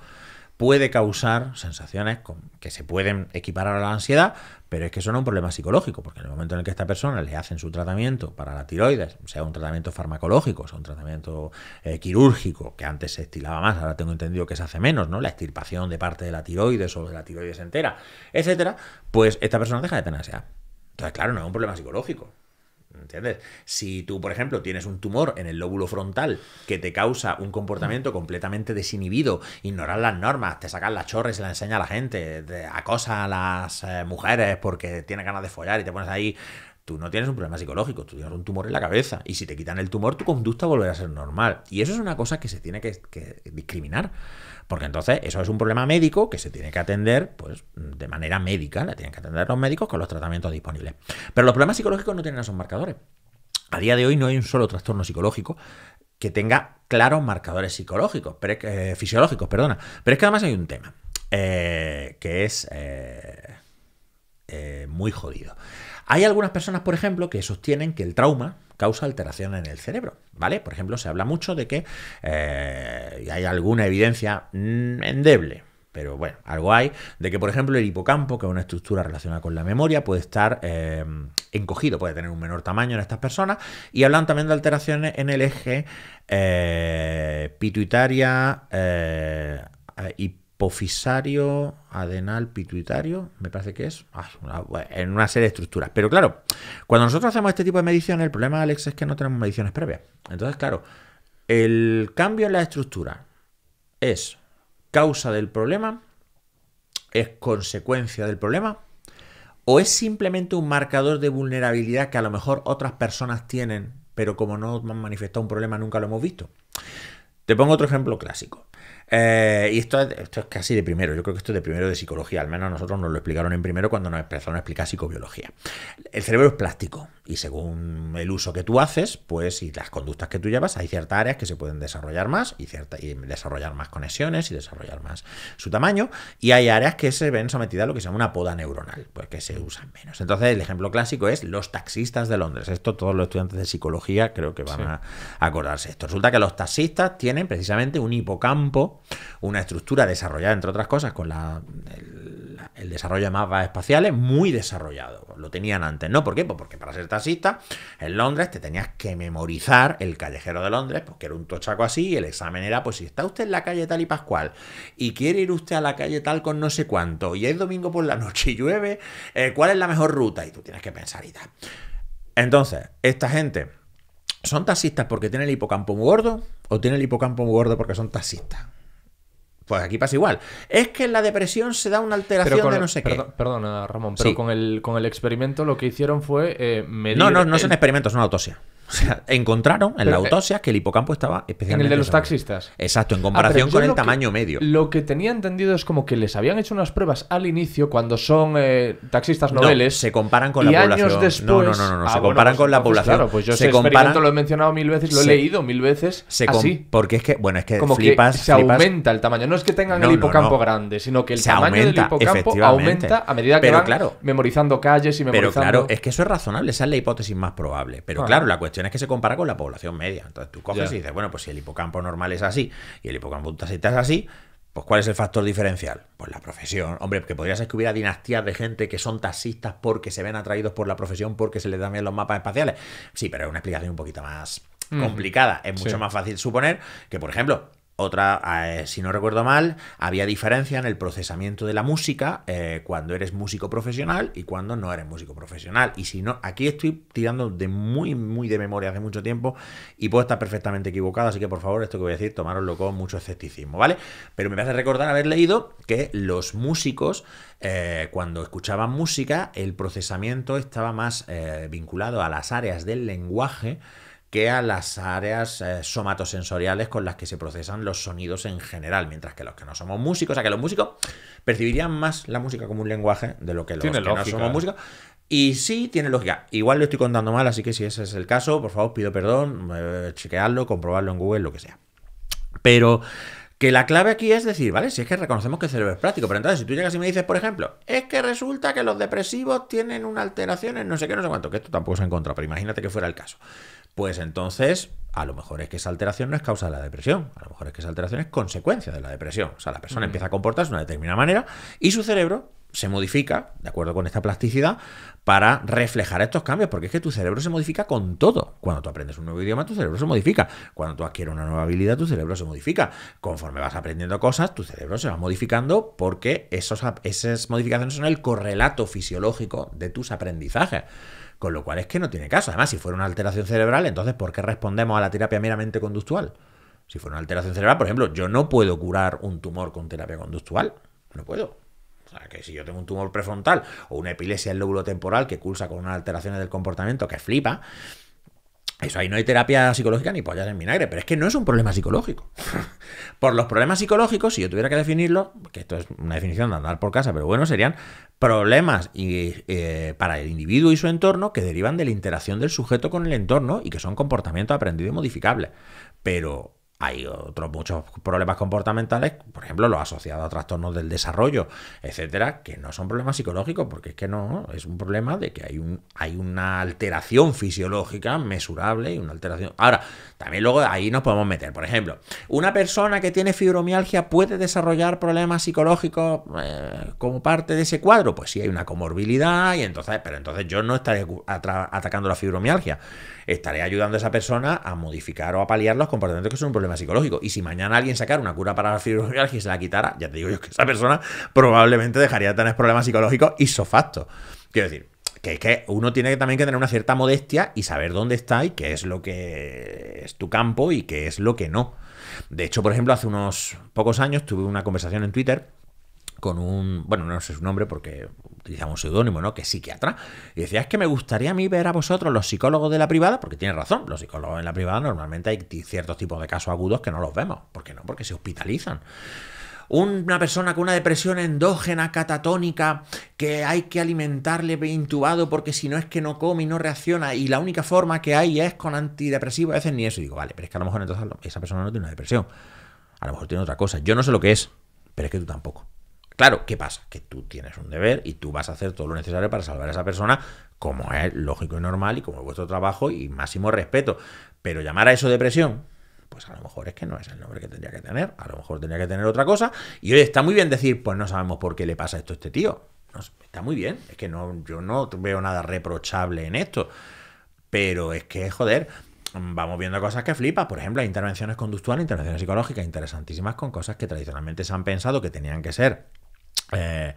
puede causar sensaciones que se pueden equiparar a la ansiedad, pero es que eso no es un problema psicológico, porque en el momento en el que a esta persona le hacen su tratamiento para la tiroides, sea un tratamiento farmacológico, sea un tratamiento eh, quirúrgico, que antes se estilaba más, ahora tengo entendido que se hace menos, ¿no? La extirpación de parte de la tiroides o de la tiroides entera, etcétera, pues esta persona deja de tener ansiedad. Entonces, claro, no es un problema psicológico, ¿Entiendes? Si tú, por ejemplo, tienes un tumor en el lóbulo frontal que te causa un comportamiento mm. completamente desinhibido, ignorar las normas, te sacas las chorra y la enseña a la gente, acosa a las eh, mujeres porque tienes ganas de follar y te pones ahí. Tú no tienes un problema psicológico, tú tienes un tumor en la cabeza. Y si te quitan el tumor, tu conducta volverá a ser normal. Y eso es una cosa que se tiene que, que discriminar. Porque entonces eso es un problema médico que se tiene que atender pues, de manera médica, la tienen que atender los médicos con los tratamientos disponibles. Pero los problemas psicológicos no tienen esos marcadores. A día de hoy no hay un solo trastorno psicológico que tenga claros marcadores psicológicos, eh, fisiológicos, perdona. Pero es que además hay un tema eh, que es eh, muy jodido. Hay algunas personas, por ejemplo, que sostienen que el trauma, causa alteración en el cerebro, ¿vale? Por ejemplo, se habla mucho de que eh, hay alguna evidencia mm, endeble, pero bueno, algo hay de que, por ejemplo, el hipocampo, que es una estructura relacionada con la memoria, puede estar eh, encogido, puede tener un menor tamaño en estas personas. Y hablan también de alteraciones en el eje eh, pituitaria eh, y hipofisario, adenal pituitario, me parece que es, ah, en una serie de estructuras. Pero claro, cuando nosotros hacemos este tipo de mediciones, el problema, Alex, es que no tenemos mediciones previas. Entonces, claro, el cambio en la estructura es causa del problema, es consecuencia del problema, o es simplemente un marcador de vulnerabilidad que a lo mejor otras personas tienen, pero como no han manifestado un problema nunca lo hemos visto. Te pongo otro ejemplo clásico. Eh, y esto, esto es casi de primero, yo creo que esto es de primero de psicología, al menos nosotros nos lo explicaron en primero cuando nos empezaron a explicar psicobiología. El cerebro es plástico y según el uso que tú haces, pues y las conductas que tú llevas, hay ciertas áreas que se pueden desarrollar más y, cierta, y desarrollar más conexiones y desarrollar más su tamaño y hay áreas que se ven sometidas a lo que se llama una poda neuronal, pues que se usan menos. Entonces el ejemplo clásico es los taxistas de Londres. Esto todos los estudiantes de psicología creo que van a acordarse. Esto resulta que los taxistas tienen precisamente un hipocampo una estructura desarrollada, entre otras cosas, con el, desarrollo de mapas espaciales muy desarrollado. Lo tenían antes, ¿no? ¿Por qué? Pues porque para ser taxista en Londres te tenías que memorizar el callejero de Londres, porque era un tochaco así, y el examen era, pues si está usted en la calle tal y Pascual, y quiere ir usted a la calle tal con no sé cuánto, y es domingo por la noche y llueve, eh, ¿cuál es la mejor ruta? Y tú tienes que pensar y tal. Entonces, esta gente son taxistas porque tienen el hipocampo muy gordo o tiene el hipocampo muy gordo porque son taxistas. Pues aquí pasa igual. Es que en la depresión se da una alteración de no sé qué. Perdona, Ramón, pero con, el, con el experimento lo que hicieron fue eh, medir. No, no, no son experimentos, es una autopsia. O sea, encontraron en la eh, autopsia que el hipocampo estaba especialmente. En el de los taxistas. Exacto, en ah, comparación con el tamaño medio. Lo que tenía entendido es como que les habían hecho unas pruebas al inicio cuando son eh, taxistas noveles. se comparan con la población. no, no, no, no, se comparan ah, con la pues población. Claro, pues yo se lo he mencionado mil veces, lo he leído mil veces. así. Porque es que, bueno, es que como flipas, se aumenta el tamaño. No es que tengan el hipocampo grande, sino que el tamaño del hipocampo aumenta a medida que van memorizando calles y memorizando. Pero claro, es que eso es razonable, esa es la hipótesis más probable. Pero claro, la cuestión que se compara con la población media. Entonces tú coges y dices, bueno, pues si el hipocampo normal es así y el hipocampo taxista es así, pues ¿cuál es el factor diferencial? Pues la profesión. Hombre, que podría ser que hubiera dinastías de gente que son taxistas porque se ven atraídos por la profesión, porque se les dan bien los mapas espaciales. Sí, pero es una explicación un poquito más mm. complicada. Es mucho más fácil suponer que, por ejemplo, otra, eh, si no recuerdo mal, había diferencia en el procesamiento de la música eh, cuando eres músico profesional y cuando no eres músico profesional. Y si no, aquí estoy tirando de muy, muy de memoria hace mucho tiempo y puedo estar perfectamente equivocado, así que por favor, esto que voy a decir, tomaroslo con mucho escepticismo, ¿vale? Pero me hace recordar haber leído que los músicos, eh, cuando escuchaban música, el procesamiento estaba más vinculado a las áreas del lenguaje que a las áreas eh, somatosensoriales con las que se procesan los sonidos en general, mientras que los que no somos músicos, o sea que los músicos percibirían más la música como un lenguaje de lo que los que no somos músicos. Y sí, tiene lógica. Igual lo estoy contando mal, así que si ese es el caso, por favor pido perdón, eh, chequearlo, comprobarlo en Google, lo que sea. Pero que la clave aquí es decir, ¿vale? Si es que reconocemos que el cerebro es práctico, pero entonces si tú llegas y me dices, por ejemplo, es que resulta que los depresivos tienen una alteración en no sé qué, no sé cuánto, que esto tampoco se ha encontrado, pero imagínate que fuera el caso pues entonces a lo mejor es que esa alteración no es causa de la depresión, a lo mejor es que esa alteración es consecuencia de la depresión. O sea, la persona empieza a comportarse de una determinada manera y su cerebro se modifica, de acuerdo con esta plasticidad, para reflejar estos cambios, porque es que tu cerebro se modifica con todo. Cuando tú aprendes un nuevo idioma, tu cerebro se modifica. Cuando tú adquieres una nueva habilidad, tu cerebro se modifica. Conforme vas aprendiendo cosas, tu cerebro se va modificando porque esos, esas modificaciones son el correlato fisiológico de tus aprendizajes. Con lo cual es que no tiene caso. Además, si fuera una alteración cerebral, entonces ¿por qué respondemos a la terapia meramente conductual? Si fuera una alteración cerebral, por ejemplo, yo no puedo curar un tumor con terapia conductual. No puedo. O sea, que si yo tengo un tumor prefrontal o una epilepsia del lóbulo temporal que cursa con unas alteraciones del comportamiento que flipa, eso ahí no hay terapia psicológica ni pollas en vinagre, pero es que no es un problema psicológico. por los problemas psicológicos, si yo tuviera que definirlo, que esto es una definición de andar por casa, pero bueno, serían problemas y, eh, para el individuo y su entorno que derivan de la interacción del sujeto con el entorno y que son comportamientos aprendidos y modificables. Pero hay otros muchos problemas comportamentales, por ejemplo, los asociados a trastornos del desarrollo, etcétera, que no son problemas psicológicos, porque es que no, es un problema de que hay, un, hay una alteración fisiológica mesurable y una alteración. Ahora, también luego ahí nos podemos meter. Por ejemplo, una persona que tiene fibromialgia puede desarrollar problemas psicológicos eh, como parte de ese cuadro. Pues sí, hay una comorbilidad, y entonces, pero entonces yo no estaré atacando la fibromialgia estaré ayudando a esa persona a modificar o a paliar los comportamientos que son un problema psicológico. Y si mañana alguien sacara una cura para la fibromialgia y se la quitara, ya te digo yo que esa persona probablemente dejaría de tener problemas psicológicos y sofacto. Quiero decir, que es que uno tiene que también que tener una cierta modestia y saber dónde está y qué es lo que es tu campo y qué es lo que no. De hecho, por ejemplo, hace unos pocos años tuve una conversación en Twitter con un, bueno, no sé su nombre porque utilizaba un seudónimo, ¿no? Que psiquiatra. Y decía, es que me gustaría a mí ver a vosotros, los psicólogos de la privada, porque tiene razón, los psicólogos en la privada normalmente hay ciertos tipos de casos agudos que no los vemos. ¿Por qué no? Porque se hospitalizan una persona con una depresión endógena, catatónica, que hay que alimentarle intubado porque si no es que no come y no reacciona y la única forma que hay es con antidepresivos, a veces ni eso. Y digo, vale, pero es que a lo mejor entonces esa persona no tiene una depresión, a lo mejor tiene otra cosa. Yo no sé lo que es, pero es que tú tampoco. Claro, ¿qué pasa? Que tú tienes un deber y tú vas a hacer todo lo necesario para salvar a esa persona, como es lógico y normal y como es vuestro trabajo y máximo respeto. Pero llamar a eso depresión, pues a lo mejor es que no es el nombre que tendría que tener, a lo mejor tendría que tener otra cosa. Y hoy está muy bien decir, pues no sabemos por qué le pasa esto a este tío. está muy bien, es que yo no veo nada reprochable en esto. Pero es que, joder, vamos viendo cosas que flipas. Por ejemplo, hay intervenciones conductuales, intervenciones psicológicas interesantísimas con cosas que tradicionalmente se han pensado que tenían que ser eh,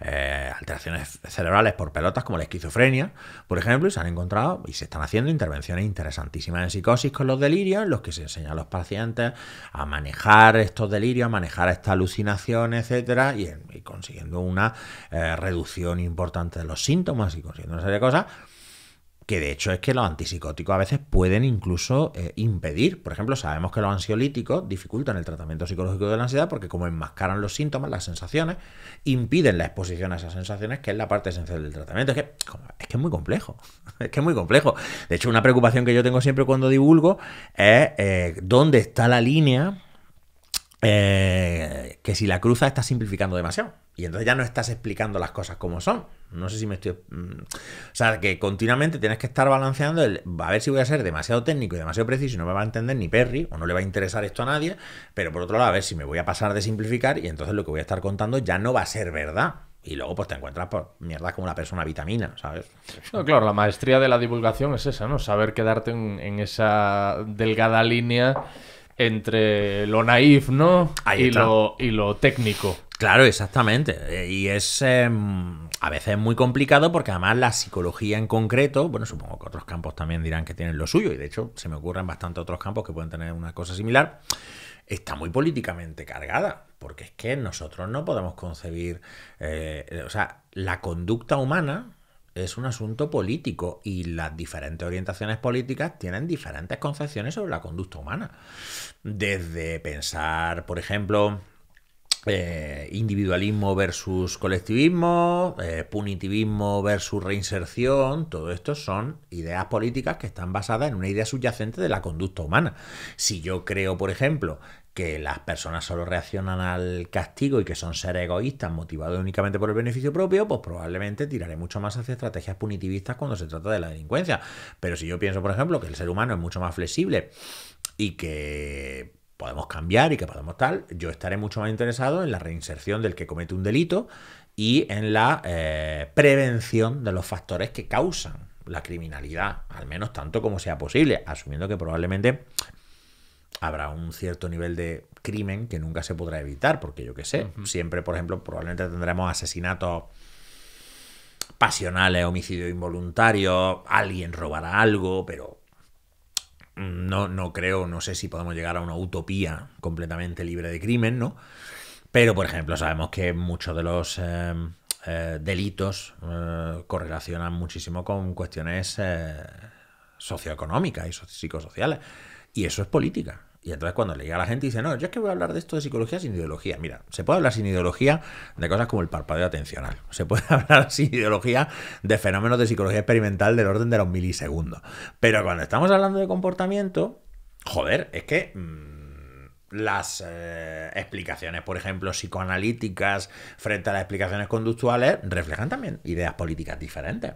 eh, alteraciones cerebrales por pelotas como la esquizofrenia, por ejemplo, se han encontrado y se están haciendo intervenciones interesantísimas en psicosis con los delirios, en los que se enseña a los pacientes a manejar estos delirios, a manejar esta alucinación, etcétera, y, consiguiendo una eh, reducción importante de los síntomas y consiguiendo una serie de cosas que de hecho es que los antipsicóticos a veces pueden incluso eh, impedir, por ejemplo, sabemos que los ansiolíticos dificultan el tratamiento psicológico de la ansiedad porque como enmascaran los síntomas, las sensaciones, impiden la exposición a esas sensaciones, que es la parte esencial del tratamiento. Es que es, que muy complejo, es que es muy complejo. De hecho, una preocupación que yo tengo siempre cuando divulgo es eh, dónde está la línea eh, que si la cruza está simplificando demasiado. Y entonces ya no estás explicando las cosas como son. No sé si me estoy... Mm, o sea, que continuamente tienes que estar balanceando el... A ver si voy a ser demasiado técnico y demasiado preciso y no me va a entender ni Perry o no le va a interesar esto a nadie. Pero por otro lado, a ver si me voy a pasar de simplificar y entonces lo que voy a estar contando ya no va a ser verdad. Y luego pues te encuentras por pues, mierda como una persona vitamina, ¿sabes? No, claro, la maestría de la divulgación es esa, ¿no? Saber quedarte en esa delgada línea entre lo naif, ¿no? y, lo, y lo técnico. Claro, exactamente. Eh, y es em, a veces muy complicado porque además la psicología en concreto, bueno, supongo que otros campos también dirán que tienen lo suyo y de hecho se me ocurren bastante otros campos que pueden tener una cosa similar, está muy políticamente cargada. Porque es que nosotros no podemos concebir, eh, o sea, la conducta humana es un asunto político y las diferentes orientaciones políticas tienen diferentes concepciones sobre la conducta humana. Desde pensar, por ejemplo, eh, individualismo versus colectivismo, eh, punitivismo versus reinserción, todo esto son ideas políticas que están basadas en una idea subyacente de la conducta humana. Si yo creo, por ejemplo, que las personas solo reaccionan al castigo y que son seres egoístas motivados únicamente por el beneficio propio, pues probablemente tiraré mucho más hacia estrategias punitivistas cuando se trata de la delincuencia. Pero si yo pienso, por ejemplo, que el ser humano es mucho más flexible y que podemos cambiar y que podemos tal, yo estaré mucho más interesado en la reinserción del que comete un delito y en la eh, prevención de los factores que causan la criminalidad, al menos tanto como sea posible, asumiendo que probablemente habrá un cierto nivel de crimen que nunca se podrá evitar, porque yo qué sé, siempre, por ejemplo, probablemente tendremos asesinatos pasionales, homicidio involuntario, alguien robará algo, pero no, no creo, no sé si podemos llegar a una utopía completamente libre de crimen, ¿no? Pero, por ejemplo, sabemos que muchos de los eh, eh, delitos eh, correlacionan muchísimo con cuestiones socioeconómicas y psicosociales. Y eso es política. Y entonces cuando le llega a la gente dice, no, yo es que voy a hablar de esto de psicología sin ideología. Mira, se puede hablar sin ideología de cosas como el parpadeo atencional. Se puede hablar sin ideología de fenómenos de psicología experimental del orden de los milisegundos. Pero cuando estamos hablando de comportamiento, joder, es que... Mm, las eh, explicaciones, por ejemplo, psicoanalíticas frente a las explicaciones conductuales, reflejan también ideas políticas diferentes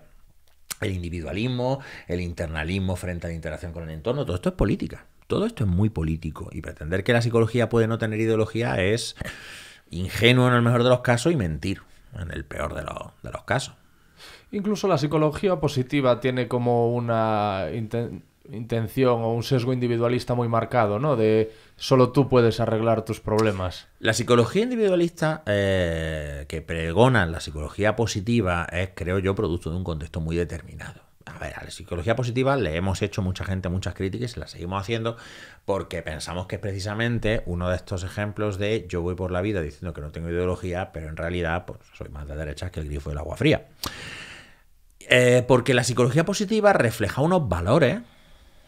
el individualismo, el internalismo frente a la interacción con el entorno, todo esto es política. Todo esto es muy político y pretender que la psicología puede no tener ideología es ingenuo en el mejor de los casos y mentir en el peor de, los casos. Incluso la psicología positiva tiene como una intención o un sesgo individualista muy marcado, ¿no? De solo tú puedes arreglar tus problemas. La psicología individualista eh, que pregona la psicología positiva es, creo yo, producto de un contexto muy determinado ver, a la psicología positiva le hemos hecho mucha gente muchas críticas y la seguimos haciendo porque pensamos que es precisamente uno de estos ejemplos de yo voy por la vida diciendo que no tengo ideología, pero en realidad pues, soy más de derechas que el grifo del agua fría. Eh, porque la psicología positiva refleja unos valores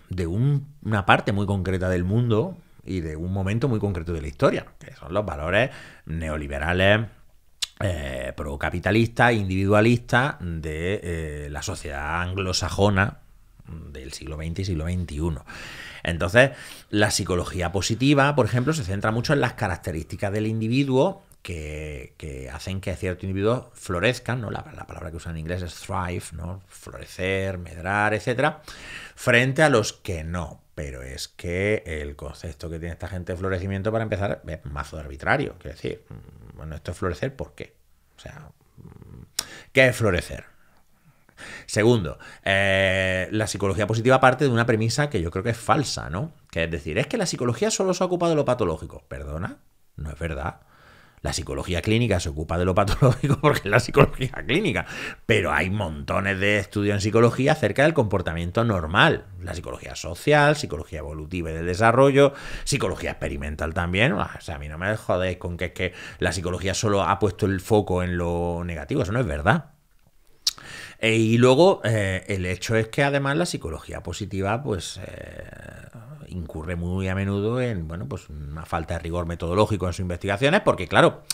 de una parte muy concreta del mundo y de un momento muy concreto de la historia, que son los valores neoliberales, eh, procapitalista, individualista de eh, la sociedad anglosajona del siglo XX y siglo XXI. Entonces, la psicología positiva, por ejemplo, se centra mucho en las características del individuo que, hacen que ciertos individuos florezcan, ¿no? La, palabra que usan en inglés es thrive, ¿no? florecer, medrar, etc., frente a los que no. Pero es que el concepto que tiene esta gente de florecimiento, para empezar, es mazo de arbitrario. Quiero decir, no esto es florecer, ¿por qué? O sea, ¿qué es florecer? Segundo, eh, la psicología positiva parte de una premisa que yo creo que es falsa, ¿no? Que es decir, es que la psicología solo se ha ocupado de lo patológico. Perdona, no es verdad. La psicología clínica se ocupa de lo patológico porque es la psicología clínica, pero hay montones de estudios en psicología acerca del comportamiento normal. La psicología social, psicología evolutiva y del desarrollo, psicología experimental también. O sea, a mí no me jodéis con que es que la psicología solo ha puesto el foco en lo negativo, eso no es verdad. Eh, y luego, eh, el hecho es que además la psicología positiva, pues. Eh, incurre muy a menudo en bueno pues una falta de rigor metodológico en sus investigaciones porque claro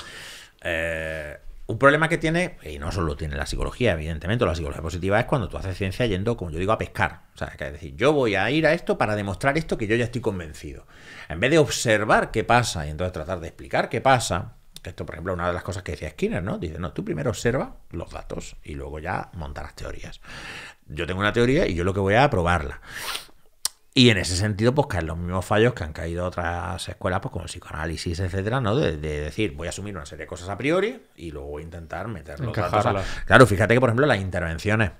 un problema que tiene, y no solo tiene la psicología, evidentemente, la psicología positiva es cuando tú haces ciencia yendo, como yo digo, a pescar. O sea, es decir, yo voy a ir a esto para demostrar esto que yo ya estoy convencido. En vez de observar qué pasa y entonces tratar de explicar qué pasa, esto, por ejemplo, una de las cosas que decía Skinner, ¿no? Dice, no, tú primero observa los datos y luego ya monta las teorías. Yo tengo una teoría y yo lo que voy a probarla. Y en ese sentido, pues caen los mismos fallos que han caído otras escuelas, pues como el psicoanálisis, etcétera, ¿no? De, decir, voy a asumir una serie de cosas a priori y luego voy a intentar meter los datos Claro, fíjate que, por ejemplo, las intervenciones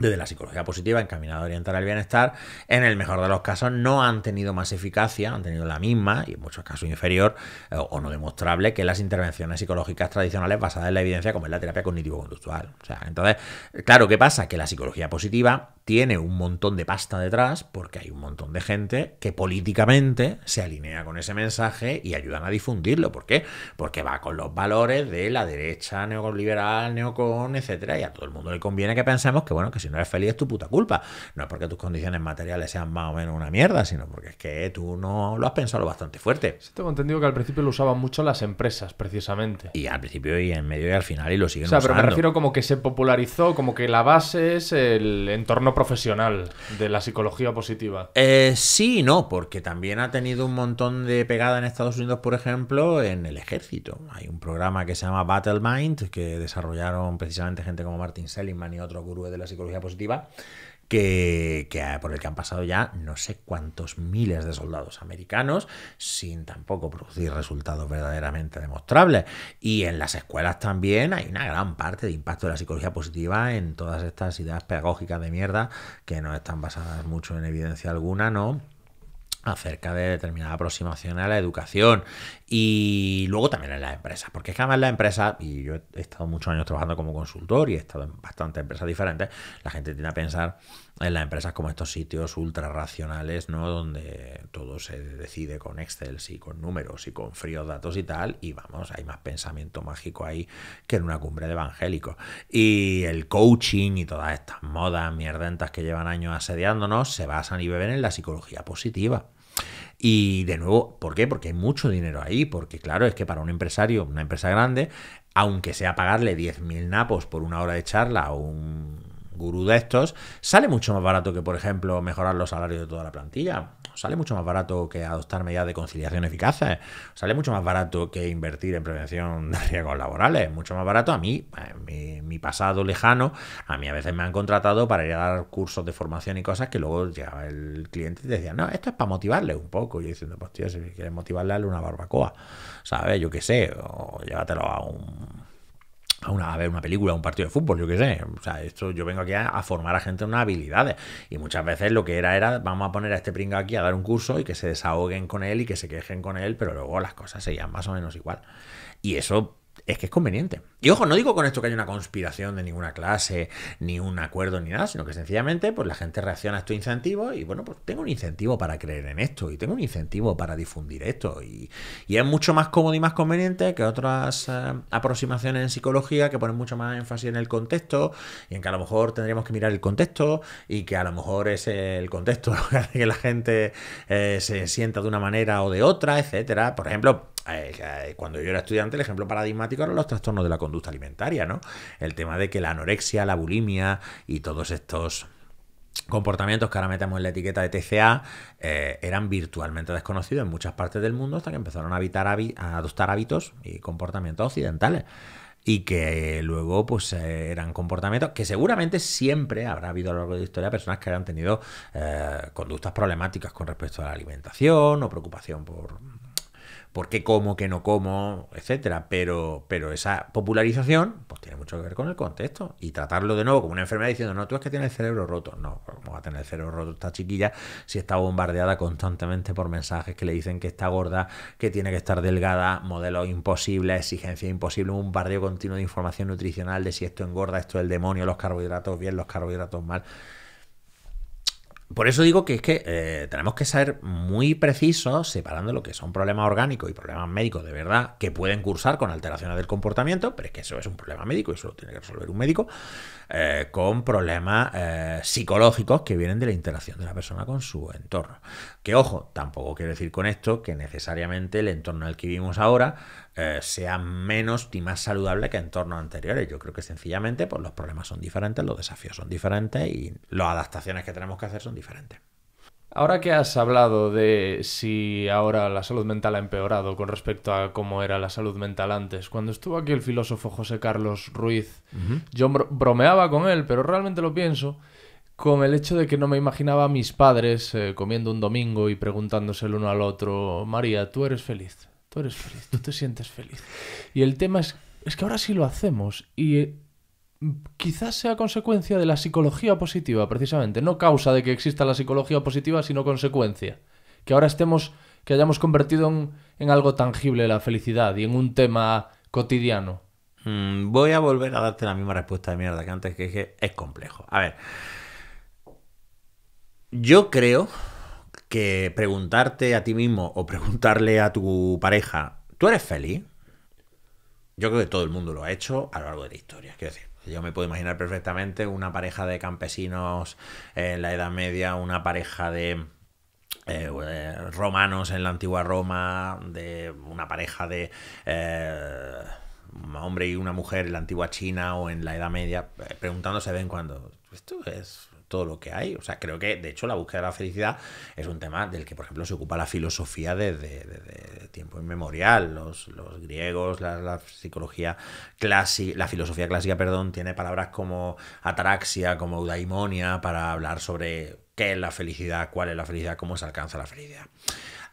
desde la psicología positiva encaminada a orientar el bienestar, en el mejor de los casos no han tenido más eficacia, han tenido la misma y en muchos casos inferior eh, o no demostrable que las intervenciones psicológicas tradicionales basadas en la evidencia como es la terapia cognitivo-conductual. O sea, entonces, claro, ¿qué pasa? Que la psicología positiva tiene un montón de pasta detrás porque hay un montón de gente que políticamente se alinea con ese mensaje y ayudan a difundirlo. ¿Por qué? Porque va con los valores de la derecha neoliberal, neocon, etcétera, y a todo el mundo le conviene que pensemos que, bueno, que si no eres feliz es tu puta culpa. No es porque tus condiciones materiales sean más o menos una mierda, sino porque es que tú no lo has pensado bastante fuerte. Sí, tengo entendido que al principio lo usaban mucho las empresas, precisamente. Y al principio y en medio y al final y lo siguen usando. O sea, pero me refiero como que se popularizó, como que la base es el entorno profesional de la psicología positiva. Eh, sí no, porque también ha tenido un montón de pegada en Estados Unidos, por ejemplo, en el ejército. Hay un programa que se llama Battle Mind, que desarrollaron precisamente gente como Martin Seligman y otros gurúes de la psicología positiva, que, que, por el que han pasado ya no sé cuántos miles de soldados americanos sin tampoco producir resultados verdaderamente demostrables. Y en las escuelas también hay una gran parte de impacto de la psicología positiva en todas estas ideas pedagógicas de mierda que no están basadas mucho en evidencia alguna, ¿no? acerca de determinada aproximación a la educación y luego también en las empresas, porque es que además las empresas, y yo he estado muchos años trabajando como consultor y he estado en bastantes empresas diferentes, la gente tiene a pensar en las empresas como estos sitios ultra racionales, ¿no? Donde todo se decide con Excel, y con números y con fríos datos y tal, y vamos, hay más pensamiento mágico ahí que en una cumbre de evangélicos. Y el coaching y todas estas modas mierdentas que llevan años asediándonos se basan y beben en la psicología positiva. Y de nuevo, ¿por qué? Porque hay mucho dinero ahí, porque claro, es que para un empresario, una empresa grande, aunque sea pagarle 10.000 napos por una hora de charla o un gurú de estos, sale mucho más barato que, por ejemplo, mejorar los salarios de toda la plantilla. Sale mucho más barato que adoptar medidas de conciliación eficaces. Sale mucho más barato que invertir en prevención de riesgos laborales. Mucho más barato a mí, en mi, pasado lejano, a mí a veces me han contratado para ir a dar cursos de formación y cosas que luego llegaba el cliente decía, no, esto es para motivarle un poco. Y yo diciendo, pues tío, si quieres motivarle, dale una barbacoa. ¿Sabes? Yo qué sé, o llévatelo a un a, una, ver una película, un partido de fútbol, yo qué sé. O sea, esto yo vengo aquí a, formar a gente en unas habilidades. Y muchas veces lo que era era, vamos a poner a este pringo aquí a dar un curso y que se desahoguen con él y que se quejen con él, pero luego las cosas serían más o menos igual. Y eso es que es conveniente. Y ojo, no digo con esto que haya una conspiración de ninguna clase, ni un acuerdo, ni nada, sino que sencillamente pues, la gente reacciona a estos incentivos y bueno, pues tengo un incentivo para creer en esto y tengo un incentivo para difundir esto. Y, es mucho más cómodo y más conveniente que otras eh, aproximaciones en psicología que ponen mucho más énfasis en el contexto y en que a lo mejor tendríamos que mirar el contexto y que a lo mejor es el contexto lo que hace que la gente eh, se sienta de una manera o de otra, etcétera. Por ejemplo, eh, cuando yo era estudiante, el ejemplo paradigmático eran los trastornos de la conducta conducta alimentaria, ¿no? El tema de que la anorexia, la bulimia y todos estos comportamientos que ahora metemos en la etiqueta de TCA eh, eran virtualmente desconocidos en muchas partes del mundo hasta que empezaron a, habitar, a adoptar hábitos y comportamientos occidentales y que luego pues eh, eran comportamientos que seguramente siempre habrá habido a lo largo de la historia personas que hayan tenido eh, conductas problemáticas con respecto a la alimentación o preocupación por, por qué como, que no como, etcétera. Pero, pero esa popularización, pues tiene mucho que ver con el contexto. Y tratarlo de nuevo como una enfermedad diciendo, no, tú es que tienes el cerebro roto. No, ¿cómo va a tener el cerebro roto esta chiquilla si está bombardeada constantemente por mensajes que le dicen que está gorda, que tiene que estar delgada, modelo imposible exigencia imposible, un bombardeo continuo de información nutricional de si esto engorda, esto es el demonio, los carbohidratos bien, los carbohidratos mal. Por eso digo que es que eh, tenemos que ser muy precisos separando lo que son problemas orgánicos y problemas médicos de verdad que pueden cursar con alteraciones del comportamiento, pero es que eso es un problema médico y eso lo tiene que resolver un médico, eh, con problemas eh, psicológicos que vienen de la interacción de la persona con su entorno. Que ojo, tampoco quiero decir con esto que necesariamente el entorno en el que vivimos ahora eh, sea menos y más saludable que en entornos anteriores. Yo creo que sencillamente pues, los problemas son diferentes, los desafíos son diferentes y las adaptaciones que tenemos que hacer son diferentes. Ahora que has hablado de si ahora la salud mental ha empeorado con respecto a cómo era la salud mental antes, cuando estuvo aquí el filósofo José Carlos Ruiz, yo bromeaba con él, pero realmente lo pienso, con el hecho de que no me imaginaba a mis padres eh, comiendo un domingo y preguntándose el uno al otro, María, ¿tú eres feliz? tú eres feliz, tú te sientes feliz. Y el tema es, que ahora sí lo hacemos y eh, quizás sea consecuencia de la psicología positiva, precisamente, no causa de que exista la psicología positiva, sino consecuencia. Que ahora estemos, que hayamos convertido en, algo tangible la felicidad y en un tema cotidiano. Mm, voy a volver a darte la misma respuesta de mierda que antes que dije, es complejo. A ver, yo creo que preguntarte a ti mismo o preguntarle a tu pareja, ¿tú eres feliz? Yo creo que todo el mundo lo ha hecho a lo largo de la historia. Quiero decir, yo me puedo imaginar perfectamente una pareja de campesinos en la Edad Media, una pareja de eh, eh, romanos en la antigua Roma, de una pareja de eh, un hombre y una mujer en la antigua China o en la Edad Media, preguntándose de vez en cuando, ¿esto es todo lo que hay. O sea, creo que, de hecho, la búsqueda de la felicidad es un tema del que, por ejemplo, se ocupa la filosofía desde de, tiempo inmemorial. Los, griegos, la, la psicología clásica, la filosofía clásica, perdón, tiene palabras como ataraxia, como eudaimonia, para hablar sobre qué es la felicidad, cuál es la felicidad, cómo se alcanza la felicidad.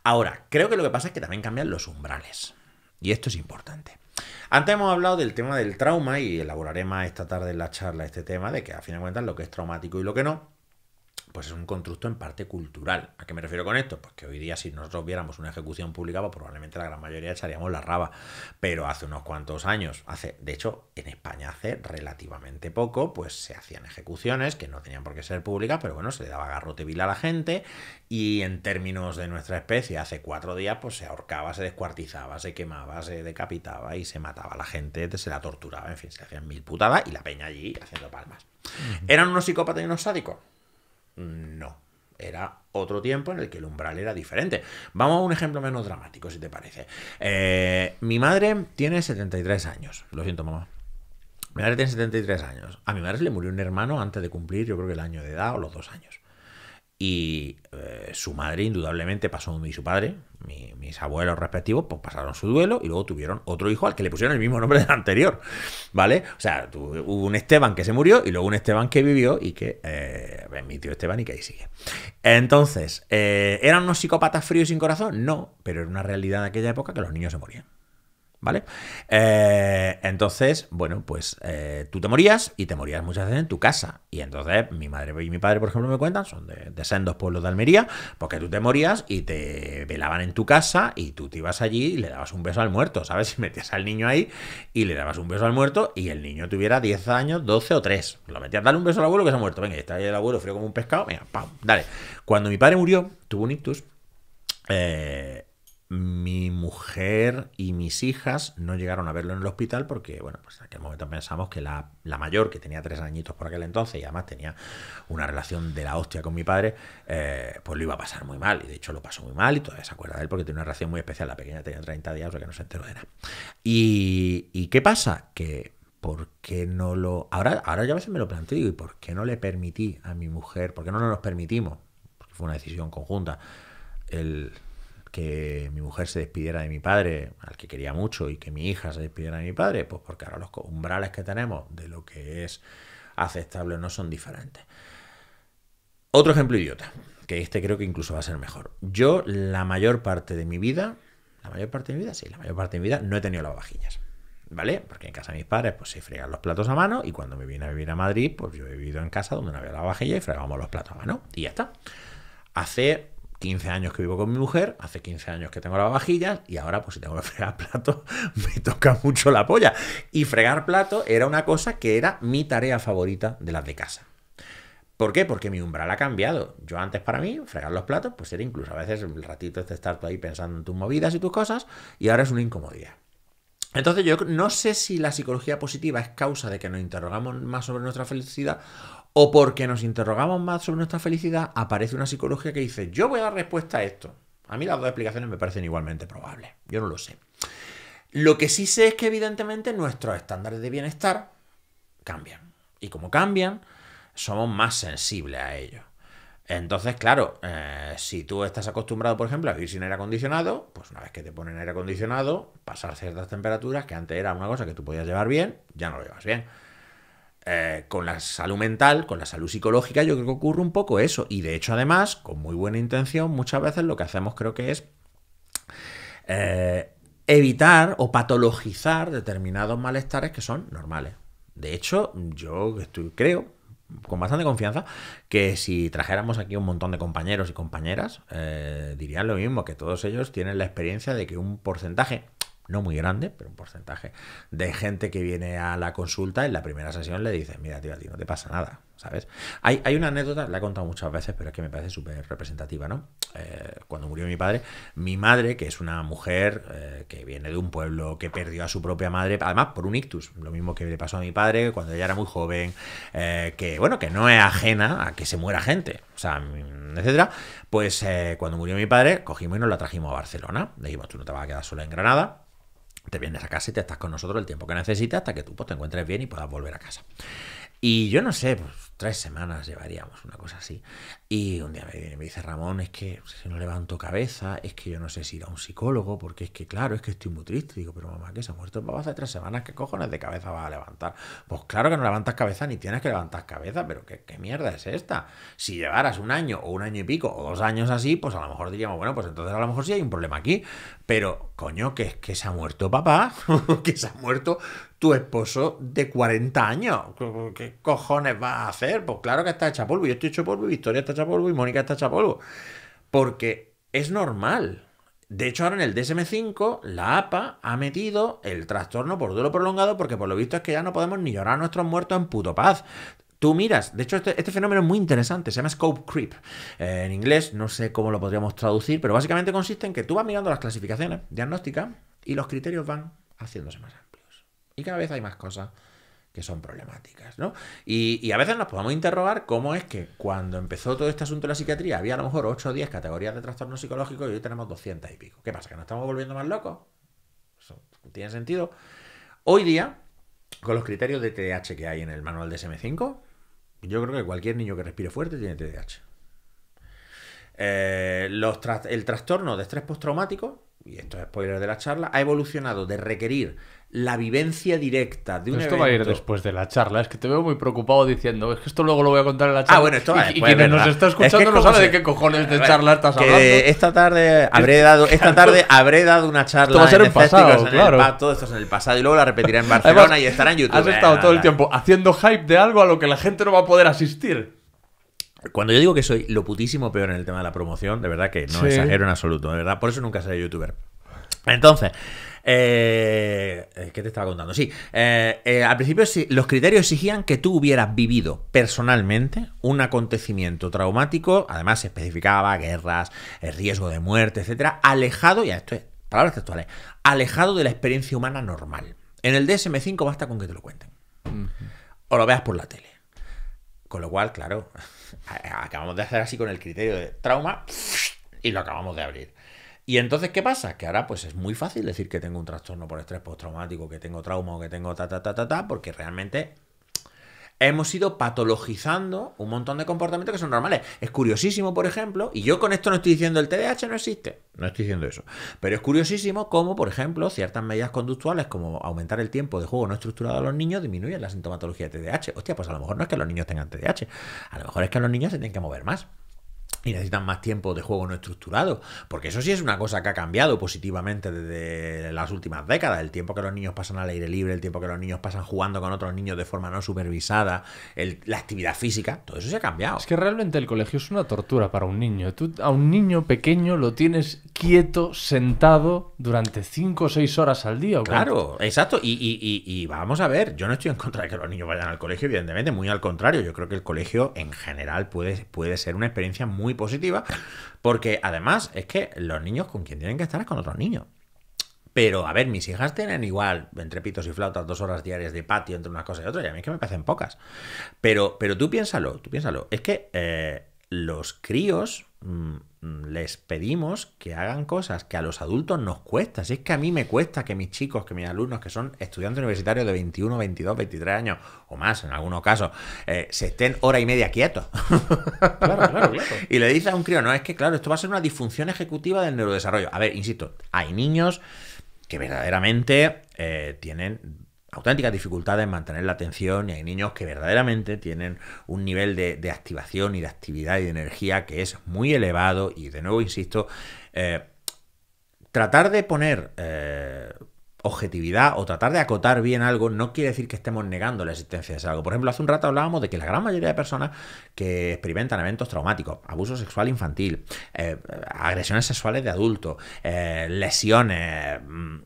Ahora, creo que lo que pasa es que también cambian los umbrales. Y esto es importante. Antes hemos hablado del tema del trauma y elaboraré más esta tarde en la charla este tema de que a fin de cuentas lo que es traumático y lo que no pues es un constructo en parte cultural. ¿A qué me refiero con esto? Pues que hoy día si nosotros viéramos una ejecución pública, pues probablemente la gran mayoría echaríamos la raba. Pero hace unos cuantos años, hace, de hecho, en España hace relativamente poco, pues se hacían ejecuciones que no tenían por qué ser públicas, pero bueno, se le daba garrote vil a la gente y en términos de nuestra especie, hace cuatro días, pues se ahorcaba, se descuartizaba, se quemaba, se decapitaba y se mataba a la gente, se la torturaba, en fin, se hacían mil putadas y la peña allí haciendo palmas. ¿Eran unos psicópatas y unos sádicos? No. Era otro tiempo en el que el umbral era diferente. Vamos a un ejemplo menos dramático, si te parece. Eh, mi madre tiene 73 años. Lo siento, mamá. Mi madre tiene 73 años. A mi madre le murió un hermano antes de cumplir, yo creo que el año de edad o los dos años. Y eh, su madre, indudablemente, pasó y su padre, mis abuelos respectivos, pues pasaron su duelo y luego tuvieron otro hijo al que le pusieron el mismo nombre del anterior. ¿Vale? O sea, hubo un Esteban que se murió y luego un Esteban que vivió y que. Eh, mi tío Esteban y que ahí sigue. Entonces, eh, ¿eran unos psicópatas fríos sin corazón? No, pero era una realidad de aquella época que los niños se morían. ¿Vale? Eh, entonces, bueno, pues eh, tú te morías y te morías muchas veces en tu casa. Y entonces mi madre y mi padre, por ejemplo, me cuentan, son de, sendos pueblos de Almería, porque tú te morías y te velaban en tu casa y tú te ibas allí y le dabas un beso al muerto, ¿sabes? Y metías al niño ahí y le dabas un beso al muerto y el niño tuviera 10 años, 12 o 3. Lo metías, dale un beso al abuelo que se ha muerto. Venga, está el abuelo frío como un pescado, venga, pam, dale. Cuando mi padre murió, tuvo un ictus. Eh, mi mujer y mis hijas no llegaron a verlo en el hospital porque, bueno, pues en aquel momento pensamos que la, mayor, que tenía tres añitos por aquel entonces y además tenía una relación de la hostia con mi padre, eh, pues lo iba a pasar muy mal. Y de hecho lo pasó muy mal y todavía se acuerda de él porque tiene una relación muy especial. La pequeña tenía 30 días, o que no se enteró de nada. ¿Y, qué pasa? Que ¿por qué no lo...? Ahora, ahora yo a veces me lo planteo y ¿por qué no le permití a mi mujer? ¿Por qué no nos permitimos? fue una decisión conjunta. El que mi mujer se despidiera de mi padre, al que quería mucho, y que mi hija se despidiera de mi padre, pues porque ahora los umbrales que tenemos de lo que es aceptable no son diferentes. Otro ejemplo idiota, que este creo que incluso va a ser mejor. Yo la mayor parte de mi vida, la mayor parte de mi vida, sí, la mayor parte de mi vida no he tenido vajillas, ¿Vale? Porque en casa de mis padres pues se fregan los platos a mano y cuando me vine a vivir a Madrid pues yo he vivido en casa donde no había lavavajillas y fregábamos los platos a mano y ya está. Hace 15 años que vivo con mi mujer, hace 15 años que tengo lavavajillas y ahora pues si tengo que fregar plato me toca mucho la polla. Y fregar plato era una cosa que era mi tarea favorita de las de casa. ¿Por qué? Porque mi umbral ha cambiado. Yo antes para mí, fregar los platos, pues era incluso a veces el ratito de este estar tú ahí pensando en tus movidas y tus cosas y ahora es una incomodidad. Entonces yo no sé si la psicología positiva es causa de que nos interrogamos más sobre nuestra felicidad o porque nos interrogamos más sobre nuestra felicidad, aparece una psicología que dice, yo voy a dar respuesta a esto. A mí las dos explicaciones me parecen igualmente probables, yo no lo sé. Lo que sí sé es que evidentemente nuestros estándares de bienestar cambian. Y como cambian, somos más sensibles a ello. Entonces, claro, eh, si tú estás acostumbrado, por ejemplo, a vivir sin aire acondicionado, pues una vez que te ponen aire acondicionado, pasar ciertas temperaturas, que antes era una cosa que tú podías llevar bien, ya no lo llevas bien. Eh, con la salud mental, con la salud psicológica, yo creo que ocurre un poco eso. Y de hecho, además, con muy buena intención, muchas veces lo que hacemos creo que es eh, evitar o patologizar determinados malestares que son normales. De hecho, yo creo, con bastante confianza que si trajéramos aquí un montón de compañeros y compañeras, eh, dirían lo mismo, que todos ellos tienen la experiencia de que un porcentaje no muy grande, pero un porcentaje de gente que viene a la consulta en la primera sesión le dice, mira, tío, a ti no te pasa nada, ¿sabes? Hay, una anécdota, la he contado muchas veces, pero es que me parece súper representativa, ¿no? Eh, cuando murió mi padre, mi madre, que es una mujer eh, que viene de un pueblo que perdió a su propia madre, además por un ictus, lo mismo que le pasó a mi padre cuando ella era muy joven, eh, que, bueno, que no es ajena a que se muera gente, o sea, mm, etcétera, pues cuando murió mi padre, cogimos y nos la trajimos a Barcelona. Le dijimos, tú no te vas a quedar sola en Granada, te vienes a casa y te estás con nosotros el tiempo que necesitas hasta que tú pues, te encuentres bien y puedas volver a casa. Y yo no sé, pues tres semanas llevaríamos, una cosa así. Y un día me dice, Ramón, es que si no levanto cabeza, es que yo no sé si ir a un psicólogo, porque es que claro, es que estoy muy triste. Digo, pero mamá, que se ha muerto papá hace tres semanas, ¿qué cojones de cabeza va a levantar? Pues claro que no levantas cabeza ni tienes que levantar cabeza, pero ¿qué, qué mierda es esta? Si llevaras un año o un año y pico o dos años así, pues a lo mejor diríamos, bueno, pues entonces a lo mejor sí hay un problema aquí, pero coño, que es que se ha muerto papá, que se ha muerto tu esposo de 40 años. ¿Qué cojones vas a hacer? Pues claro que está hecha polvo. Yo estoy hecho polvo, Victoria está hecha polvo y Mónica está hecha polvo. Porque es normal. De hecho, ahora en el DSM5, la APA ha metido el trastorno por duelo prolongado porque por lo visto es que ya no podemos ni llorar a nuestros muertos en puto paz. Tú miras, de hecho este, este fenómeno es muy interesante, se llama scope creep. Eh, en inglés no sé cómo lo podríamos traducir, pero básicamente consiste en que tú vas mirando las clasificaciones diagnósticas y los criterios van haciéndose más amplios. Y cada vez hay más cosas que son problemáticas, ¿no? Y, a veces nos podemos interrogar cómo es que cuando empezó todo este asunto de la psiquiatría había a lo mejor 8 o 10 categorías de trastornos psicológicos y hoy tenemos 200 y pico. ¿Qué pasa? ¿Que nos estamos volviendo más locos? tiene sentido. Hoy día, con los criterios de TDAH que hay en el manual de SM5, yo creo que cualquier niño que respire fuerte tiene TDAH. Eh, el trastorno de estrés postraumático, y esto es spoiler de la charla, ha evolucionado de requerir la vivencia directa de un Esto va a ir después de la charla. Es que te veo muy preocupado diciendo, es que esto luego lo voy a contar en la ah, charla. Ah, bueno, esto Y, y quien nos está escuchando no sabe de qué cojones de charla estás hablando. Esta tarde habré dado, esta tarde habré dado una charla. Esto va a ser en, en pasado, claro. todo esto es en el pasado y luego la repetiré en Barcelona y estará en YouTube. Has estado todo el tiempo haciendo hype de algo a lo que la gente no va a poder asistir. Cuando yo digo que soy lo putísimo peor en el tema de la promoción, de verdad que no exagero en absoluto, de verdad, por eso nunca seré youtuber. Entonces, eh, eh, ¿Qué te estaba contando? Sí, eh, al principio los criterios exigían que tú hubieras vivido personalmente un acontecimiento traumático, además se especificaba guerras, riesgo de muerte, etcétera, alejado, ya esto es, palabras textuales, alejado de la experiencia humana normal. En el DSM-5 basta con que te lo cuenten. O lo veas por la tele. Con lo cual, claro, acabamos de hacer así con el criterio de trauma y lo acabamos de abrir. Y entonces, ¿qué pasa? Que ahora pues es muy fácil decir que tengo un trastorno por estrés postraumático, que tengo trauma o que tengo ta, ta, ta, ta, ta, porque realmente hemos ido patologizando un montón de comportamientos que son normales. Es curiosísimo, por ejemplo, y yo con esto no estoy diciendo el TDAH no existe, no estoy diciendo eso, pero es curiosísimo cómo, por ejemplo, ciertas medidas conductuales como aumentar el tiempo de juego no estructurado a los niños disminuyen la sintomatología de TDAH. Hostia, pues a lo mejor no es que los niños tengan TDAH, a lo mejor es que los niños se tienen que mover más y necesitan más tiempo de juego no estructurado, porque eso sí es una cosa que ha cambiado positivamente desde las últimas décadas, el tiempo que los niños pasan al aire libre, el tiempo que los niños pasan jugando con otros niños de forma no supervisada, la actividad física, todo eso se ha cambiado. Es que realmente el colegio es una tortura para un niño. Tú a un niño pequeño lo tienes quieto, sentado, durante 5 o 6 horas al día. claro, exacto, y, vamos a ver, yo no estoy en contra de que los niños vayan al colegio, evidentemente, muy al contrario, yo creo que el colegio en general puede, puede ser una experiencia muy muy positiva, porque además es que los niños con quien tienen que estar es con otros niños. Pero, a ver, mis hijas tienen igual, entre pitos y flautas, dos horas diarias de patio entre unas cosas y otras, y a mí es que me parecen pocas. Pero, pero tú piénsalo, tú piénsalo. Es que eh, los críos Mm, mm, les pedimos que hagan cosas que a los adultos nos cuesta. Si es que a mí me cuesta que mis chicos, que mis alumnos, que son estudiantes universitarios de 21, 22, 23 años o más en algunos casos, eh, se estén hora y media quietos. Claro, claro, claro. Y le dice a un crío, no, es que claro, esto va a ser una disfunción ejecutiva del neurodesarrollo. A ver, insisto, hay niños que verdaderamente eh, tienen auténticas dificultades en mantener la atención y hay niños que verdaderamente tienen un nivel de, activación y de actividad y de energía que es muy elevado y de nuevo insisto, eh, tratar de poner... Eh, objetividad o tratar de acotar bien algo no quiere decir que estemos negando la existencia de algo. Por ejemplo, hace un rato hablábamos de que la gran mayoría de personas que experimentan eventos traumáticos, abuso sexual infantil, eh, agresiones sexuales de adultos, eh, lesiones, mm,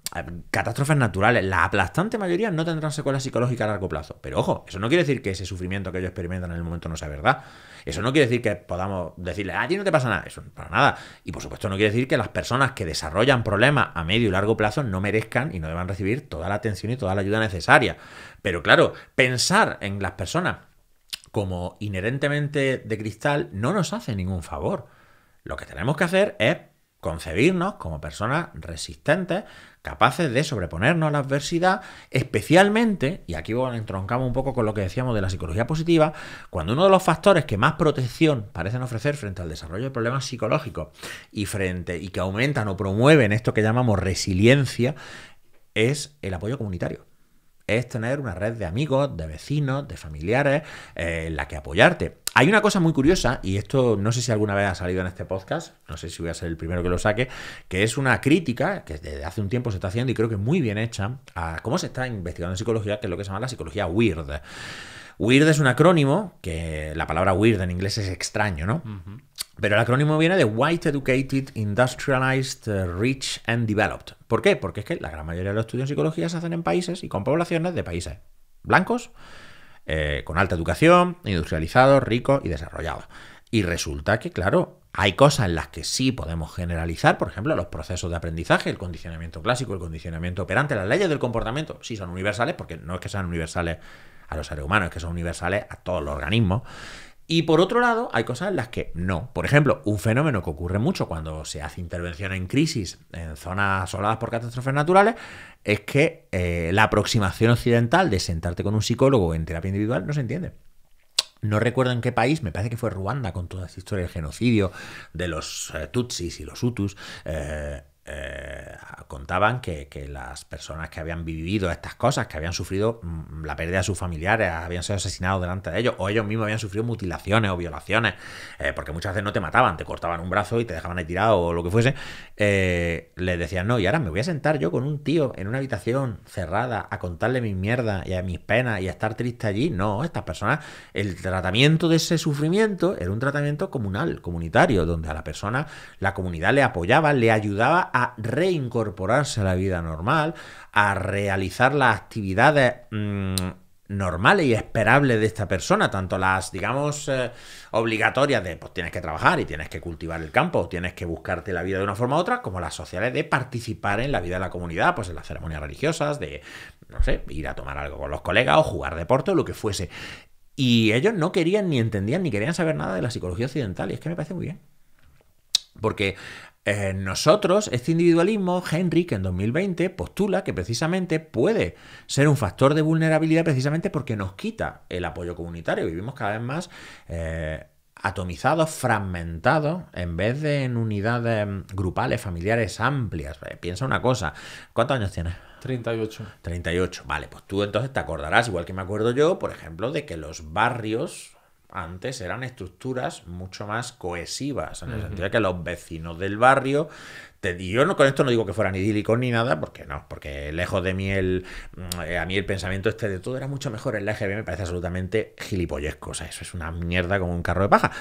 catástrofes naturales, la aplastante mayoría no tendrán secuelas psicológicas a largo plazo. Pero ojo, eso no quiere decir que ese sufrimiento que ellos experimentan en el momento no sea verdad. Eso no quiere decir que podamos decirle, a ti no te pasa nada. Eso para nada. Y por supuesto no quiere decir que las personas que desarrollan problemas a medio y largo plazo no merezcan y no deban recibir toda la atención y toda la ayuda necesaria. Pero claro, pensar en las personas como inherentemente de cristal no nos hace ningún favor. Lo que tenemos que hacer es concebirnos como personas resistentes, capaces de sobreponernos a la adversidad, especialmente, y aquí entroncamos un poco con lo que decíamos de la psicología positiva, cuando uno de los factores que más protección parecen ofrecer frente al desarrollo de problemas psicológicos y frente y que aumentan o promueven esto que llamamos resiliencia es el apoyo comunitario es tener una red de amigos, de vecinos, de familiares eh, en la que apoyarte. Hay una cosa muy curiosa, y esto no sé si alguna vez ha salido en este podcast, no sé si voy a ser el primero que lo saque, que es una crítica que desde hace un tiempo se está haciendo y creo que muy bien hecha a cómo se está investigando en psicología, que es lo que se llama la psicología weird. Weird es un acrónimo, que la palabra weird en inglés es extraño, ¿no? Pero el acrónimo viene de White Educated, Industrialized, Rich and Developed. ¿Por qué? Porque es que la gran mayoría de los estudios en psicología se hacen en países y con poblaciones de países blancos, eh, con alta educación, industrializados, ricos y desarrollados. Y resulta que, claro, hay cosas en las que sí podemos generalizar, por ejemplo, los procesos de aprendizaje, el condicionamiento clásico, el condicionamiento operante, las leyes del comportamiento, sí son universales, porque no es que sean universales a los seres humanos, es que son universales a todos los organismos. Y por otro lado, hay cosas en las que no. Por ejemplo, un fenómeno que ocurre mucho cuando se hace intervención en crisis en zonas asoladas por catástrofes naturales es que eh, la aproximación occidental de sentarte con un psicólogo en terapia individual no se entiende. No recuerdo en qué país, me parece que fue Ruanda con toda esa historia del genocidio de los eh, Tutsis y los Hutus. Eh, eh, contaban que, las personas que habían vivido estas cosas, que habían sufrido mm, la pérdida de sus familiares, habían sido asesinados delante de ellos, o ellos mismos habían sufrido mutilaciones o violaciones, eh, porque muchas veces no te mataban, te cortaban un brazo y te dejaban ahí tirado o lo que fuese, eh, les decían, no, y ahora me voy a sentar yo con un tío en una habitación cerrada a contarle mis mierdas y a mis penas y a estar triste allí. No, estas personas, el tratamiento de ese sufrimiento era un tratamiento comunal, comunitario, donde a la persona, la comunidad le apoyaba, le ayudaba a reincorporarse a la vida normal, a realizar las actividades mm, normales y esperables de esta persona, tanto las, digamos, eh, obligatorias de pues tienes que trabajar y tienes que cultivar el campo, tienes que buscarte la vida de una forma u otra, como las sociales de participar en la vida de la comunidad, pues en las ceremonias religiosas, de, no sé, ir a tomar algo con los colegas o jugar deporte o lo que fuese. Y ellos no querían, ni entendían, ni querían saber nada de la psicología occidental, y es que me parece muy bien. Porque eh, nosotros, este individualismo, Henrik en 2020 postula que precisamente puede ser un factor de vulnerabilidad precisamente porque nos quita el apoyo comunitario. Vivimos cada vez más eh, atomizados, fragmentados, en vez de en unidades em, grupales, familiares amplias. Eh, piensa una cosa, ¿cuántos años tienes? 38. 38, vale, pues tú entonces te acordarás, igual que me acuerdo yo, por ejemplo, de que los barrios antes eran estructuras mucho más cohesivas, en el sentido de que los vecinos del barrio te, yo con esto no digo que fueran idílicos ni nada, porque no, porque lejos de mí el, eh, a mí el pensamiento este de todo era mucho mejor en la EGB me parece absolutamente gilipollesco, o sea, eso es una mierda como un carro de paja.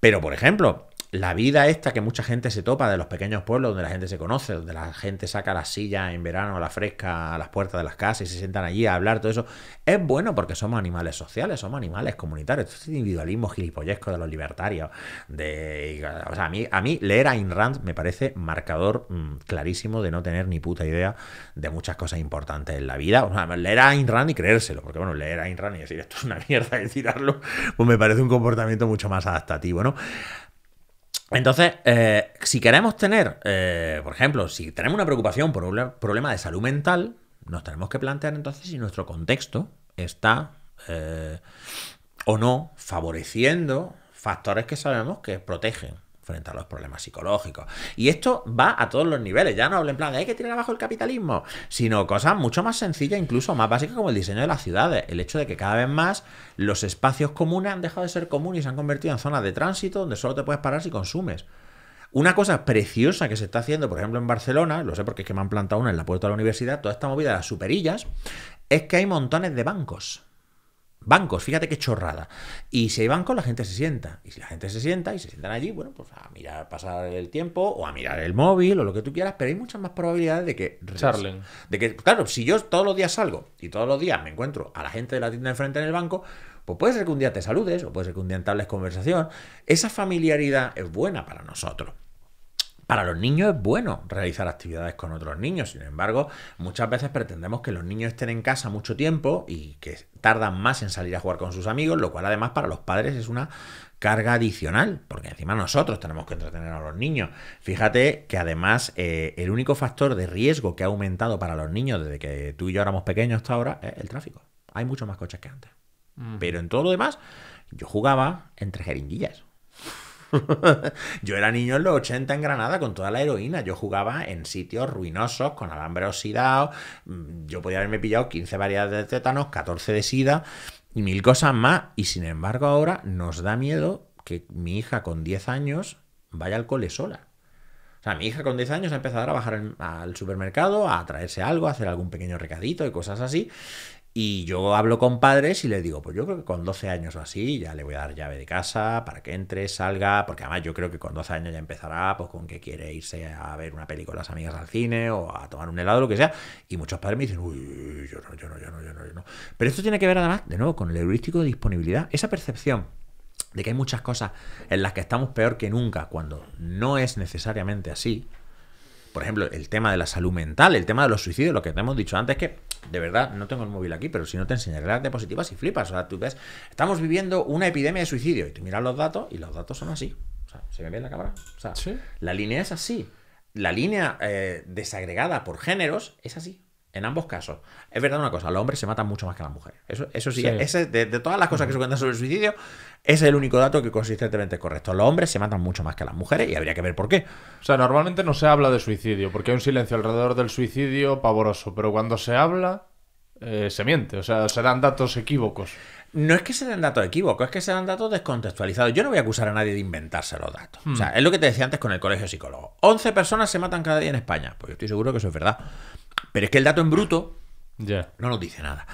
Pero, por ejemplo, la vida esta que mucha gente se topa de los pequeños pueblos donde la gente se conoce, donde la gente saca las sillas en verano, a la fresca, a las puertas de las casas y se sientan allí a hablar, todo eso, es bueno porque somos animales sociales, somos animales comunitarios. este individualismo gilipollesco de los libertarios, de... O sea, a mí, a mí leer a Ayn Rand me parece marcador mm, clarísimo de no tener ni puta idea de muchas cosas importantes en la vida. O leer a Ayn Rand y creérselo, porque bueno, leer a Ayn Rand y decir esto es una mierda y tirarlo, pues me parece un comportamiento mucho más adaptativo, ¿no? Entonces, eh, si queremos tener, eh, por ejemplo, si tenemos una preocupación por un problema de salud mental, nos tenemos que plantear entonces si nuestro contexto está eh, o no favoreciendo factores que sabemos que protegen frente los problemas psicológicos. Y esto va a todos los niveles. Ya no hablo en plan de eh, hay que tienen abajo el capitalismo, sino cosas mucho más sencillas, incluso más básicas como el diseño de las ciudades. El hecho de que cada vez más los espacios comunes han dejado de ser comunes y se han convertido en zonas de tránsito donde solo te puedes parar si consumes. Una cosa preciosa que se está haciendo, por ejemplo, en Barcelona, lo sé porque es que me han plantado una en la puerta de la universidad, toda esta movida de las superillas, es que hay montones de bancos. Bancos, fíjate qué chorrada. Y si hay bancos, la gente se sienta. Y si la gente se sienta y se sientan allí, bueno, pues a mirar, pasar el tiempo o a mirar el móvil o lo que tú quieras, pero hay muchas más probabilidades de que. De que, claro, si yo todos los días salgo y todos los días me encuentro a la gente de la tienda de frente en el banco, pues puede ser que un día te saludes o puede ser que un día entables conversación. Esa familiaridad es buena para nosotros. Para los niños es bueno realizar actividades con otros niños, sin embargo, muchas veces pretendemos que los niños estén en casa mucho tiempo y que tardan más en salir a jugar con sus amigos, lo cual además para los padres es una carga adicional, porque encima nosotros tenemos que entretener a los niños. Fíjate que además eh, el único factor de riesgo que ha aumentado para los niños desde que tú y yo éramos pequeños hasta ahora es el tráfico. Hay muchos más coches que antes. Pero en todo lo demás, yo jugaba entre jeringuillas. yo era niño en los 80 en Granada con toda la heroína. Yo jugaba en sitios ruinosos, con alambre oxidado. Mm, yo podía haberme pillado 15 variedades de tétanos, 14 de sida y mil cosas más. Y sin embargo, ahora nos da miedo que mi hija con 10 años vaya al cole sola. O sea, mi hija con 10 años ha empezado a trabajar al supermercado, a traerse algo, a hacer algún pequeño recadito y cosas así. Y yo hablo con padres y les digo, pues yo creo que con 12 años o así ya le voy a dar llave de casa para que entre, salga, porque además yo creo que con 12 años ya empezará pues con que quiere irse a ver una película con las amigas al cine o a tomar un helado, lo que sea. Y muchos padres me dicen, uy, no, yo no, yo no, yo no, yo no. Pero esto tiene que ver además, de nuevo, con el heurístico de disponibilidad, esa percepción de que hay muchas cosas en las que estamos peor que nunca cuando no es necesariamente así, por ejemplo, el tema de la salud mental, el tema de los suicidios, lo que te hemos dicho antes, que de verdad no tengo el móvil aquí, pero si no te enseñaré las diapositivas y flipas. O sea, tú ves, estamos viviendo una epidemia de suicidio y tú miras los datos y los datos son así. O sea, ¿se ve bien la cámara? O sea, la línea es así. La línea eh, desagregada por géneros es así. En ambos casos. Es verdad una cosa, los hombres se matan mucho más que las mujeres. Eso, eso sí, de, todas las cosas que se cuentan sobre el suicidio, ese es el único dato que consistentemente es correcto. Los hombres se matan mucho más que las mujeres y habría que ver por qué. O sea, normalmente no se habla de suicidio, porque hay un silencio alrededor del suicidio pavoroso, pero cuando se habla, eh, se miente, o sea, se dan datos equívocos. No es que se den datos equívocos, es que se dan datos descontextualizados. Yo no voy a acusar a nadie de inventarse los datos. O sea, hmm. es lo que te decía antes con el colegio psicólogo. 11 personas se matan cada día en España. Pues yo estoy seguro que eso es verdad. Pero es que el dato en bruto ya No nos dice nada.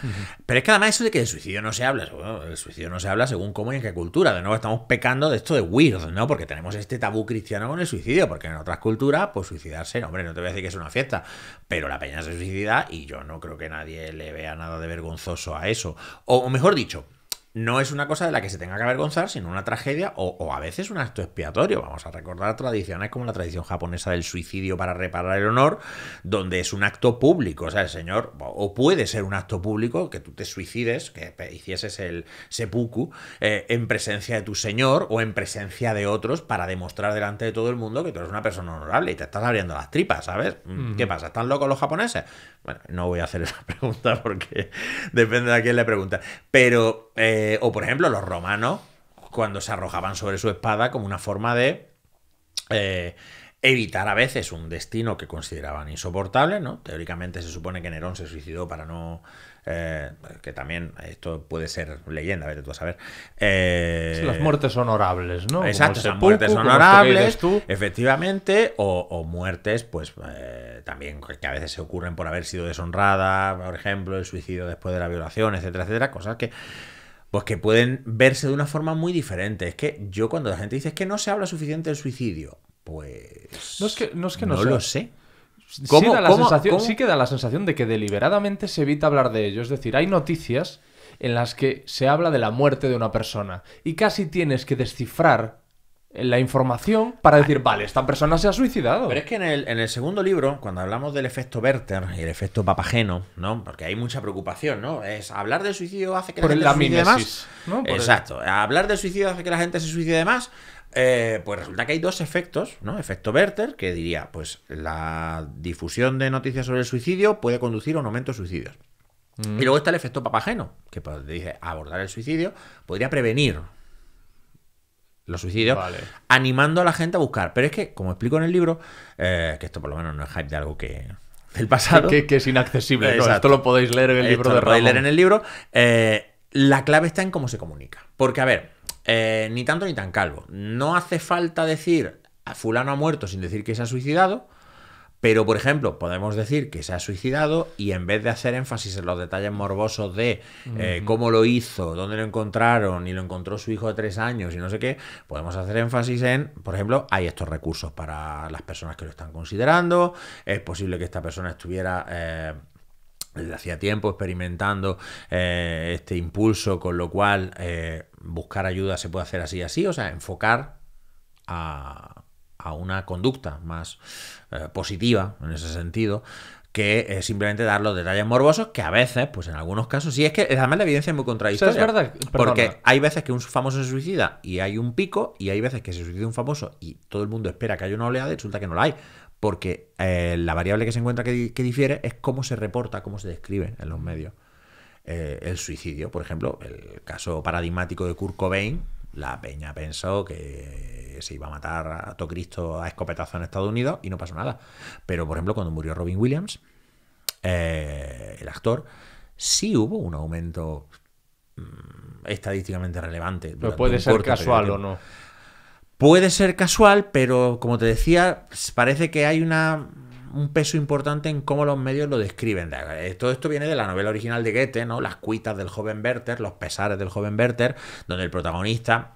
Pero es que además eso de que el suicidio no se habla, el suicidio no se habla según cómo y en qué cultura. De nuevo estamos pecando de esto de weird, ¿no? Porque tenemos este tabú cristiano con el suicidio, porque en otras culturas, pues suicidarse, no, hombre, no te voy a decir que es una fiesta, pero la peña se suicida y yo no creo que nadie le vea nada de vergonzoso a eso. o mejor dicho, no es una cosa de la que se tenga que avergonzar, sino una tragedia o, a veces un acto expiatorio. Vamos a recordar tradiciones como la tradición japonesa del suicidio para reparar el honor, donde es un acto público. O sea, el señor, o puede ser un acto público que tú te suicides, que hicieses el seppuku eh, en presencia de tu señor o en presencia de otros para demostrar delante de todo el mundo que tú eres una persona honorable y te estás abriendo las tripas, ¿sabes? ¿Qué pasa? ¿Están locos los japoneses? Bueno, no voy a hacer esa pregunta porque depende de a quién le pregunta. Pero, eh, o por ejemplo, los romanos, cuando se arrojaban sobre su espada como una forma de eh, evitar a veces un destino que consideraban insoportable, ¿no? Teóricamente se supone que Nerón se suicidó para no eh, que también esto puede ser leyenda, ver, tú a saber. Eh, las muertes honorables, ¿no? Exacto, muertes honorables, tú. efectivamente, o, muertes, pues eh, también que a veces se ocurren por haber sido deshonrada, por ejemplo, el suicidio después de la violación, etcétera, etcétera, cosas que pues que pueden verse de una forma muy diferente. Es que yo cuando la gente dice es que no se habla suficiente del suicidio, pues... No es que no, es que no, lo sé sí, sí que da la sensación de que deliberadamente se evita hablar de ello. Es decir, hay noticias en las que se habla de la muerte de una persona y casi tienes que descifrar la información para decir, vale, esta persona se ha suicidado. Pero es que en el, segundo libro, cuando hablamos del efecto Werther y el efecto papageno, ¿no? Porque hay mucha preocupación, ¿no? Es hablar de suicidio hace que la gente se más. Exacto. Hablar del suicidio hace que la gente se suicide más eh, pues resulta que hay dos efectos, ¿no? Efecto Werther, que diría, pues la difusión de noticias sobre el suicidio puede conducir a un aumento de suicidios. Mm. Y luego está el efecto papageno, que pues, dice, abordar el suicidio podría prevenir los suicidios, animando a la gente a buscar. Pero es que, como explico en el libro, eh, que esto por lo menos no es hype de algo que del pasado. Que, es inaccesible. esto lo podéis leer en el libro de Lo en el libro. Eh, la clave está en cómo se comunica. Porque, a ver, eh, ni tanto ni tan calvo. No hace falta decir a ah, fulano ha muerto sin decir que se ha suicidado, pero por ejemplo podemos decir que se ha suicidado y en vez de hacer énfasis en los detalles morbosos de eh, cómo lo hizo, dónde lo encontraron y lo encontró su hijo de tres años y no sé qué, podemos hacer énfasis en, por ejemplo, hay estos recursos para las personas que lo están considerando, es posible que esta persona estuviera... Eh, desde hacía tiempo experimentando eh, este impulso, con lo cual eh, buscar ayuda se puede hacer así, así, o sea, enfocar a, una conducta más eh, positiva en ese sentido que simplemente dar los detalles morbosos que a veces, pues en algunos casos, sí es que además la evidencia es muy contradictoria. es verdad. Porque hay veces que un famoso se suicida y hay un pico, y hay veces que se suicida un famoso y todo el mundo espera que haya una oleada y resulta que no la hay porque eh, la variable que se encuentra que, difiere es cómo se reporta, cómo se describe en los medios. Eh, el suicidio, por ejemplo, el caso paradigmático de Kurt Cobain, la peña pensó que se iba a matar a todo Cristo a escopetazo en Estados Unidos y no pasó nada. Pero, por ejemplo, cuando murió Robin Williams, eh, el actor, sí hubo un aumento mm, estadísticamente relevante. Pero puede ser casual o no. Puede ser casual, pero como te decía, parece que hay una, un peso importante en cómo los medios lo describen. Eh, todo esto viene de la novela original de Goethe, ¿no? Las cuitas del joven Werther, los pesares del joven Werther, donde el protagonista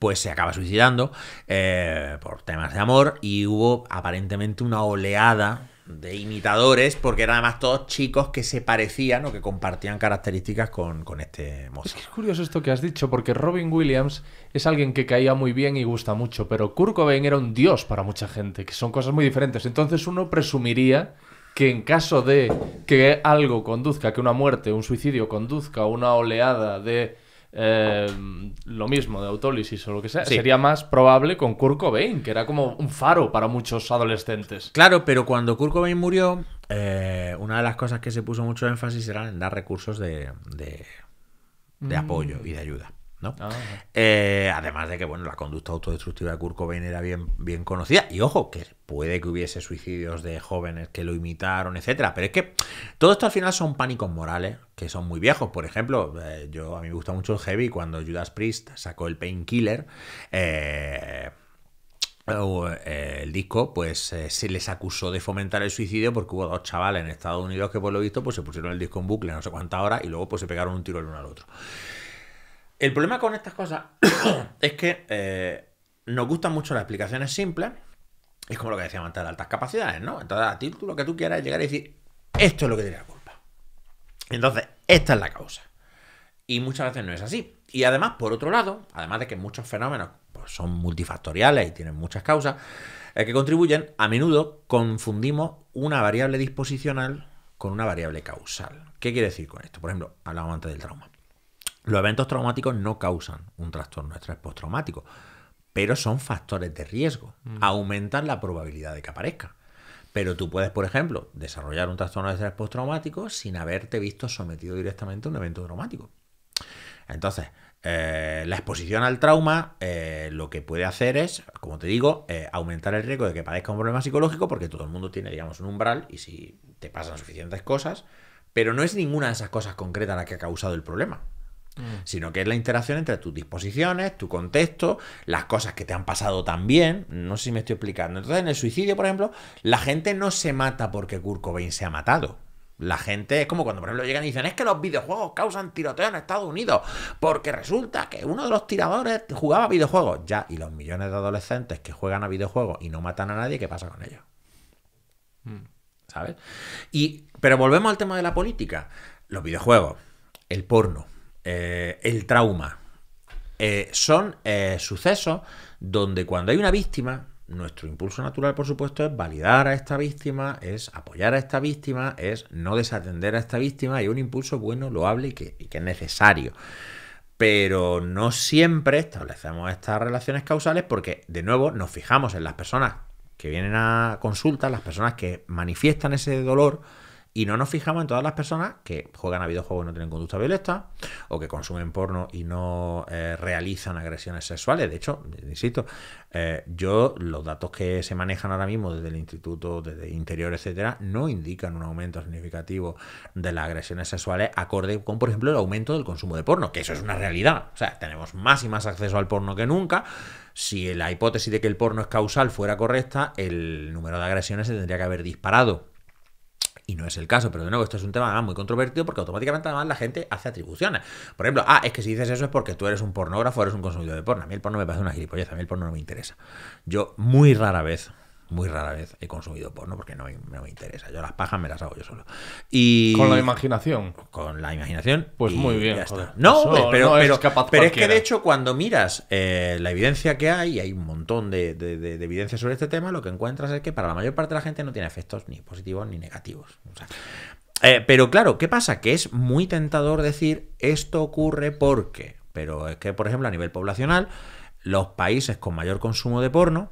pues se acaba suicidando eh, por temas de amor y hubo aparentemente una oleada de imitadores, porque eran además todos chicos que se parecían o que compartían características con, este mozo. Es curioso esto que has dicho, porque Robin Williams es alguien que caía muy bien y gusta mucho, pero Kurt era un dios para mucha gente, que son cosas muy diferentes. Entonces uno presumiría que en caso de que algo conduzca, que una muerte, un suicidio conduzca una oleada de Em, lo mismo de autólisis o lo que sea, sería más probable con Kurt Cobain, que era como un faro para muchos adolescentes. Claro, pero cuando Kurt Cobain murió, eh, una de las cosas que se puso mucho énfasis era en dar recursos de, mm. apoyo y de ayuda. ¿no? Ah, eh, además de que, bueno, la conducta autodestructiva de Kurt Cobain era bien, bien conocida. Y ojo, que puede que hubiese suicidios de jóvenes que lo imitaron, etcétera. Pero es que todo esto al final son pánicos morales que son muy viejos. Por ejemplo, eh, yo a mí me gusta mucho el heavy cuando Judas Priest sacó el Painkiller. Eh, el disco, pues se les acusó de fomentar el suicidio porque hubo dos chavales en Estados Unidos que por lo visto pues se pusieron el disco en bucle no sé cuánta hora y luego pues se pegaron un tiro el uno al otro. El problema con estas cosas es que eh, nos gustan mucho las explicaciones simples. Es como lo que decíamos antes de altas capacidades, ¿no? Entonces, a ti lo que tú quieras es llegar y decir, esto es lo que tiene la culpa. Entonces, esta es la causa. Y muchas veces no es así. Y además, por otro lado, además de que muchos fenómenos pues, son multifactoriales y tienen muchas causas que contribuyen, a menudo confundimos una variable disposicional con una variable causal. ¿Qué quiere decir con esto? Por ejemplo, hablábamos antes del trauma. Los eventos traumáticos no causan un trastorno de estrés postraumático, pero son factores de riesgo. Mm. Aumentan la probabilidad de que aparezca. Pero tú puedes, por ejemplo, desarrollar un trastorno de estrés postraumático sin haberte visto sometido directamente a un evento traumático. Entonces, eh, la exposición al trauma eh, lo que puede hacer es, como te digo, eh, aumentar el riesgo de que padezca un problema psicológico porque todo el mundo tiene, digamos, un umbral y si te pasan suficientes cosas, pero no es ninguna de esas cosas concretas la que ha causado el problema. Mm. sino que es la interacción entre tus disposiciones, tu contexto, las cosas que te han pasado también. No sé si me estoy explicando. Entonces, en el suicidio, por ejemplo, la gente no se mata porque Kurt Cobain se ha matado. La gente es como cuando, por ejemplo, llegan y dicen, es que los videojuegos causan tiroteo en Estados Unidos, porque resulta que uno de los tiradores jugaba videojuegos. Ya, y los millones de adolescentes que juegan a videojuegos y no matan a nadie, ¿qué pasa con ellos? Mm. ¿Sabes? Y, pero volvemos al tema de la política. Los videojuegos, el porno, eh, el trauma. Eh, son eh, sucesos donde cuando hay una víctima, nuestro impulso natural, por supuesto, es validar a esta víctima, es apoyar a esta víctima, es no desatender a esta víctima, y un impulso bueno, loable y y que es necesario. Pero no siempre establecemos estas relaciones causales porque, de nuevo, nos fijamos en las personas que vienen a consulta, las personas que manifiestan ese dolor, y no nos fijamos en todas las personas que juegan a videojuegos y no tienen conducta violenta, o que consumen porno y no eh, realizan agresiones sexuales. De hecho, insisto, eh, yo los datos que se manejan ahora mismo desde el instituto, desde interior, etcétera, no indican un aumento significativo de las agresiones sexuales acorde con, por ejemplo, el aumento del consumo de porno, que eso es una realidad. O sea, tenemos más y más acceso al porno que nunca. Si la hipótesis de que el porno es causal fuera correcta, el número de agresiones se tendría que haber disparado y no es el caso, pero de nuevo, esto es un tema muy controvertido porque automáticamente además la gente hace atribuciones. Por ejemplo, ah, es que si dices eso es porque tú eres un pornógrafo, eres un consumidor de porno. A mí el porno me parece una gilipollez, a mí el porno no me interesa. Yo muy rara vez muy rara vez he consumido porno porque no me, interesa. Yo las pajas me las hago yo solo. Y con la imaginación. Con la imaginación. Pues muy bien. No, pero, es, que de hecho cuando miras eh, la evidencia que hay, y hay un montón de, de, evidencia sobre este tema, lo que encuentras es que para la mayor parte de la gente no tiene efectos ni positivos ni negativos. Eh, pero claro, ¿qué pasa? Que es muy tentador decir esto ocurre porque. Pero es que, por ejemplo, a nivel poblacional, los países con mayor consumo de porno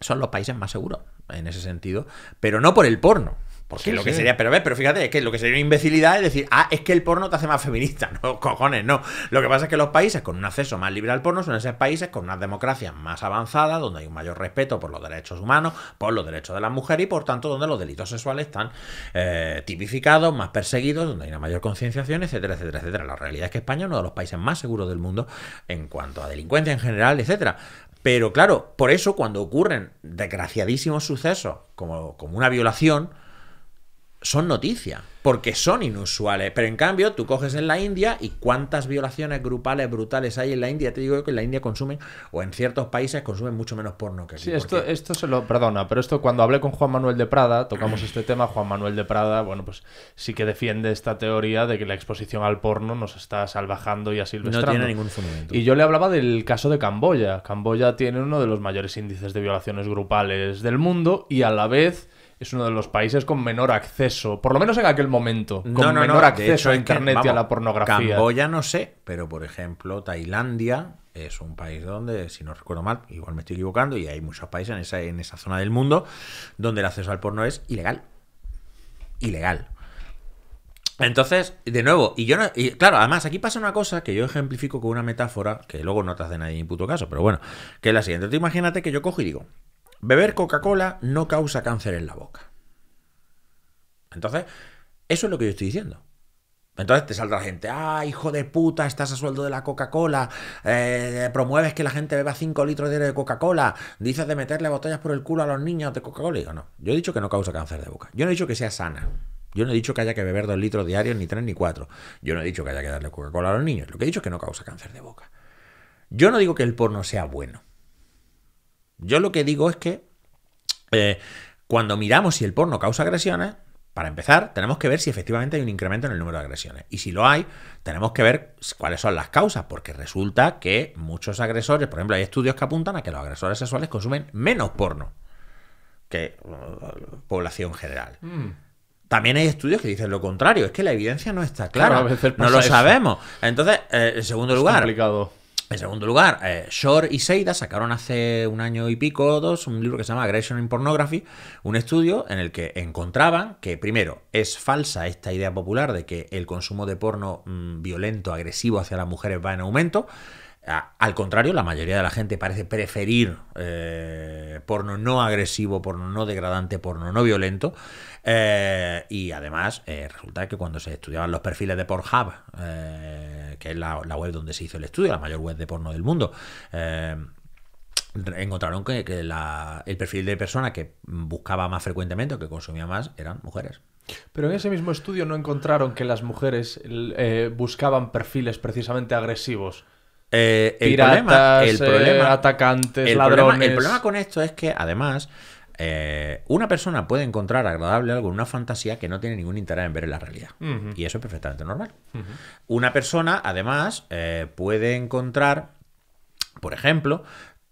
son los países más seguros en ese sentido, pero no por el porno. Porque lo que sería, pero ve, pero fíjate, es que lo que sería una imbecilidad es decir, ah, es que el porno te hace más feminista. No, cojones, no. Lo que pasa es que los países con un acceso más libre al porno son esos países con unas democracias más avanzadas, donde hay un mayor respeto por los derechos humanos, por los derechos de las mujeres y por tanto donde los delitos sexuales están eh, tipificados, más perseguidos, donde hay una mayor concienciación, etcétera, etcétera, etcétera. La realidad es que España es uno de los países más seguros del mundo en cuanto a delincuencia en general, etcétera. Pero claro, por eso cuando ocurren desgraciadísimos sucesos como, como una violación, son noticia porque son inusuales. Pero en cambio, tú coges en la India y cuántas violaciones grupales brutales hay en la India. Te digo que en la India consumen, o en ciertos países consumen mucho menos porno que aquí. Sí, esto, esto se lo. Perdona, pero esto cuando hablé con Juan Manuel de Prada, tocamos este tema. Juan Manuel de Prada, bueno, pues sí que defiende esta teoría de que la exposición al porno nos está salvajando y asilvestrando. No tiene ningún fundamento. Y yo le hablaba del caso de Camboya. Camboya tiene uno de los mayores índices de violaciones grupales del mundo y a la vez es uno de los países con menor acceso, por lo menos en aquel momento, con menor acceso a Internet y a la pornografía. Camboya no sé, pero por ejemplo Tailandia es un país donde, si no recuerdo mal, igual me estoy equivocando, y hay muchos países en esa, en esa zona del mundo donde el acceso al porno es ilegal. Ilegal. Entonces, de nuevo, y yo claro, además aquí pasa una cosa que yo ejemplifico con una metáfora que luego no te hace nadie ni puto caso, pero bueno, que es la siguiente. imagínate que yo cojo y digo, beber Coca-Cola no causa cáncer en la boca. Entonces, eso es lo que yo estoy diciendo. Entonces te salta la gente, ah, hijo de puta, estás a sueldo de la Coca-Cola, eh, promueves que la gente beba 5 litros diarios de Coca-Cola, dices de meterle botellas por el culo a los niños de Coca-Cola. Digo, no, yo he dicho que no causa cáncer de boca. Yo no he dicho que sea sana. Yo no he dicho que haya que beber 2 litros diarios, ni 3 ni 4. Yo no he dicho que haya que darle Coca-Cola a los niños. Lo que he dicho es que no causa cáncer de boca. Yo no digo que el porno sea bueno. Yo lo que digo es que eh, cuando miramos si el porno causa agresiones, para empezar, tenemos que ver si efectivamente hay un incremento en el número de agresiones. Y si lo hay, tenemos que ver cuáles son las causas, porque resulta que muchos agresores, por ejemplo, hay estudios que apuntan a que los agresores sexuales consumen menos porno que la uh, población general. Mm. También hay estudios que dicen lo contrario, es que la evidencia no está clara, no lo sabemos. Entonces, eh, en segundo lugar, en segundo lugar, eh, Shore y Seida sacaron hace un año y pico o dos un libro que se llama Aggression in Pornography, un estudio en el que encontraban que, primero, es falsa esta idea popular de que el consumo de porno mm, violento, agresivo hacia las mujeres va en aumento. Al contrario, la mayoría de la gente parece preferir eh, porno no agresivo, porno no degradante, porno no violento. Eh, y además, eh, resulta que cuando se estudiaban los perfiles de Pornhub, que es la, web donde se hizo el estudio, la mayor web de porno del mundo, encontraron que, el perfil de persona que buscaba más frecuentemente o que consumía más eran mujeres. Pero en ese mismo estudio no encontraron que las mujeres buscaban perfiles precisamente agresivos. Eh, eh, el problema, el problema atacantes, ladrones. el problema con esto es que además eh, una persona puede encontrar agradable algo en una fantasía que no tiene ningún interés en ver en la realidad. Y eso es perfectamente normal. Una persona, además, puede encontrar, por ejemplo,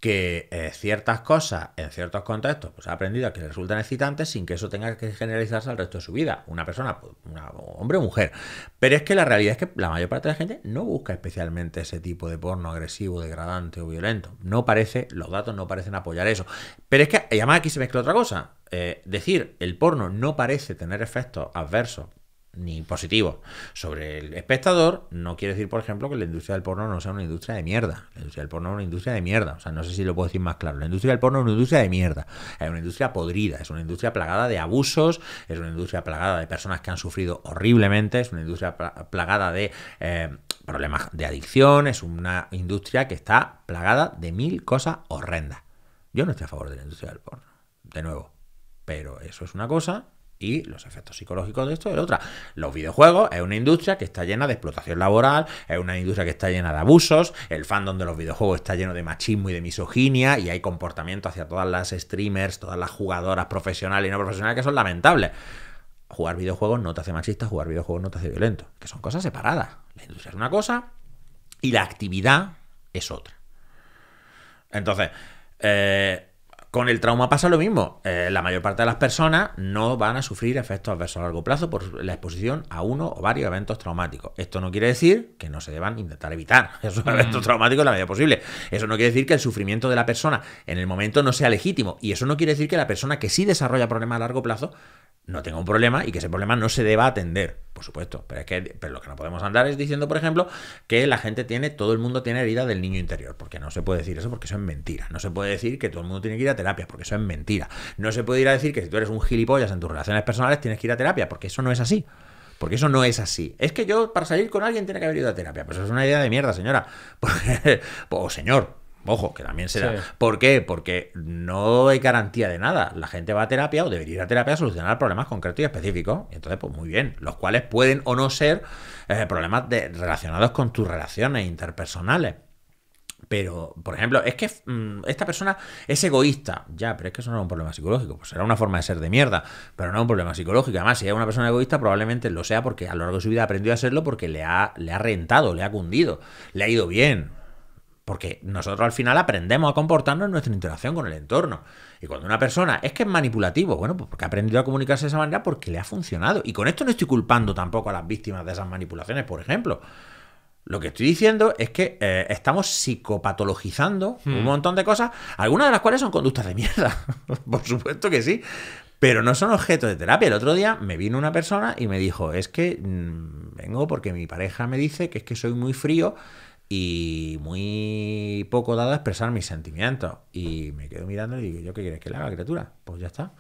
que eh, ciertas cosas en ciertos contextos pues, ha aprendido que resultan excitantes sin que eso tenga que generalizarse al resto de su vida. Una persona, pues, un hombre o mujer. Pero es que la realidad es que la mayor parte de la gente no busca especialmente ese tipo de porno agresivo, degradante o violento. No parece, los datos no parecen apoyar eso. Pero es que además aquí se mezcla otra cosa. Eh, decir el porno no parece tener efectos adversos ni positivo. sobre el espectador, no quiere decir, por ejemplo, que la industria del porno no sea una industria de mierda. La industria del porno es una industria de mierda. O sea, no sé si lo puedo decir más claro. La industria del porno es una industria de mierda. Es una industria podrida, es una industria plagada de abusos, es una industria plagada de personas que han sufrido horriblemente, es una industria plagada de eh, problemas de adicción, es una industria que está plagada de mil cosas horrendas. Yo no estoy a favor de la industria del porno, de nuevo. Pero eso es una cosa y los efectos psicológicos de esto es otra. Los videojuegos es una industria que está llena de explotación laboral, es una industria que está llena de abusos, el fandom de los videojuegos está lleno de machismo y de misoginia y hay comportamiento hacia todas las streamers, todas las jugadoras profesionales y no profesionales que son lamentables. Jugar videojuegos no te hace machista, jugar videojuegos no te hace violento, que son cosas separadas. La industria es una cosa y la actividad es otra. Entonces, eh, con el trauma pasa lo mismo. Eh, la mayor parte de las personas no van a sufrir efectos adversos a largo plazo por la exposición a uno o varios eventos traumáticos. Esto no quiere decir que no se deban intentar evitar esos mm. eventos traumáticos la medida posible. Eso no quiere decir que el sufrimiento de la persona en el momento no sea legítimo. Y eso no quiere decir que la persona que sí desarrolla problemas a largo plazo no tenga un problema y que ese problema no se deba atender por supuesto, pero, es que, pero lo que no podemos andar es diciendo, por ejemplo, que la gente tiene, todo el mundo tiene herida del niño interior, porque no se puede decir eso porque eso es mentira, no se puede decir que todo el mundo tiene que ir a terapia porque eso es mentira, no se puede ir a decir que si tú eres un gilipollas en tus relaciones personales tienes que ir a terapia porque eso no es así. Porque eso no es así. Es que yo para salir con alguien tiene que haber ido a terapia. pero pues eso es una idea de mierda, señora. o señor, Ojo, que también será. ¿Por qué? Porque no hay garantía de nada. La gente va a terapia o debería ir a terapia a solucionar problemas concretos y específicos. Entonces, pues muy bien. Los cuales pueden o no ser eh, problemas de, relacionados con tus relaciones interpersonales. Pero, por ejemplo, es que mm, esta persona es egoísta. Ya, pero es que eso no es un problema psicológico. Pues será una forma de ser de mierda, pero no es un problema psicológico. Además, si es una persona egoísta, probablemente lo sea porque a lo largo de su vida aprendió a serlo porque le ha, le ha rentado, le ha cundido, le ha ido bien. Porque nosotros al final aprendemos a comportarnos en nuestra interacción con el entorno. Y cuando una persona es que es manipulativo, bueno, pues porque ha aprendido a comunicarse de esa manera porque le ha funcionado. Y con esto no estoy culpando tampoco a las víctimas de esas manipulaciones, por ejemplo. Lo que estoy diciendo es que eh, estamos psicopatologizando un hmm. montón de cosas, algunas de las cuales son conductas de mierda. por supuesto que sí. Pero no son objeto de terapia. El otro día me vino una persona y me dijo, es que mm, vengo porque mi pareja me dice que es que soy muy frío y muy poco dado a expresar mis sentimientos. Y me quedo mirando y digo, ¿yo qué quieres que le haga, criatura? Pues ya está.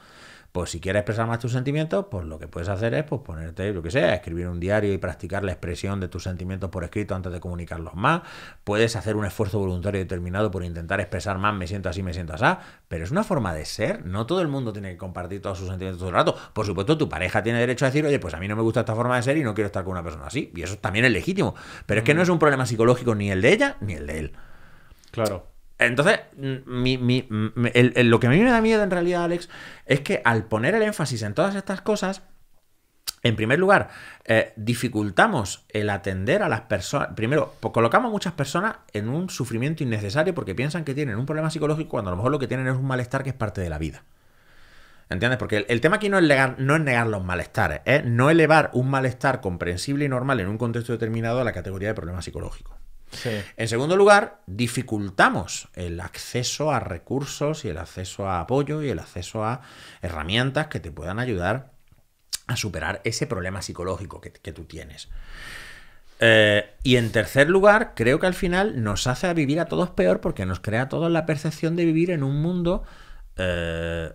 Pues si quieres expresar más tus sentimientos, pues lo que puedes hacer es pues, ponerte, lo que sea, escribir un diario y practicar la expresión de tus sentimientos por escrito antes de comunicarlos más. Puedes hacer un esfuerzo voluntario determinado por intentar expresar más, me siento así, me siento así. Pero es una forma de ser. No todo el mundo tiene que compartir todos sus sentimientos todo el rato. Por supuesto, tu pareja tiene derecho a decir, oye, pues a mí no me gusta esta forma de ser y no quiero estar con una persona así. Y eso también es legítimo. Pero es que no mm. es un problema psicológico ni el de ella ni el de él. Claro. Entonces, mm, mi, mi, mm, lo que a mí me da miedo en realidad, Alex, es que al poner el énfasis en todas estas cosas, en primer lugar, eh, dificultamos el atender a las personas. Primero, colocamos a muchas personas en un sufrimiento innecesario porque piensan que tienen un problema psicológico cuando a lo mejor lo que tienen es un malestar que es parte de la vida. ¿Entiendes? Porque el, tema aquí no es, negar, los malestares, es no elevar un malestar comprensible y normal en un contexto determinado a la categoría de problema psicológico. En segundo lugar, dificultamos el acceso a recursos y el acceso a apoyo y el acceso a herramientas que te puedan ayudar a superar ese problema psicológico que, tú tienes. Eh, y en tercer lugar, creo que al final nos hace vivir a todos peor porque nos crea a todos la percepción de vivir en un mundo eh,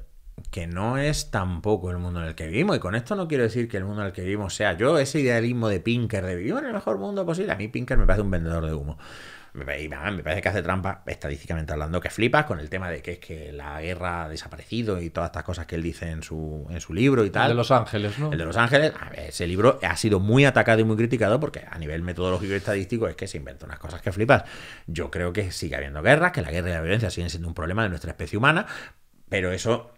que no es tampoco el mundo en el que vivimos. Y con esto no quiero decir que el mundo en el que vivimos sea yo, ese idealismo de Pinker, de vivir en el mejor mundo posible. A mí Pinker me parece un vendedor de humo. Me parece que hace trampa, estadísticamente hablando, que flipas con el tema de que es que la guerra ha desaparecido y todas estas cosas que él dice en su, en su libro y tal. El de Los Ángeles, ¿no? El de Los Ángeles, ese libro ha sido muy atacado y muy criticado porque a nivel metodológico y estadístico es que se inventan unas cosas que flipas. Yo creo que sigue habiendo guerras, que la guerra y la violencia siguen siendo un problema de nuestra especie humana, pero eso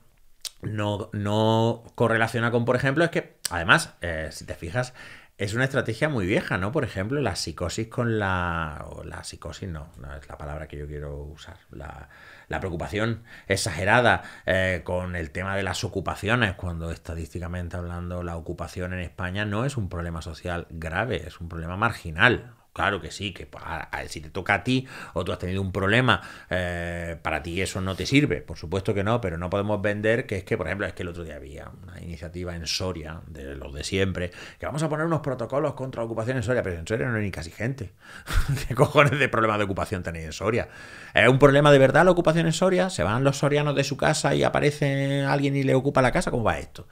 no, no correlaciona con, por ejemplo, es que, además, eh, si te fijas, es una estrategia muy vieja, ¿no? Por ejemplo, la psicosis con la... la psicosis no, no es la palabra que yo quiero usar. La, la preocupación exagerada eh, con el tema de las ocupaciones, cuando estadísticamente hablando la ocupación en España no es un problema social grave, es un problema marginal. Claro que sí, que si te toca a ti o tú has tenido un problema, eh, para ti eso no te sirve. Por supuesto que no, pero no podemos vender que es que, por ejemplo, es que el otro día había una iniciativa en Soria, de los de siempre, que vamos a poner unos protocolos contra la ocupación en Soria, pero en Soria no hay ni casi gente. ¿Qué cojones de problema de ocupación tenéis en Soria? ¿Es un problema de verdad la ocupación en Soria? ¿Se van los sorianos de su casa y aparece alguien y le ocupa la casa? ¿Cómo va esto?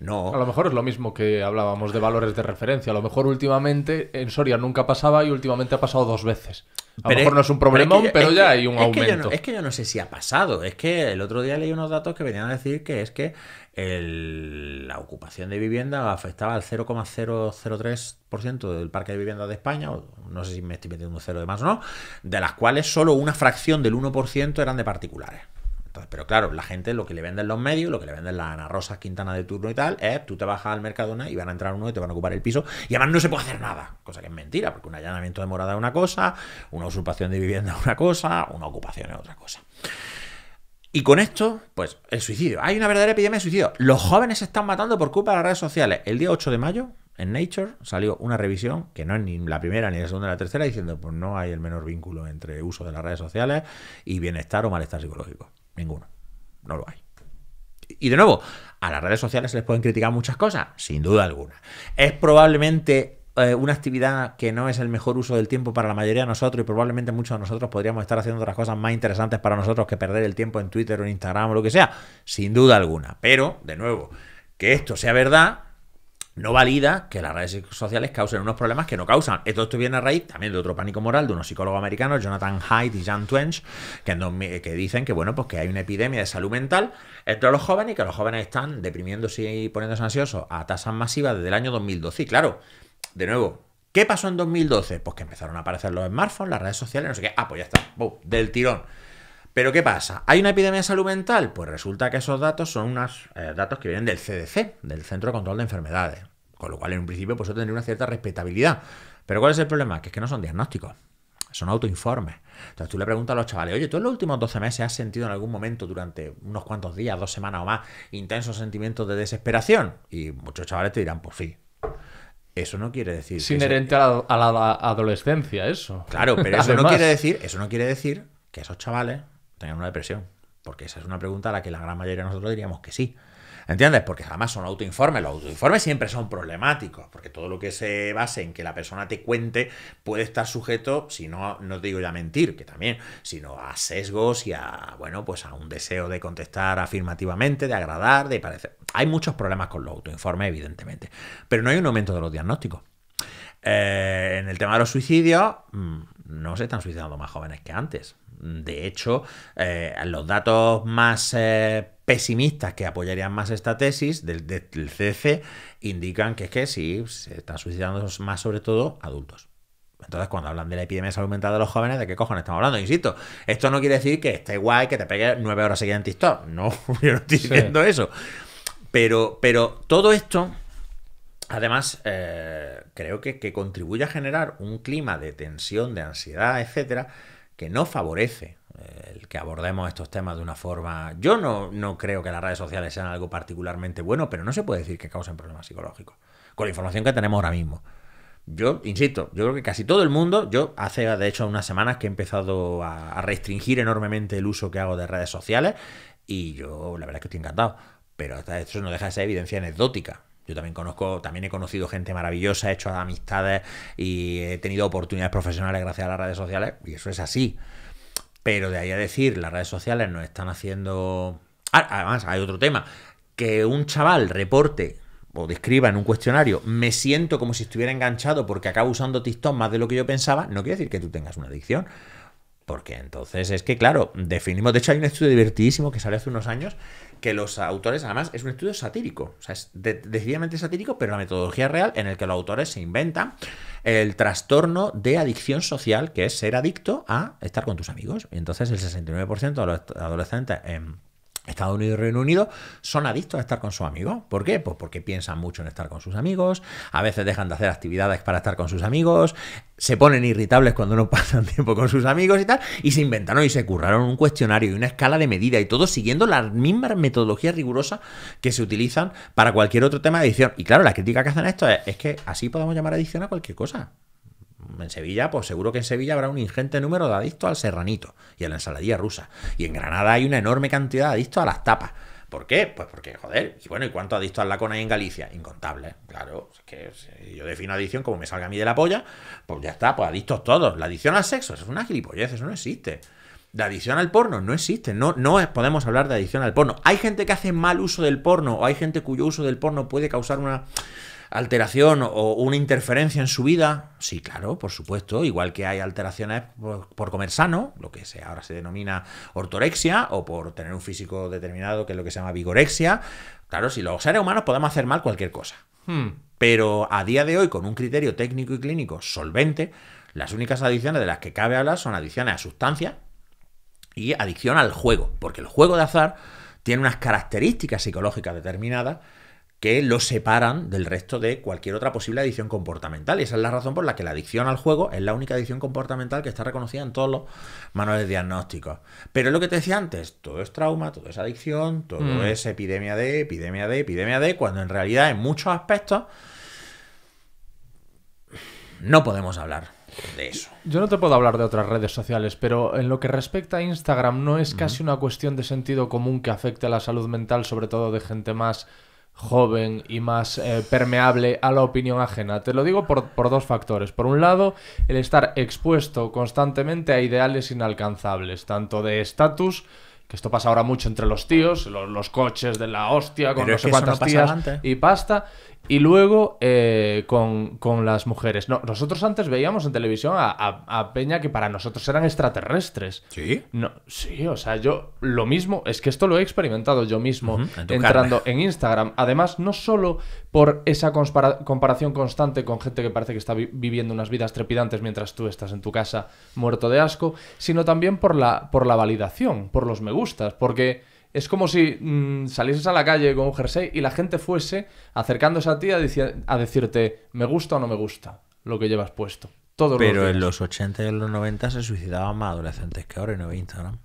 A lo mejor es lo mismo que hablábamos de valores de referencia. A lo mejor últimamente en Soria nunca pasaba y últimamente ha pasado dos veces. A lo mejor no es un problema, pero, ya hay un es aumento. es que yo no sé si ha pasado. Es que el otro día leí unos datos que venían a decir que es que la ocupación de vivienda afectaba al 0,003% del parque de vivienda de España, no sé si me estoy metiendo un cero de más o no, de las cuales solo una fracción del 1% eran de particulares. Pero claro, la gente lo que le venden los medios, lo que le venden las Ana quintanas Quintana de turno y tal, es tú te bajas al Mercadona y van a entrar uno y te van a ocupar el piso y además no se puede hacer nada, cosa que es mentira, porque un allanamiento de morada es una cosa, una usurpación de vivienda es una cosa, una ocupación es otra cosa. Y con esto, pues el suicidio. Hay una verdadera epidemia de suicidio. Los jóvenes se están matando por culpa de las redes sociales. El día 8 de mayo, en Nature, salió una revisión, que no es ni la primera, ni la segunda, ni la tercera, diciendo, pues no hay el menor vínculo entre uso de las redes sociales y bienestar o malestar psicológico. Ninguno. No lo hay. Y de nuevo, a las redes sociales se les pueden criticar muchas cosas, sin duda alguna. Es probablemente eh, una actividad que no es el mejor uso del tiempo para la mayoría de nosotros y probablemente muchos de nosotros podríamos estar haciendo otras cosas más interesantes para nosotros que perder el tiempo en Twitter o en Instagram o lo que sea, sin duda alguna. Pero, de nuevo, que esto sea verdad no valida que las redes sociales causen unos problemas que no causan. Esto, esto viene a raíz también de otro pánico moral de unos psicólogos americanos, Jonathan Haidt y Jan Twenge, que, que dicen que bueno, pues que hay una epidemia de salud mental entre los jóvenes y que los jóvenes están deprimiéndose y poniéndose ansiosos a tasas masivas desde el año 2012. Y claro, de nuevo, ¿qué pasó en 2012? Pues que empezaron a aparecer los smartphones, las redes sociales, no sé qué. Ah, pues ya está, del tirón. Pero ¿qué pasa? ¿Hay una epidemia de salud mental? Pues resulta que esos datos son unos eh, datos que vienen del CDC, del Centro de Control de Enfermedades. Con lo cual, en un principio, pues eso tendría una cierta respetabilidad. Pero ¿cuál es el problema? Que es que no son diagnósticos, son autoinformes. Entonces tú le preguntas a los chavales, oye, ¿tú en los últimos 12 meses has sentido en algún momento, durante unos cuantos días, dos semanas o más, intensos sentimientos de desesperación? Y muchos chavales te dirán, por pues fin. eso no quiere decir. Es inherente a la, adolescencia, eso. Claro, pero eso no quiere decir, eso no quiere decir que esos chavales tengan una depresión? Porque esa es una pregunta a la que la gran mayoría de nosotros diríamos que sí. ¿Entiendes? Porque además son autoinformes. Los autoinformes siempre son problemáticos, porque todo lo que se base en que la persona te cuente puede estar sujeto, si no, no te digo ya mentir, que también, sino a sesgos y a, bueno, pues a un deseo de contestar afirmativamente, de agradar, de parecer. Hay muchos problemas con los autoinformes, evidentemente, pero no hay un aumento de los diagnósticos. Eh, en el tema de los suicidios, mm, no se están suicidando más jóvenes que antes. De hecho, eh, los datos más eh, pesimistas que apoyarían más esta tesis del, del CDC indican que es que sí, se están suicidando más sobre todo adultos. Entonces, cuando hablan de la epidemia de salud mental de los jóvenes, ¿de qué cojones estamos hablando? Insisto, esto no quiere decir que esté guay que te pegues nueve horas seguidas en TikTok. No, yo no estoy diciendo eso. Pero, todo esto, además, eh, creo que, que contribuye a generar un clima de tensión, de ansiedad, etcétera, que no favorece eh, el que abordemos estos temas de una forma... Yo no, creo que las redes sociales sean algo particularmente bueno, pero no se puede decir que causen problemas psicológicos, con la información que tenemos ahora mismo. Yo, insisto, yo creo que casi todo el mundo, yo hace de hecho unas semanas que he empezado a, restringir enormemente el uso que hago de redes sociales y yo la verdad es que estoy encantado, pero esto no deja esa evidencia anecdótica. Yo también conozco, también he conocido gente maravillosa, he hecho amistades y he tenido oportunidades profesionales gracias a las redes sociales, y eso es así. Pero de ahí a decir, las redes sociales nos están haciendo. Ah, además, hay otro tema. Que un chaval reporte o describa en un cuestionario, me siento como si estuviera enganchado porque acabo usando TikTok más de lo que yo pensaba, no quiere decir que tú tengas una adicción. Porque entonces es que, claro, definimos. De hecho, hay un estudio divertidísimo que sale hace unos años que los autores, además, es un estudio satírico, o sea, es decididamente satírico, pero la metodología real en el que los autores se inventan el trastorno de adicción social, que es ser adicto a estar con tus amigos. Y entonces el 69% de los adolescentes en Estados Unidos y Reino Unido son adictos a estar con sus amigos. ¿Por qué? Pues porque piensan mucho en estar con sus amigos, a veces dejan de hacer actividades para estar con sus amigos, se ponen irritables cuando no pasan tiempo con sus amigos y tal, y se inventaron y se curraron un cuestionario y una escala de medida y todo siguiendo las mismas metodologías rigurosas que se utilizan para cualquier otro tema de adicción. Y claro, la crítica que hacen a esto es, es que así podemos llamar adicción a cualquier cosa en Sevilla, pues seguro que en Sevilla habrá un ingente número de adictos al serranito y a la ensaladilla rusa. Y en Granada hay una enorme cantidad de adictos a las tapas. ¿Por qué? Pues porque, joder, y bueno, ¿y cuánto adicto al lacón hay en Galicia? Incontable, claro. Es que yo defino adicción como me salga a mí de la polla, pues ya está, pues adictos todos. La adicción al sexo, eso es una gilipollez, eso no existe. La adicción al porno no existe, no, no podemos hablar de adicción al porno. Hay gente que hace mal uso del porno, o hay gente cuyo uso del porno puede causar una alteración o una interferencia en su vida? Sí, claro, por supuesto, igual que hay alteraciones por, comer sano, lo que ahora se denomina ortorexia, o por tener un físico determinado, que es lo que se llama vigorexia. Claro, si los seres humanos podemos hacer mal cualquier cosa. Hmm. Pero a día de hoy, con un criterio técnico y clínico solvente, las únicas adicciones de las que cabe hablar son adicciones a sustancias y adicción al juego, porque el juego de azar tiene unas características psicológicas determinadas que lo separan del resto de cualquier otra posible adicción comportamental. Y esa es la razón por la que la adicción al juego es la única adicción comportamental que está reconocida en todos los manuales diagnósticos. Pero es lo que te decía antes, todo es trauma, todo es adicción, todo mm. es epidemia de, epidemia de, epidemia de, cuando en realidad en muchos aspectos no podemos hablar de eso. Yo no te puedo hablar de otras redes sociales, pero en lo que respecta a Instagram no es casi una cuestión de sentido común que afecte a la salud mental, sobre todo de gente más joven y más eh, permeable a la opinión ajena. Te lo digo por, dos factores. Por un lado, el estar expuesto constantemente a ideales inalcanzables, tanto de estatus, que esto pasa ahora mucho entre los tíos, los, coches de la hostia, con no sé cuántas tías y pasta, y luego eh, con, las mujeres. No, nosotros antes veíamos en televisión a, Peña que para nosotros eran extraterrestres. ¿Sí? No, sí, o sea, yo lo mismo, es que esto lo he experimentado yo mismo entrando en Instagram. Además, no solo por esa comparación constante con gente que parece que está viviendo unas vidas trepidantes mientras tú estás en tu casa muerto de asco, sino también por la, por la validación, por los me gustas, porque es como si mm, salieses a la calle con un jersey y la gente fuese acercándose a ti a, decirte, me gusta o no me gusta lo que llevas puesto. Pero en los 80 y en los 90 se suicidaban más adolescentes que ahora en Instagram.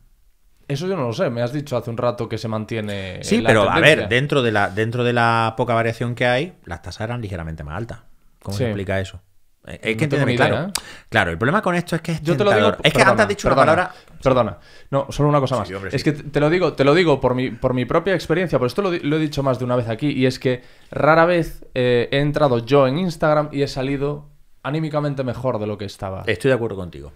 Eso yo no lo sé, me has dicho hace un rato que se mantiene. Sí, pero a ver, dentro de, la, dentro de la poca variación que hay, las tasas eran ligeramente más altas. ¿Cómo se explica eso? Eh, es que claro, ¿eh? claro, el problema con esto es que es Yo te lo digo, es que has dicho una palabra. Perdona, no, solo una cosa más. es que te lo digo, te lo digo por mi, por mi propia experiencia, por esto lo, he dicho más de una vez aquí, y es que rara vez eh, he entrado yo en Instagram y he salido anímicamente mejor de lo que estaba. Estoy de acuerdo contigo.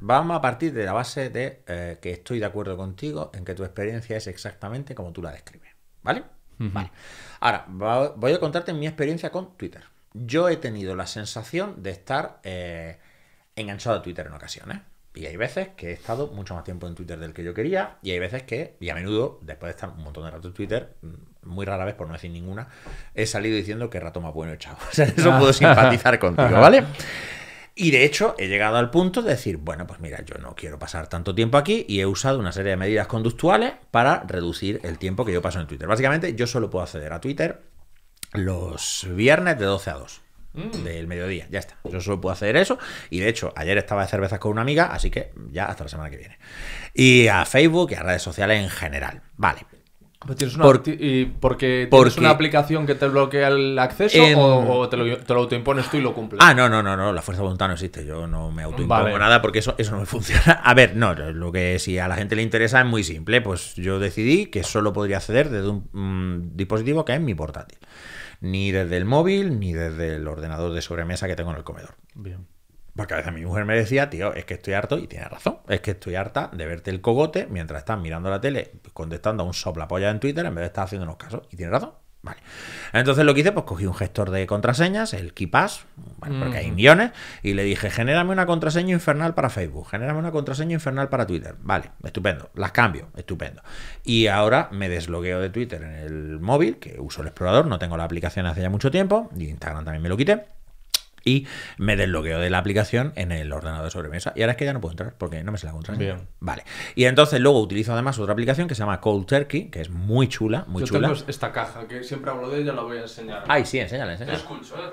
vamos a partir de la base de que estoy de acuerdo contigo en que tu experiencia es exactamente como tú la describes. ¿Vale? Vale. Ahora, voy a contarte mi experiencia con Twitter yo he tenido la sensación de estar eh, enganchado a Twitter en ocasiones. Y hay veces que he estado mucho más tiempo en Twitter del que yo quería, y hay veces que, y a menudo, después de estar un montón de rato en Twitter, mm, muy rara vez, por no decir ninguna, he salido diciendo que rato más bueno echado. O eso ah. puedo simpatizar contigo, ¿vale? Y de hecho, he llegado al punto de decir, bueno, pues mira, yo no quiero pasar tanto tiempo aquí y he usado una serie de medidas conductuales para reducir el tiempo que yo paso en Twitter. Básicamente, yo solo puedo acceder a Twitter los viernes de 12 a 2 mm. del mediodía. Ya está. Yo solo puedo hacer eso. Y de hecho, ayer estaba de cervezas con una amiga, así que ya hasta la semana que viene. Y a Facebook y a redes sociales en general. Vale. Pues tienes una, y porque, tienes una aplicación que te bloquea el acceso o, te, lo, autoimpones tú y lo cumples? Ah, no, no, no, no, la fuerza de voluntad no existe. Yo no me autoimpongo nada porque eso, eso no me funciona. A ver, no, lo que si a la gente le interesa es muy simple. Pues yo decidí que solo podría acceder desde un mm, dispositivo que es mi portátil ni desde el móvil, ni desde el ordenador de sobremesa que tengo en el comedor. Bien. Porque a veces mi mujer me decía, tío, es que estoy harto, y tiene razón, es que estoy harta de verte el cogote mientras estás mirando la tele, contestando a un sopla polla en Twitter en vez de estar unos casos y tiene razón. Vale. Entonces lo que hice, pues cogí un gestor de contraseñas, el KeePass, bueno, porque hay mm. millones, y le dije, genérame una contraseña infernal para Facebook, genérame una contraseña infernal para Twitter. Vale, estupendo, las cambio, estupendo. Y ahora me deslogueo de Twitter en el móvil, que uso el explorador, no tengo la aplicación hace ya mucho tiempo, y Instagram también me lo quité y me desbloqueo de la aplicación en el ordenador de sobremesa. Y ahora es que ya no puedo entrar porque no me se la contraseña. Bien. Vale. Y entonces luego utilizo además otra aplicación que se llama Cold Turkey, que es muy chula, muy chula. Tengo esta caja que siempre hablo de ella, la voy a enseñar. Ay, sí, enseñala, enséñala. Te escucho, eh,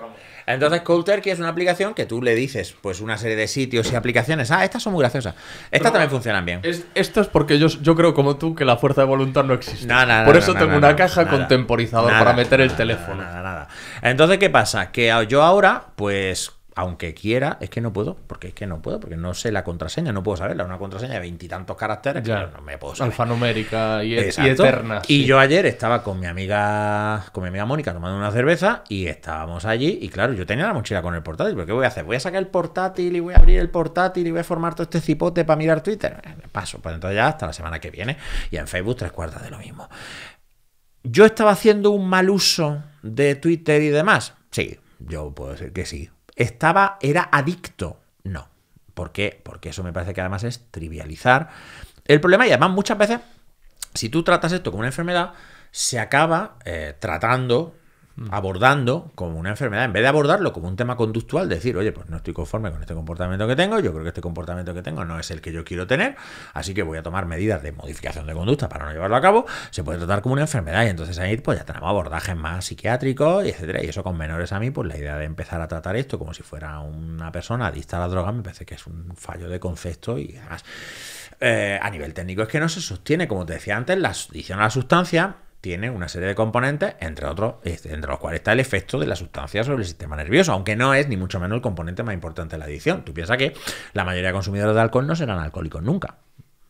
entonces, Cold Turkey es una aplicación que tú le dices, pues, una serie de sitios y aplicaciones. Ah, estas son muy graciosas. Estas también funcionan bien. esto es porque yo, yo creo, como tú, que la fuerza de voluntad no existe. Por eso tengo una caja con temporizador para meter el teléfono. Nada, nada. Entonces, ¿qué pasa? Que yo ahora, pues aunque quiera, es que no puedo, porque es que no puedo, porque no sé la contraseña, no puedo saberla. Una contraseña de veintitantos caracteres no me puedo Alfanumérica y, e- eterna. Y yo ayer estaba con mi amiga, con mi amiga Mónica tomando una cerveza y estábamos allí. Y claro, yo tenía la mochila con el portátil, pero ¿qué voy a hacer? Voy a sacar el portátil y voy a abrir el portátil y voy a formar todo este cipote para mirar Twitter. Eh, paso, pues entonces ya hasta la semana que viene. Y en Facebook tres cuartas de lo mismo. Yo estaba haciendo un mal uso de Twitter y demás. Sí, yo puedo decir que sí, estaba, era adicto. No. ¿Por qué? Porque eso me parece que además es trivializar el problema. Y además muchas veces, si tú tratas esto como una enfermedad, se acaba eh, tratando abordando como una enfermedad, en vez de abordarlo como un tema conductual, decir, oye, pues no estoy conforme con este comportamiento que tengo, yo creo que este comportamiento que tengo no es el que yo quiero tener, así que voy a tomar medidas de modificación de conducta para no llevarlo a cabo, se puede tratar como una enfermedad y entonces ahí pues ya tenemos abordajes más psiquiátricos, y etcétera, y eso con menores a mí, pues la idea de empezar a tratar esto como si fuera una persona adicta a la droga me parece que es un fallo de concepto y además eh, a nivel técnico es que no se sostiene, como te decía antes, la adicción a la sustancia tiene una serie de componentes, entre otros, entre los cuales está el efecto de la sustancia sobre el sistema nervioso, aunque no es ni mucho menos el componente más importante de la adicción. Tú piensas que la mayoría de consumidores de alcohol no serán alcohólicos nunca.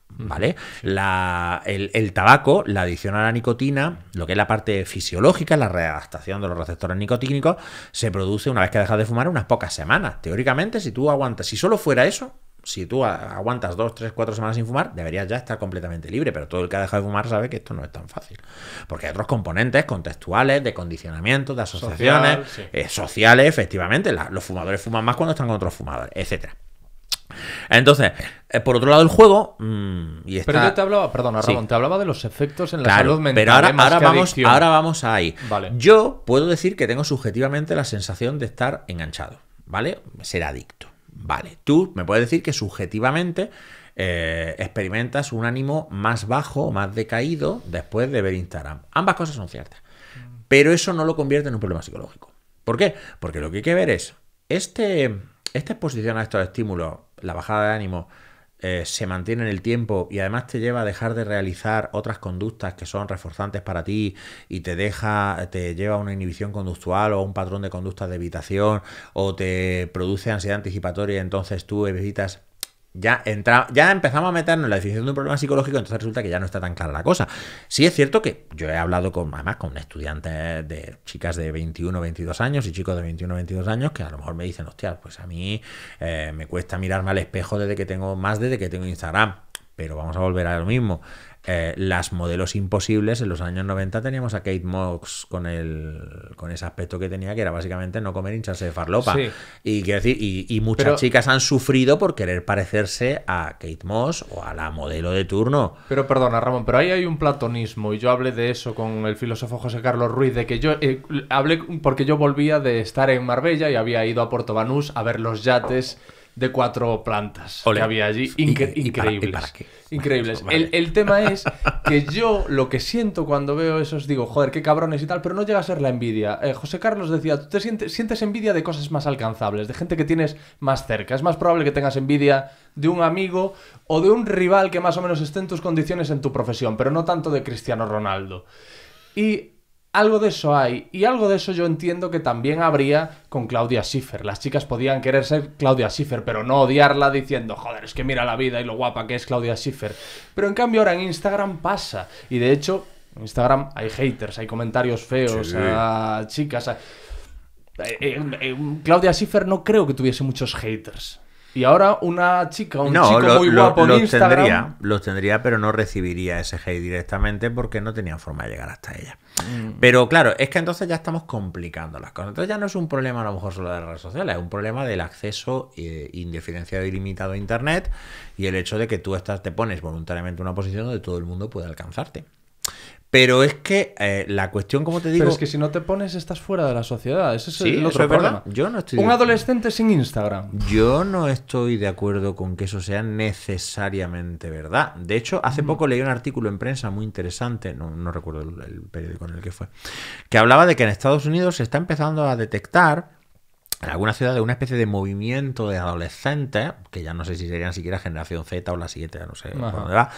Mm. ¿Vale? el, el, tabaco, la adicción a la nicotina, lo que es la parte fisiológica, la readaptación de los receptores nicotínicos, se produce una vez que dejas de fumar unas pocas semanas. Teóricamente, si tú aguantas, si solo fuera eso, si tú aguantas dos, tres, cuatro semanas sin fumar, deberías ya estar completamente libre, pero todo el que ha dejado de fumar sabe que esto no es tan fácil. Porque hay otros componentes contextuales, de condicionamiento, de asociaciones, eh, sociales, efectivamente. los fumadores fuman más cuando están con otros fumadores, etcétera. Entonces, eh, por otro lado, el juego. Mm, y Pero yo te hablaba, perdona, te hablaba de los efectos en la salud mental. Pero ahora, eh, vamos, ahora vamos ahí. Yo puedo decir que tengo subjetivamente la sensación de estar enganchado, ¿vale? Ser adicto. Vale, tú me puedes decir que subjetivamente eh, experimentas un ánimo más bajo o más decaído después de ver Instagram. Ambas cosas son ciertas. Pero eso no lo convierte en un problema psicológico. ¿Por qué? Porque lo que hay que ver es, este, esta exposición a estos estímulos, la bajada de ánimo, eh, se mantiene en el tiempo y además te lleva a dejar de realizar otras conductas que son reforzantes para ti y te deja, te lleva a una inhibición conductual o a un patrón de conductas de evitación o te produce ansiedad anticipatoria, entonces tú evitas ya, entra, ya empezamos a meternos en la definición de un problema psicológico, entonces resulta que ya no está tan clara la cosa. Sí es cierto que yo he hablado con, además, con estudiantes de chicas de 21, 22 años y chicos de 21, 22 años que a lo mejor me dicen, hostia, pues a mí eh, me cuesta mirarme al espejo desde que tengo, más desde que tengo Instagram. Pero vamos a volver a lo mismo. Eh, las modelos imposibles, en los años 90 teníamos a Kate Moss con, el, con ese aspecto que tenía, que era básicamente no comer hincharse de farlopa. Y decir, y, muchas chicas han sufrido por querer parecerse a Kate Moss o a la modelo de turno. Pero perdona, Ramón, pero ahí hay un platonismo, y yo hablé de eso con el filósofo José Carlos Ruiz, de que yo eh, hablé porque yo volvía de estar en Marbella y había ido a Puerto Banús a ver los yates de cuatro plantas que había allí. increíbles. Increíbles. el, tema es que yo lo que siento cuando veo eso es digo, joder, qué cabrones y tal, pero no llega a ser la envidia. Eh, José Carlos decía, tú te sientes envidia de cosas más alcanzables, de gente que tienes más cerca. Es más probable que tengas envidia de un amigo o de un rival que más o menos esté en tus condiciones en tu profesión, pero no tanto de Cristiano Ronaldo. Y algo de eso hay y algo de eso yo entiendo que también habría con Claudia Schiffer. Las chicas podían querer ser Claudia Schiffer, pero no odiarla diciendo, joder, es que mira la vida y lo guapa que es Claudia Schiffer. Pero en cambio ahora en Instagram pasa y de hecho en Instagram hay haters, hay comentarios feos a chicas. Eh, eh, Claudia Schiffer no creo que tuviese muchos haters. Y ahora una chica, un chico muy guapo Tendría, los tendría, pero no recibiría ese hate directamente porque no tenía forma de llegar hasta ella. Mm. Pero claro, es que entonces ya estamos complicando las cosas. Entonces ya no es un problema a lo mejor solo de las redes sociales, es un problema del acceso eh, indefinenciado y limitado a Internet y el hecho de que tú estás, te pones voluntariamente en una posición donde todo el mundo puede alcanzarte. Pero es que eh, la cuestión, como te digo. Pero es que si no te pones, estás fuera de la sociedad. Ese es Verdad. Yo no estoy. Un adolescente sin Instagram. Yo no estoy de acuerdo con que eso sea necesariamente verdad. De hecho, hace mm. poco leí un artículo en prensa muy interesante, no, recuerdo el, periódico en el que fue, que hablaba de que en Estados Unidos se está empezando a detectar en alguna ciudad de una especie de movimiento de adolescentes, que ya no sé si serían siquiera generación Z o la siguiente, ya no sé dónde va,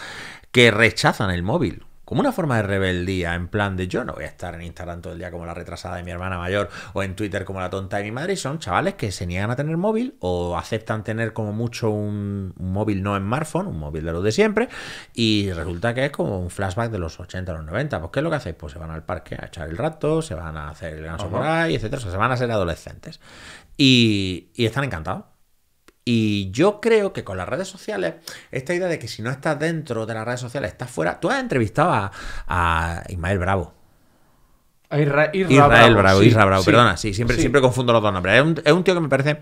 que rechazan el móvil como una forma de rebeldía, en plan de yo no voy a estar en Instagram todo el día como la retrasada de mi hermana mayor o en Twitter como la tonta de mi madre. son chavales que se niegan a tener móvil o aceptan tener como mucho un, móvil no en smartphone, un móvil de los de siempre, y resulta que es como un flashback de los 80, los 90. Pues ¿qué es lo que hacéis? Pues se van al parque a echar el rato, se van a hacer el ganso por ahí, etc. O sea, se van a ser adolescentes. y están encantados. Y yo creo que con las redes sociales, esta idea de que si no estás dentro de las redes sociales, estás fuera. Tú has entrevistado a, Ismael Bravo. A Bravo, Bravo, perdona, sí, siempre, siempre confundo los dos nombres. Es un, es un tío que me parece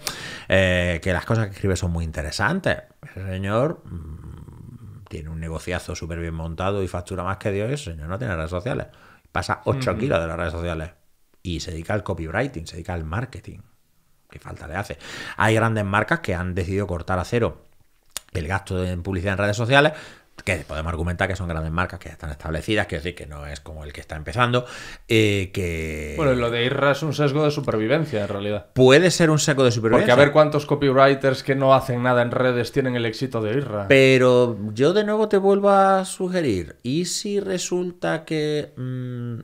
eh, que las cosas que escribe son muy interesantes. Ese señor mm, tiene un negociazo súper bien montado y factura más que Dios. Ese señor no tiene redes sociales. Pasa 8 kilos de las redes sociales. Y se dedica al copywriting, se dedica al marketing qué falta le hace. Hay grandes marcas que han decidido cortar a cero el gasto en publicidad en redes sociales que podemos argumentar que son grandes marcas que están establecidas, que decir que no es como el que está empezando, eh, que... Bueno, lo de IRRA es un sesgo de supervivencia en realidad. Puede ser un sesgo de supervivencia. Porque a ver cuántos copywriters que no hacen nada en redes tienen el éxito de IRRA. Pero yo de nuevo te vuelvo a sugerir, ¿y si resulta que mm,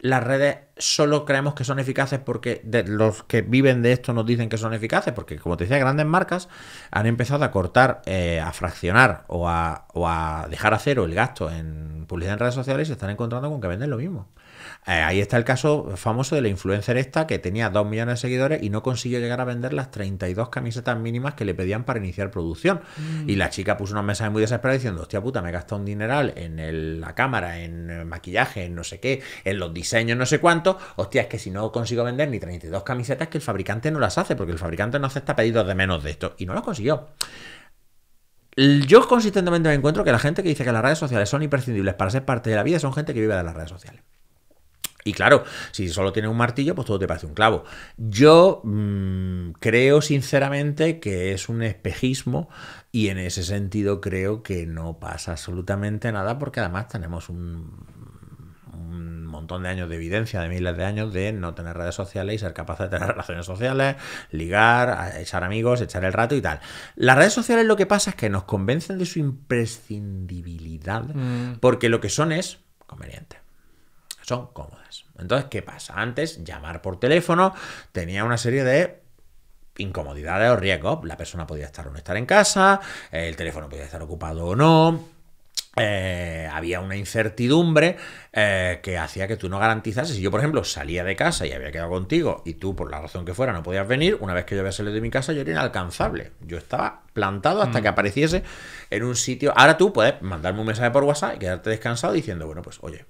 las redes solo creemos que son eficaces porque los que viven de esto nos dicen que son eficaces, porque como te decía, grandes marcas han empezado a cortar, eh, a fraccionar o a, o a dejar a cero el gasto en publicidad en redes sociales y se están encontrando con que venden lo mismo. Eh, ahí está el caso famoso de la influencer esta que tenía 2 millones de seguidores y no consiguió llegar a vender las 32 camisetas mínimas que le pedían para iniciar producción. Mm. Y la chica puso unos mensajes muy desesperados diciendo, hostia puta, me he gastado un dineral en la cámara, en eh, maquillaje, en no sé qué, en los diseños, no sé cuánto. Hostia, es que si no consigo vender ni 32 camisetas que el fabricante no las hace, porque el fabricante no acepta pedidos de menos de esto. Y no lo consiguió. Yo consistentemente me encuentro que la gente que dice que las redes sociales son imprescindibles para ser parte de la vida son gente que vive de las redes sociales. Y claro, si solo tienes un martillo, pues todo te parece un clavo. Yo mm, creo sinceramente que es un espejismo y en ese sentido creo que no pasa absolutamente nada porque además tenemos un, montón de años de evidencia, de miles de años de no tener redes sociales y ser capaces de tener relaciones sociales, ligar, echar amigos, echar el rato y tal. Las redes sociales lo que pasa es que nos convencen de su imprescindibilidad mm. porque lo que son es conveniente. Son cómodos entonces, ¿qué pasa? Antes, llamar por teléfono tenía una serie de incomodidades o riesgos. La persona podía estar o no estar en casa, el teléfono podía estar ocupado o no, eh, había una incertidumbre eh, que hacía que tú no garantizases. Si yo, por ejemplo, salía de casa y había quedado contigo y tú, por la razón que fuera, no podías venir, una vez que yo había salido de mi casa, yo era inalcanzable. Yo estaba plantado hasta mm. que apareciese en un sitio. Ahora tú puedes mandarme un mensaje por WhatsApp y quedarte descansado diciendo, bueno, pues oye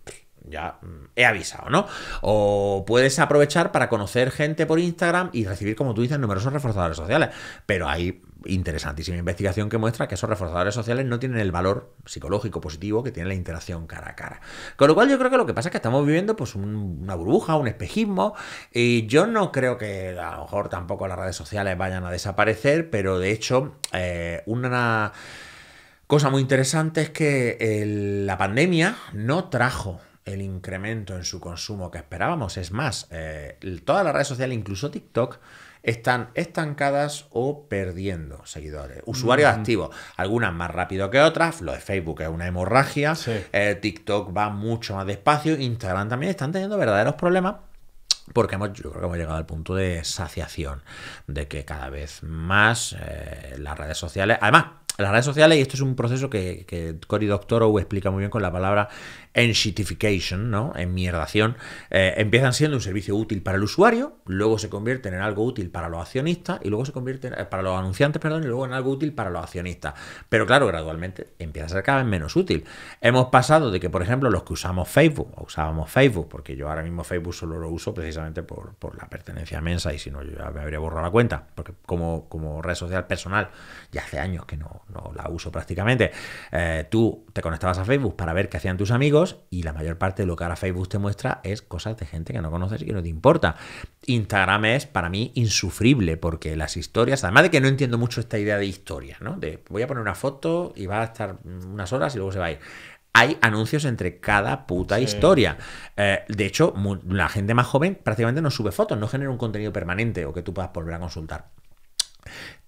ya mm, he avisado, ¿no? O puedes aprovechar para conocer gente por Instagram y recibir, como tú dices, numerosos reforzadores sociales. Pero hay interesantísima investigación que muestra que esos reforzadores sociales no tienen el valor psicológico positivo que tiene la interacción cara a cara. Con lo cual yo creo que lo que pasa es que estamos viviendo pues una burbuja, un espejismo y yo no creo que a lo mejor tampoco las redes sociales vayan a desaparecer, pero de hecho eh, una cosa muy interesante es que la pandemia no trajo el incremento en su consumo que esperábamos. Es más, eh, todas las redes sociales, incluso TikTok, están estancadas o perdiendo seguidores, usuarios activos, algunas más rápido que otras, lo de Facebook es una hemorragia, eh, TikTok va mucho más despacio, Instagram también están teniendo verdaderos problemas porque hemos, yo creo que hemos llegado al punto de saciación, de que cada vez más eh, las redes sociales, además, las redes sociales, y esto es un proceso que, que Cory Doctorow explica muy bien con la palabra en shitification, ¿no? En mierdación, eh, empiezan siendo un servicio útil para el usuario, luego se convierten en algo útil para los accionistas y luego se convierten eh, para los anunciantes, perdón, y luego en algo útil para los accionistas. Pero claro, gradualmente empieza a ser cada vez menos útil. Hemos pasado de que, por ejemplo, los que usamos Facebook, o usábamos Facebook, porque yo ahora mismo Facebook solo lo uso precisamente por, la pertenencia a Mensa y si no yo ya me habría borrado la cuenta, porque como, como red social personal ya hace años que no, la uso prácticamente. Eh, tú te conectabas a Facebook para ver qué hacían tus amigos y la mayor parte de lo que ahora Facebook te muestra es cosas de gente que no conoces y que no te importa. Instagram es para mí insufrible porque las historias, además de que no entiendo mucho esta idea de historia, ¿no? De voy a poner una foto y va a estar unas horas y luego se va a ir hay anuncios entre cada puta historia. Eh, de hecho, la gente más joven prácticamente no sube fotos, no genera un contenido permanente o que tú puedas volver a consultar.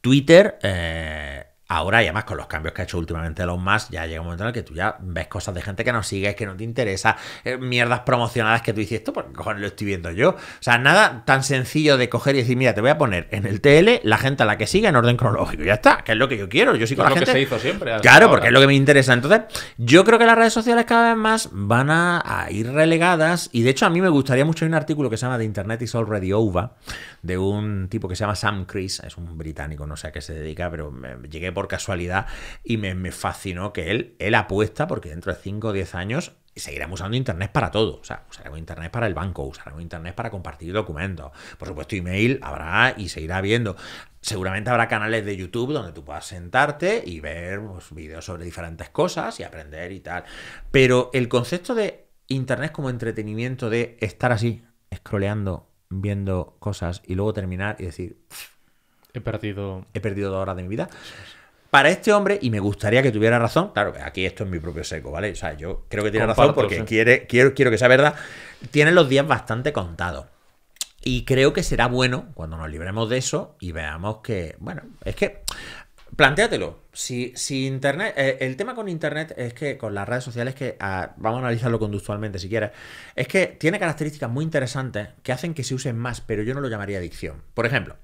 Twitter eh, Ahora, y además con los cambios que ha hecho últimamente Elon Musk, ya llega un momento en el que tú ya ves cosas de gente que no sigues, que no te interesa, eh, mierdas promocionadas que tú dices, esto porque cojones lo estoy viendo yo. O sea, nada tan sencillo de coger y decir, mira, te voy a poner en el TL la gente a la que sigue en orden cronológico. Ya está, que es lo que yo quiero. Yo sigo es que se hizo siempre. Claro, porque es lo que me interesa. Entonces, yo creo que las redes sociales cada vez más van a, ir relegadas. Y de hecho, a mí me gustaría mucho un artículo que se llama The Internet is Already Over, de un tipo que se llama Sam Chris, es un británico, no sé a qué se dedica, pero llegué por casualidad y me, fascinó que él, él apuesta porque dentro de 5 o 10 años seguiremos usando Internet para todo. O sea, usaremos Internet para el banco, usaremos Internet para compartir documentos. Por supuesto, email habrá y seguirá viendo, Seguramente habrá canales de YouTube donde tú puedas sentarte y ver pues, vídeos sobre diferentes cosas y aprender y tal. Pero el concepto de Internet como entretenimiento, de estar así, scrolleando, viendo cosas y luego terminar y decir... He perdido... He perdido dos horas de mi vida. Para este hombre, y me gustaría que tuviera razón, claro, aquí esto es mi propio seco, ¿vale? O sea, yo creo que tiene razón porque quiere, quiero, quiero que sea verdad, tiene los días bastante contados. Y creo que será bueno cuando nos libremos de eso y veamos que, bueno, es que Plantéatelo. Si, Internet. Eh, el tema con Internet es que, con las redes sociales, que ah, vamos a analizarlo conductualmente si quieres, es que tiene características muy interesantes que hacen que se usen más, pero yo no lo llamaría adicción. Por ejemplo,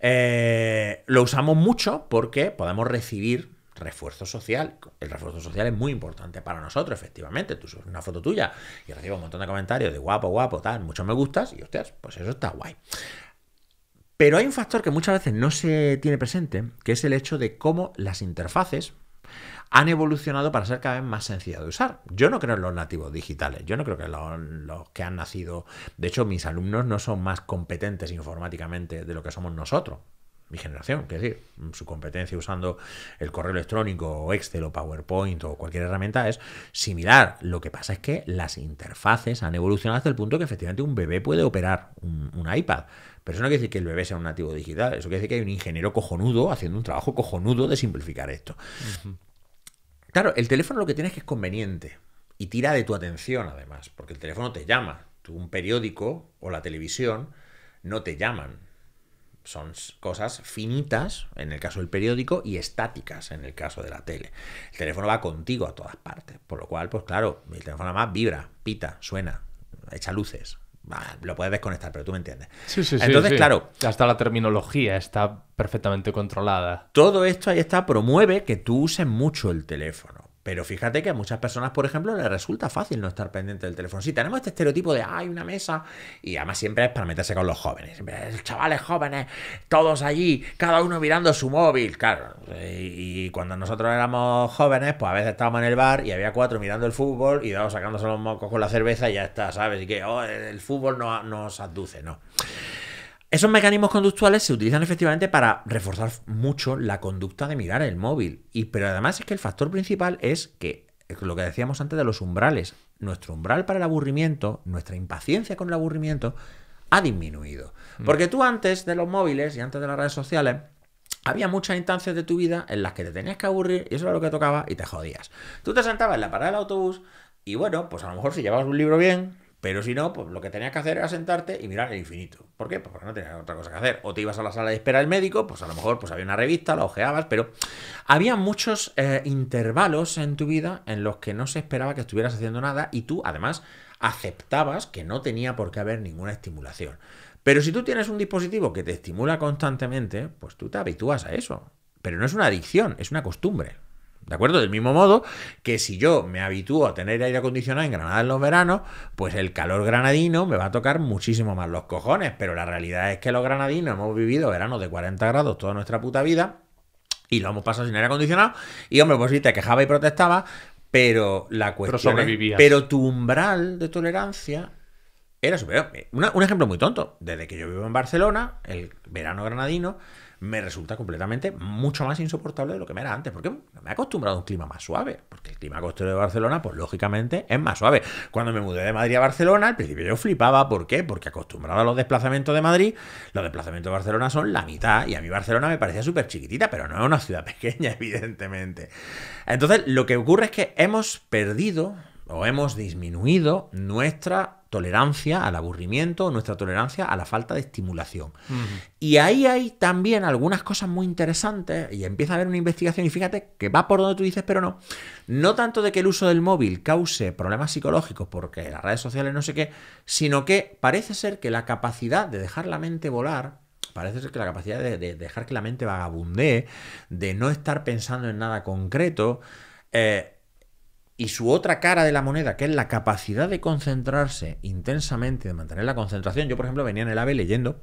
eh, lo usamos mucho porque podemos recibir refuerzo social. El refuerzo social es muy importante para nosotros, efectivamente. Tú subes una foto tuya y recibes un montón de comentarios de guapo, guapo, tal, muchos me gustas y hostias, pues eso está guay. Pero hay un factor que muchas veces no se tiene presente, que es el hecho de cómo las interfaces han evolucionado para ser cada vez más sencillas de usar. Yo no creo en los nativos digitales, yo no creo que los, que han nacido, de hecho mis alumnos no son más competentes informáticamente de lo que somos nosotros, mi generación, que decir, su competencia usando el correo electrónico o Excel o PowerPoint o cualquier herramienta es similar. Lo que pasa es que las interfaces han evolucionado hasta el punto que efectivamente un bebé puede operar un iPad. Pero eso no quiere decir que el bebé sea un nativo digital, eso quiere decir que hay un ingeniero cojonudo haciendo un trabajo cojonudo de simplificar esto. Claro, el teléfono lo que tienes es que es conveniente y tira de tu atención además, porque el teléfono te llama, un periódico o la televisión no te llaman. Son cosas finitas en el caso del periódico y estáticas en el caso de la tele. El teléfono va contigo a todas partes, por lo cual, pues claro, el teléfono más vibra, pita, suena, echa luces, Ah, lo puedes desconectar, pero tú me entiendes. Entonces, claro. Hasta la terminología está perfectamente controlada. Todo esto ahí está, promueve que tú uses mucho el teléfono. Pero fíjate que a muchas personas, por ejemplo, les resulta fácil no estar pendiente del teléfono. Si tenemos este estereotipo de, hay una mesa, y además siempre es para meterse con los jóvenes. Chavales jóvenes, todos allí, cada uno mirando su móvil, claro. Y cuando nosotros éramos jóvenes, pues a veces estábamos en el bar y había cuatro mirando el fútbol y dos sacándose los mocos con la cerveza y ya está, ¿sabes? Y que oh, el fútbol no, nos aduce no. Esos mecanismos conductuales se utilizan efectivamente para reforzar mucho la conducta de mirar el móvil. Y, pero además es que el factor principal es que, lo que decíamos antes de los umbrales, nuestro umbral para el aburrimiento, nuestra impaciencia con el aburrimiento, ha disminuido. Mm. Porque tú antes de los móviles y antes de las redes sociales, había muchas instancias de tu vida en las que te tenías que aburrir y eso era lo que tocaba y te jodías. Tú te sentabas en la parada del autobús y bueno, pues a lo mejor si llevabas un libro bien, pero si no, pues lo que tenías que hacer era sentarte y mirar el infinito. ¿Por qué? Pues porque no tenías otra cosa que hacer. O te ibas a la sala de espera del médico, pues a lo mejor pues había una revista, la ojeabas, pero había muchos eh, intervalos en tu vida en los que no se esperaba que estuvieras haciendo nada y tú además aceptabas que no tenía por qué haber ninguna estimulación. Pero si tú tienes un dispositivo que te estimula constantemente, pues tú te habitúas a eso. Pero no es una adicción, es una costumbre. ¿De acuerdo? Del mismo modo que si yo me habitúo a tener aire acondicionado en Granada en los veranos, pues el calor granadino me va a tocar muchísimo más los cojones. Pero la realidad es que los granadinos hemos vivido veranos de 40 grados toda nuestra puta vida y lo hemos pasado sin aire acondicionado. Y hombre, pues sí te quejaba y protestaba, pero la cuestión. Pero, pero tu umbral de tolerancia era superior. un ejemplo muy tonto. Desde que yo vivo en Barcelona, el verano granadino me resulta completamente mucho más insoportable de lo que me era antes, porque me he acostumbrado a un clima más suave, porque el clima costero de Barcelona, pues lógicamente es más suave. Cuando me mudé de Madrid a Barcelona, al principio yo flipaba, ¿por qué? Porque acostumbrado a los desplazamientos de Madrid, los desplazamientos de Barcelona son la mitad, y a mí Barcelona me parecía súper chiquitita, pero no es una ciudad pequeña, evidentemente. Entonces, lo que ocurre es que hemos perdido o hemos disminuido nuestra tolerancia al aburrimiento, nuestra tolerancia a la falta de estimulación. Y ahí hay también algunas cosas muy interesantes y empieza a haber una investigación y fíjate que va por donde tú dices, pero no. No tanto de que el uso del móvil cause problemas psicológicos porque las redes sociales no sé qué, sino que parece ser que la capacidad de dejar la mente volar parece ser que la capacidad de, dejar que la mente vagabundee, de no estar pensando en nada concreto, eh, y su otra cara de la moneda, que es la capacidad de concentrarse intensamente, de mantener la concentración. Yo, por ejemplo, venía en el AVE leyendo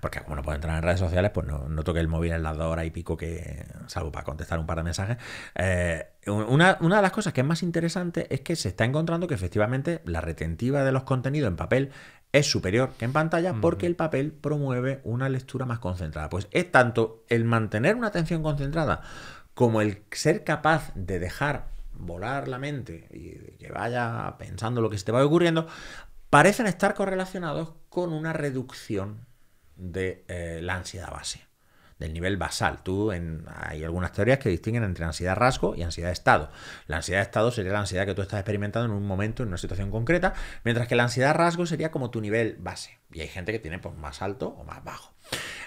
porque como no puedo entrar en redes sociales, pues no, no toqué el móvil en las dos y pico que, salvo para contestar un par de mensajes. Eh, una, de las cosas que es más interesante es que se está encontrando que efectivamente la retentiva de los contenidos en papel es superior que en pantalla porque el papel promueve una lectura más concentrada. Pues es tanto el mantener una atención concentrada como el ser capaz de dejar volar la mente y que vaya pensando lo que se te va ocurriendo, parecen estar correlacionados con una reducción de eh, la ansiedad base, del nivel basal. Tú en, hay algunas teorías que distinguen entre ansiedad rasgo y ansiedad estado. La ansiedad estado sería la ansiedad que tú estás experimentando en un momento, en una situación concreta, mientras que la ansiedad rasgo sería como tu nivel base. Y hay gente que tiene pues, más alto o más bajo.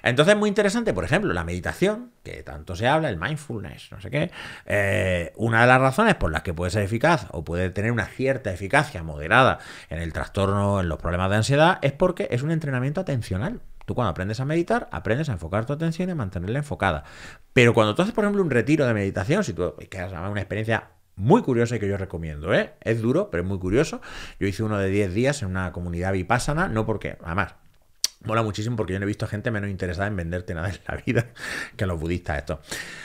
Entonces es muy interesante, por ejemplo, la meditación, que tanto se habla, el mindfulness, no sé qué. Eh, una de las razones por las que puede ser eficaz o puede tener una cierta eficacia moderada en el trastorno, en los problemas de ansiedad, es porque es un entrenamiento atencional. Tú cuando aprendes a meditar, aprendes a enfocar tu atención y mantenerla enfocada. Pero cuando tú haces, por ejemplo, un retiro de meditación, si tú quieres una experiencia muy curiosa y que yo recomiendo, ¿eh? Es duro, pero es muy curioso. Yo hice uno de 10 días en una comunidad vipassana, no porque, además, Mola muchísimo porque yo no he visto gente menos interesada en venderte nada en la vida que los budistas esto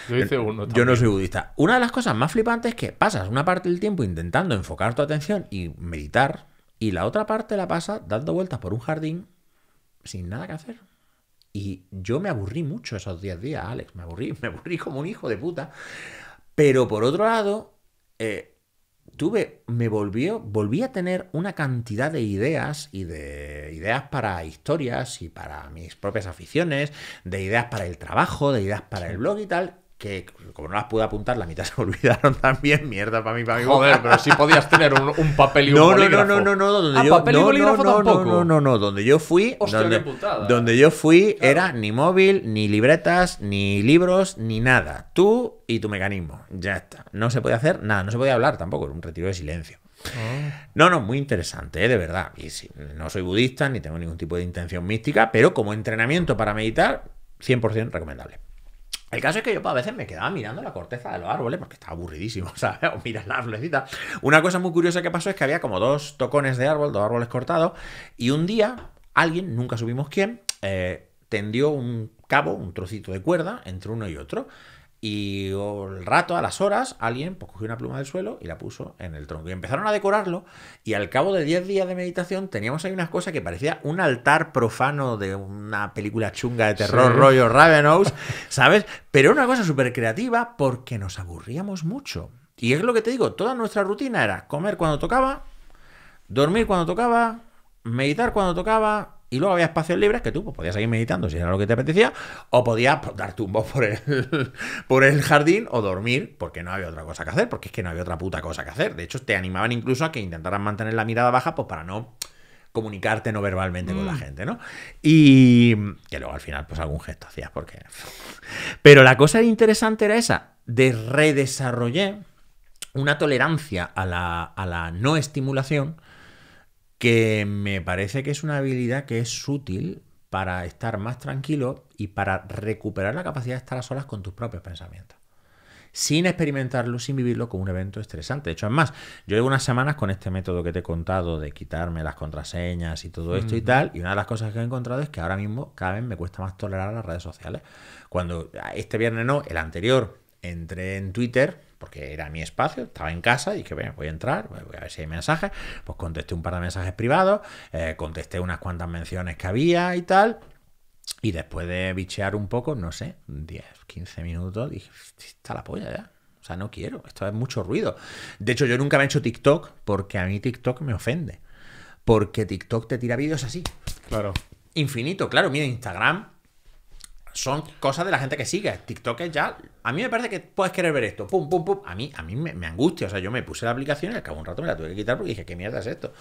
Yo, no soy budista. Una de las cosas más flipantes es que pasas una parte del tiempo intentando enfocar tu atención y meditar y la otra parte la pasas dando vueltas por un jardín sin nada que hacer. Y yo me aburrí mucho esos 10 días, Alex. Me aburrí, me aburrí como un hijo de puta. Pero por otro lado, eh, tuve, me volvió, volví a tener una cantidad de ideas y de ideas para historias y para mis propias aficiones, de ideas para el trabajo, de ideas para el blog y tal, que como no las pude apuntar, la mitad se olvidaron también, mierda para mí, para mí. Joder, pero sí podías tener un, un papel y un no, bolígrafo. No, no, no, no, donde ah, yo, no, no, No, no, no, donde yo fui, donde, yo fui era ni móvil, ni libretas, ni libros, ni nada. Tú y tu mecanismo, ya está. No se podía hacer nada, no se podía hablar tampoco, era un retiro de silencio. Ah. No, no, muy interesante, ¿eh? de verdad. Y sí, no soy budista ni tengo ningún tipo de intención mística, pero como entrenamiento para meditar, 100% recomendable. El caso es que yo pues, a veces me quedaba mirando la corteza de los árboles porque estaba aburridísimo, ¿sabes? O mirar la arbolecita. Una cosa muy curiosa que pasó es que había como dos tocones de árbol, dos árboles cortados, y un día alguien, nunca supimos quién, eh, tendió un cabo, un trocito de cuerda entre uno y otro. Y al rato, a las horas, alguien pues, cogió una pluma del suelo y la puso en el tronco. Y empezaron a decorarlo. Y al cabo de 10 días de meditación, teníamos ahí unas cosas que parecía un altar profano de una película chunga de terror, rollo Ravenous, ¿sabes? Pero era una cosa súper creativa porque nos aburríamos mucho. Y es lo que te digo, toda nuestra rutina era comer cuando tocaba, dormir cuando tocaba, meditar cuando tocaba, y luego había espacios libres que tú pues, podías seguir meditando si era lo que te apetecía, o podías pues, dar tumbos por el, por el jardín o dormir, porque no había otra cosa que hacer, porque es que no había otra puta cosa que hacer. De hecho, te animaban incluso a que intentaras mantener la mirada baja, pues para no comunicarte no verbalmente con la mm. gente, ¿no? Y que luego al final, pues algún gesto hacías, porque. Pero la cosa interesante era esa, de redesarrollar una tolerancia a la, a la no estimulación que me parece que es una habilidad que es útil para estar más tranquilo y para recuperar la capacidad de estar a solas con tus propios pensamientos. Sin experimentarlo, sin vivirlo como un evento estresante. De hecho, es más, yo llevo unas semanas con este método que te he contado de quitarme las contraseñas y todo esto y tal. Y una de las cosas que he encontrado es que ahora mismo cada vez me cuesta más tolerar las redes sociales. Cuando este viernes no, el anterior, entré en Twitter porque era mi espacio, estaba en casa y que bueno, voy a entrar, voy a ver si hay mensajes, pues contesté un par de mensajes privados, eh, contesté unas cuantas menciones que había y tal. Y después de bichear un poco, no sé, 10, 15 minutos, dije, está la polla ya. O sea, no quiero, esto es mucho ruido. De hecho, yo nunca me he hecho TikTok porque a mí TikTok me ofende. Porque TikTok te tira vídeos así. Claro. Infinito, claro. Mira, Instagram, son cosas de la gente que sigue. TikTok es ya. A mí me parece que puedes querer ver esto. Pum, pum, pum. A mí, a mí me, angustia. O sea, yo me puse la aplicación y al cabo de un rato me la tuve que quitar porque dije, ¿qué mierda es esto?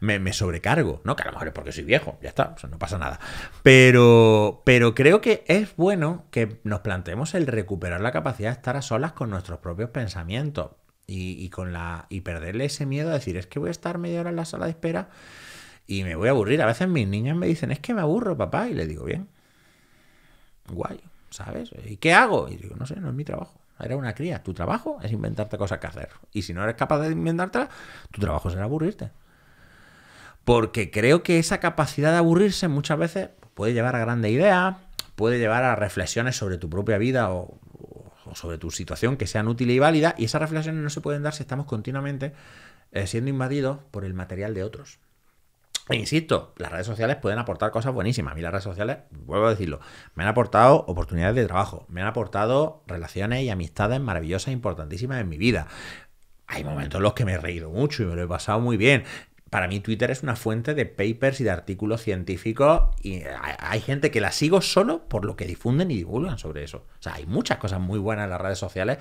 Me, sobrecargo, ¿no? Que a lo mejor es porque soy viejo. Ya está. O sea, no pasa nada. Pero, pero creo que es bueno que nos planteemos el recuperar la capacidad de estar a solas con nuestros propios pensamientos y, y con la, y perderle ese miedo a decir, es que voy a estar media hora en la sala de espera y me voy a aburrir. A veces mis niñas me dicen, es que me aburro, papá. Y le digo, bien, guay, ¿sabes? ¿Y qué hago? Y digo, no sé, no es mi trabajo. Era una cría. Tu trabajo es inventarte cosas que hacer. Y si no eres capaz de inventártelas, tu trabajo será aburrirte. Porque creo que esa capacidad de aburrirse muchas veces puede llevar a grandes ideas, puede llevar a reflexiones sobre tu propia vida o, sobre tu situación que sean útiles y válidas. Y esas reflexiones no se pueden dar si estamos continuamente eh, siendo invadidos por el material de otros. E insisto, las redes sociales pueden aportar cosas buenísimas. A mí las redes sociales, vuelvo a decirlo, me han aportado oportunidades de trabajo, me han aportado relaciones y amistades maravillosas e importantísimas en mi vida. Hay momentos en los que me he reído mucho y me lo he pasado muy bien para mí Twitter es una fuente de papers y de artículos científicos y hay gente que la sigo solo por lo que difunden y divulgan sobre eso. O sea, hay muchas cosas muy buenas en las redes sociales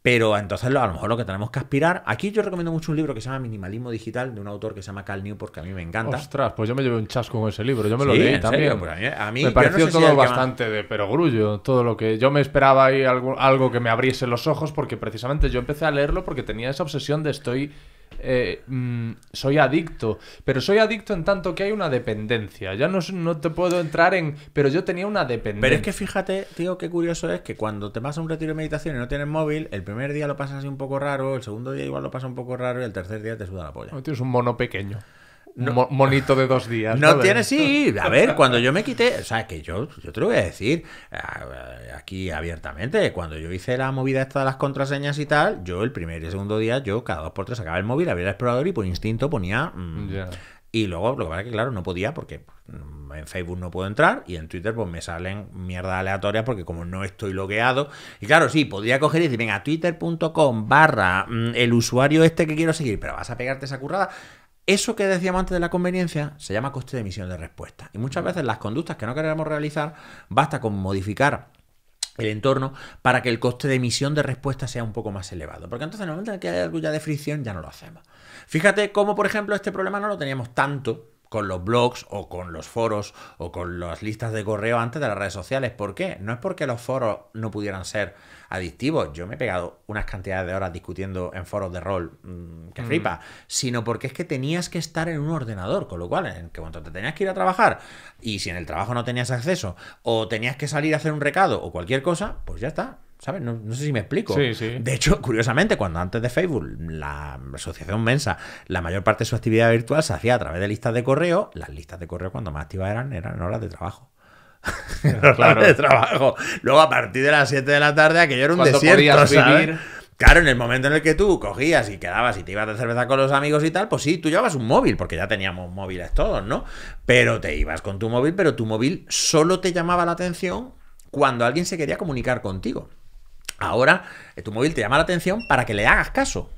pero entonces a lo mejor lo que tenemos que aspirar. Aquí yo recomiendo mucho un libro que se llama Minimalismo Digital, de un autor que se llama Cal New porque a mí me encanta. Ostras, pues yo me llevé un chasco con ese libro. Yo me lo leí también. Pues a mí, me pareció todo bastante de perogrullo. Todo lo que yo me esperaba ahí, algo que me abriese los ojos, porque precisamente yo empecé a leerlo porque tenía esa obsesión de estoy eh, mm, soy adicto, pero soy adicto en tanto que hay una dependencia. Ya no, no te puedo entrar en, pero yo tenía una dependencia. Pero es que fíjate, digo que curioso es que cuando te vas a un retiro de meditación y no tienes móvil, el primer día lo pasas así un poco raro, el segundo día igual lo pasas un poco raro y el tercer día te suda la polla. No, tienes un mono pequeño monito de dos días. No, tiene, sí. A ver, cuando yo me quité, o sea, que yo, yo te lo voy a decir eh, aquí abiertamente, cuando yo hice la movida esta de las contraseñas y tal, yo el primer y segundo día, yo cada dos por tres sacaba el móvil, abría el explorador y por instinto ponía... Mm, y luego, lo que pasa es que, claro, no podía porque mm, en Facebook no puedo entrar y en Twitter pues me salen mierda aleatorias porque como no estoy logueado. Y claro, sí, podría coger y decir, venga, twitter.com barra mm, el usuario este que quiero seguir, pero vas a pegarte esa currada. Eso que decíamos antes de la conveniencia se llama coste de emisión de respuesta. Y muchas veces las conductas que no queremos realizar basta con modificar el entorno para que el coste de emisión de respuesta sea un poco más elevado. Porque entonces en el momento en que hay algo ya de fricción ya no lo hacemos. Fíjate cómo, por ejemplo, este problema no lo teníamos tanto con los blogs o con los foros o con las listas de correo antes de las redes sociales. ¿Por qué? No es porque los foros no pudieran ser adictivos. Yo me he pegado unas cantidades de horas discutiendo en foros de rol mm, que mm. sino porque es que tenías que estar en un ordenador, con lo cual, en que cuando te tenías que ir a trabajar y si en el trabajo no tenías acceso o tenías que salir a hacer un recado o cualquier cosa, pues ya está. ¿Sabes? No, sé si me explico. De hecho, curiosamente, cuando antes de Facebook, la asociación Mensa, la mayor parte de su actividad virtual se hacía a través de listas de correo, las listas de correo cuando más activas eran eran horas de trabajo. de trabajo. Luego, a partir de las 7 de la tarde, aquello era un desierto. Claro, en el momento en el que tú cogías y quedabas y te ibas de cerveza con los amigos y tal, pues sí, tú llevabas un móvil, porque ya teníamos móviles todos, ¿no? Pero te ibas con tu móvil, pero tu móvil solo te llamaba la atención cuando alguien se quería comunicar contigo ahora eh, tu móvil te llama la atención para que le hagas caso.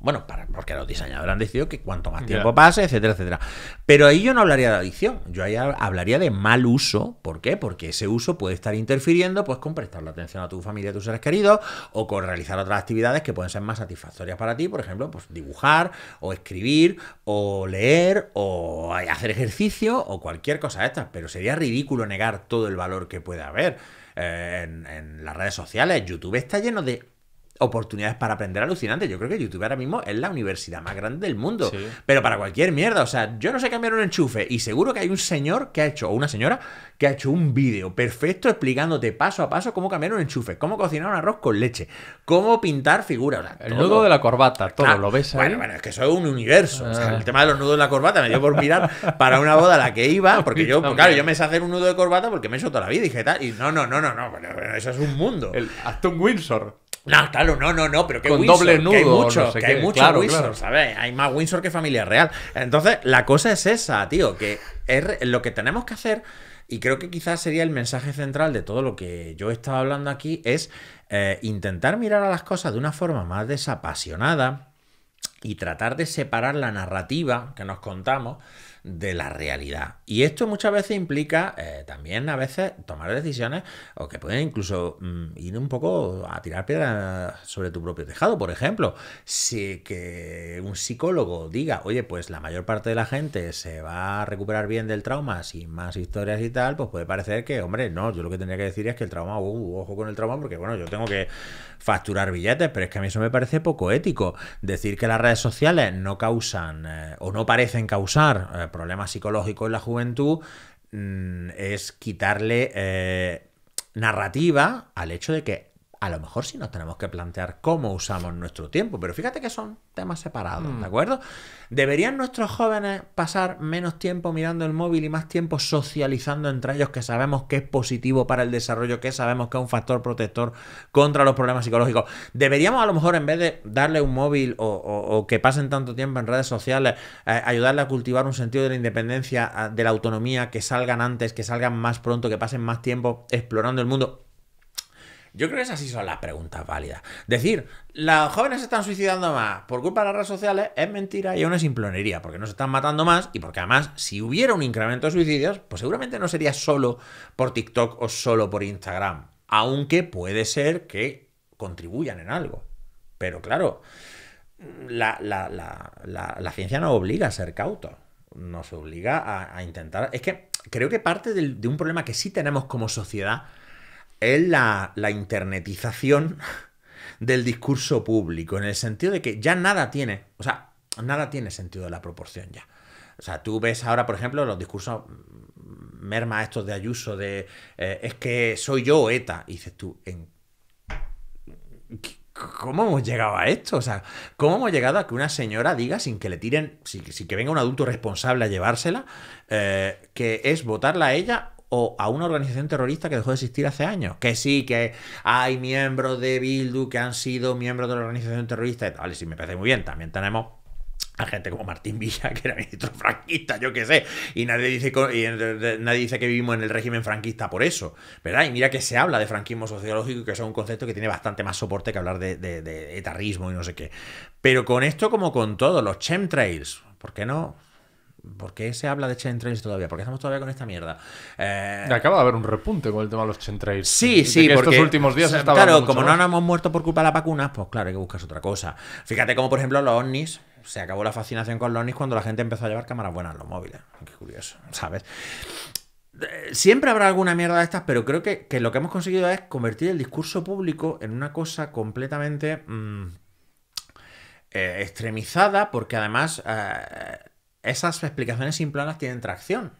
Bueno, porque los diseñadores han decidido que cuanto más tiempo pase, etcétera, etcétera. Pero ahí yo no hablaría de adicción, yo ahí hablaría de mal uso. ¿Por qué? Porque ese uso puede estar interfiriendo pues, con la atención a tu familia, a tus seres queridos, o con realizar otras actividades que pueden ser más satisfactorias para ti, por ejemplo, pues dibujar, o escribir, o leer, o hacer ejercicio, o cualquier cosa de estas. Pero sería ridículo negar todo el valor que puede haber. Eh, en las redes sociales. YouTube está lleno de oportunidades para aprender alucinantes. Yo creo que YouTube ahora mismo es la universidad más grande del mundo. Pero para cualquier mierda, o sea, yo no sé cambiar un enchufe y seguro que hay un señor que ha hecho, o una señora, que ha hecho un vídeo perfecto explicándote paso a paso cómo cambiar un enchufe, cómo cocinar un arroz con leche, cómo pintar figuras. el nudo de la corbata, todo, lo ves ahí? Bueno, bueno, es que eso es un universo. Ah. el tema de los nudos de la corbata me dio por mirar para una boda a la que iba, porque yo, claro, yo me sé hacer un nudo de corbata porque me he hecho toda la vida y dije tal, y no, no, no, no, no, eso es un mundo. El Aston Winsor no, claro, no, no, no, pero que que hay mucho, que hay mucho ¿sabes? Hay más Windsor que familia real. Entonces, la cosa es esa, tío, que es lo que tenemos que hacer, y creo que quizás sería el mensaje central de todo lo que yo he estado hablando aquí, es eh, intentar mirar a las cosas de una forma más desapasionada y tratar de separar la narrativa que nos contamos de la realidad. Y esto muchas veces implica eh, también a veces tomar decisiones o que pueden incluso mm, ir un poco a tirar piedras sobre tu propio tejado. Por ejemplo, si que un psicólogo diga, oye, pues la mayor parte de la gente se va a recuperar bien del trauma sin más historias y tal, pues puede parecer que, hombre, no, yo lo que tendría que decir es que el trauma, uh, ojo con el trauma, porque bueno, yo tengo que facturar billetes, pero es que a mí eso me parece poco ético. Decir que las redes sociales no causan eh, o no parecen causar eh, problemas psicológicos en la juventud mm, es quitarle eh, narrativa al hecho de que a lo mejor sí nos tenemos que plantear cómo usamos nuestro tiempo, pero fíjate que son temas separados, mm. ¿de acuerdo? ¿Deberían nuestros jóvenes pasar menos tiempo mirando el móvil y más tiempo socializando entre ellos que sabemos que es positivo para el desarrollo, que sabemos que es un factor protector contra los problemas psicológicos? ¿Deberíamos a lo mejor en vez de darle un móvil o, que pasen tanto tiempo en redes sociales, eh, ayudarle a cultivar un sentido de la independencia, ah, de la autonomía, que salgan antes, que salgan más pronto, que pasen más tiempo explorando el mundo? Yo creo que esas sí son las preguntas válidas. Decir, los jóvenes se están suicidando más por culpa de las redes sociales es mentira y es una simplonería, porque no se están matando más y porque además si hubiera un incremento de suicidios, pues seguramente no sería solo por TikTok o solo por Instagram, aunque puede ser que contribuyan en algo. Pero claro, la, ciencia no obliga a ser cautos, nos obliga a, intentar... Es que creo que parte de un problema que sí tenemos como sociedad es la, la internetización del discurso público, en el sentido de que ya nada tiene, o sea, nada tiene sentido de la proporción ya. O sea, tú ves ahora, por ejemplo, los discursos merma estos de Ayuso de eh, es que soy yo ETA. dices tú, ¿en... ¿cómo hemos llegado a esto? O sea, ¿cómo hemos llegado a que una señora diga sin que le tiren, sin, que venga un adulto responsable a llevársela, eh, que es votarla a ella o a una organización terrorista que dejó de existir hace años. Que sí, que hay miembros de Bildu que han sido miembros de la organización terrorista. Vale, sí, me parece muy bien. También tenemos a gente como Martín Villa, que era ministro franquista, yo qué sé, y nadie dice, nadie dice que vivimos en el régimen franquista por eso, ¿verdad? Y mira que se habla de franquismo sociológico, que es un concepto que tiene bastante más soporte que hablar de, de etarrismo y no sé qué. Pero con esto, como con todo, los chemtrails, ¿por qué no? ¿Por qué se habla de Trails todavía? ¿Por qué estamos todavía con esta mierda? Eh, acaba de haber un repunte con el tema de los trails. Sí, sí, porque estos últimos días Claro, como no nos hemos muerto por culpa de las vacunas, pues claro, hay que buscar otra cosa. Fíjate cómo, por ejemplo, los ovnis. Se acabó la fascinación con los ovnis cuando la gente empezó a llevar cámaras buenas en los móviles. Qué curioso, ¿sabes? Eh, siempre habrá alguna mierda de estas, pero creo que, lo que hemos conseguido es convertir el discurso público en una cosa completamente mm, eh, extremizada, porque además esas explicaciones simplonas tienen tracción.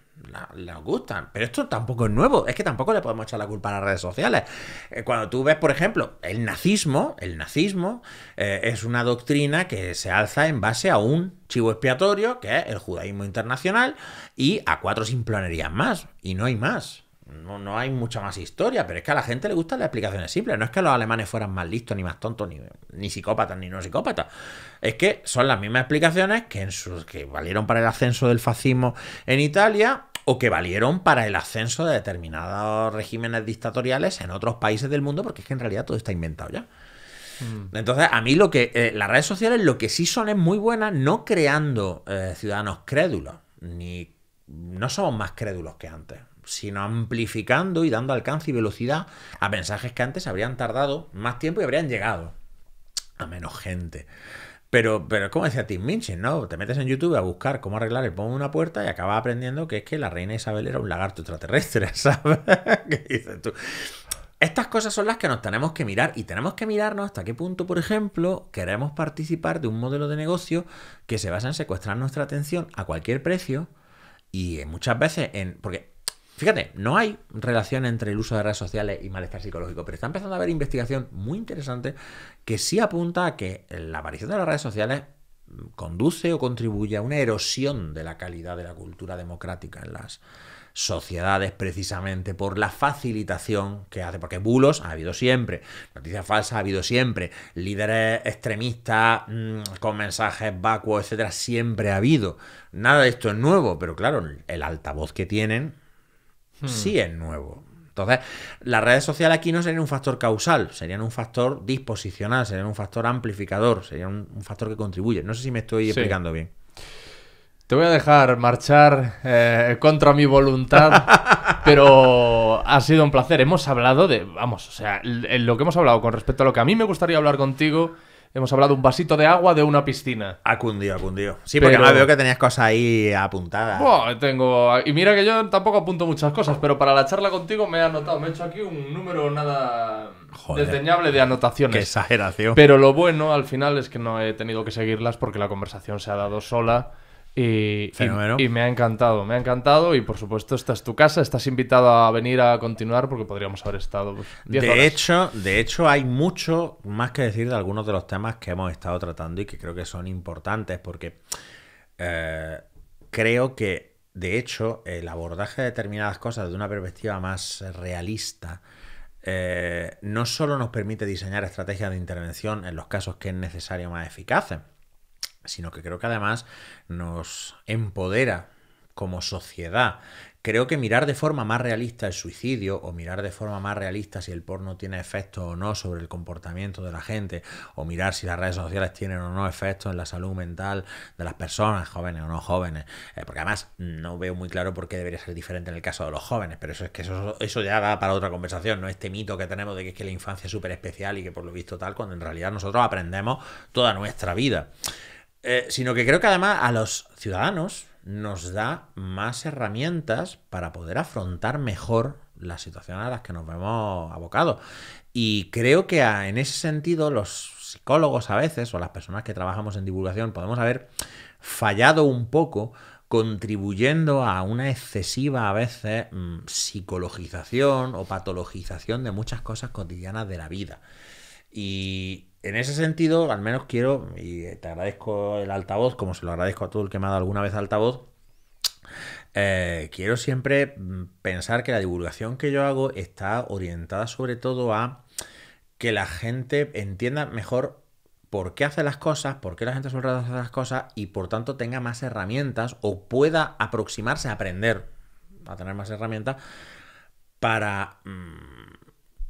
Nos gustan, pero esto tampoco es nuevo, es que tampoco le podemos echar la culpa a las redes sociales. Eh, cuando tú ves, por ejemplo, el nazismo, el nazismo eh, es una doctrina que se alza en base a un chivo expiatorio, que es el judaísmo internacional, y a cuatro simplonerías más, y no hay más. No, no, hay mucha más historia, pero es que a la gente le gustan las explicaciones simples. No es que los alemanes fueran más listos, ni más tontos, ni, psicópatas, ni no psicópatas. Es que son las mismas explicaciones que, que valieron para el ascenso del fascismo en Italia o que valieron para el ascenso de determinados regímenes dictatoriales en otros países del mundo, porque es que en realidad todo está inventado ya. Mm. Entonces, a mí lo que. Eh, las redes sociales lo que sí son es muy buenas, no creando eh, ciudadanos crédulos, ni. No somos más crédulos que antes sino amplificando y dando alcance y velocidad a mensajes que antes habrían tardado más tiempo y habrían llegado a menos gente. Pero, pero como decía Tim Minchin, ¿no? Te metes en YouTube a buscar cómo arreglar el pomo de una puerta y acabas aprendiendo que es que la reina Isabel era un lagarto extraterrestre, ¿sabes? ¿Qué dices tú? Estas cosas son las que nos tenemos que mirar y tenemos que mirarnos hasta qué punto, por ejemplo, queremos participar de un modelo de negocio que se basa en secuestrar nuestra atención a cualquier precio y muchas veces en... Porque Fíjate, no hay relación entre el uso de redes sociales y malestar psicológico, pero está empezando a haber investigación muy interesante que sí apunta a que la aparición de las redes sociales conduce o contribuye a una erosión de la calidad de la cultura democrática en las sociedades precisamente por la facilitación que hace, porque bulos ha habido siempre, noticias falsas ha habido siempre, líderes extremistas mm, con mensajes vacuos, etcétera, siempre ha habido. Nada de esto es nuevo, pero claro, el altavoz que tienen Hmm. sí es nuevo. Entonces, las redes sociales aquí no serían un factor causal, serían un factor disposicional, serían un factor amplificador, serían un, factor que contribuye. No sé si me estoy explicando bien. Te voy a dejar marchar eh, contra mi voluntad, pero ha sido un placer. Hemos hablado de, vamos, o sea, lo que hemos hablado con respecto a lo que a mí me gustaría hablar contigo Hemos hablado de un vasito de agua de una piscina. Ha cundido, Sí, porque no veo que tenías cosas ahí apuntadas. tengo. Y mira que yo tampoco apunto muchas cosas, pero para la charla contigo me he anotado. Me he hecho aquí un número nada Joder, desdeñable de anotaciones. exageración. Pero lo bueno al final es que no he tenido que seguirlas porque la conversación se ha dado sola y, y, me ha encantado, me ha encantado y por supuesto esta es tu casa, estás invitado a venir a continuar porque podríamos haber estado pues, de Hecho, de hecho, hay mucho más que decir de algunos de los temas que hemos estado tratando y que creo que son importantes porque eh, creo que, de hecho, el abordaje de determinadas cosas desde una perspectiva más realista eh, no solo nos permite diseñar estrategias de intervención en los casos que es necesario más eficaces, sino que creo que además nos empodera como sociedad. Creo que mirar de forma más realista el suicidio o mirar de forma más realista si el porno tiene efecto o no sobre el comportamiento de la gente o mirar si las redes sociales tienen o no efecto en la salud mental de las personas, jóvenes o no jóvenes. Eh, porque además no veo muy claro por qué debería ser diferente en el caso de los jóvenes, pero eso es que eso, eso ya da para otra conversación, no este mito que tenemos de que es que la infancia es súper especial y que por lo visto tal, cuando en realidad nosotros aprendemos toda nuestra vida. Eh, sino que creo que además a los ciudadanos nos da más herramientas para poder afrontar mejor las situaciones a las que nos vemos abocados. Y creo que en ese sentido los psicólogos a veces o las personas que trabajamos en divulgación podemos haber fallado un poco contribuyendo a una excesiva a veces mm, psicologización o patologización de muchas cosas cotidianas de la vida. Y en ese sentido, al menos quiero, y te agradezco el altavoz, como se lo agradezco a todo el que me ha dado alguna vez altavoz, eh, quiero siempre mm, pensar que la divulgación que yo hago está orientada sobre todo a que la gente entienda mejor por qué hace las cosas, por qué la gente suele hacer las cosas y por tanto tenga más herramientas o pueda aproximarse a aprender, a tener más herramientas para... Mm,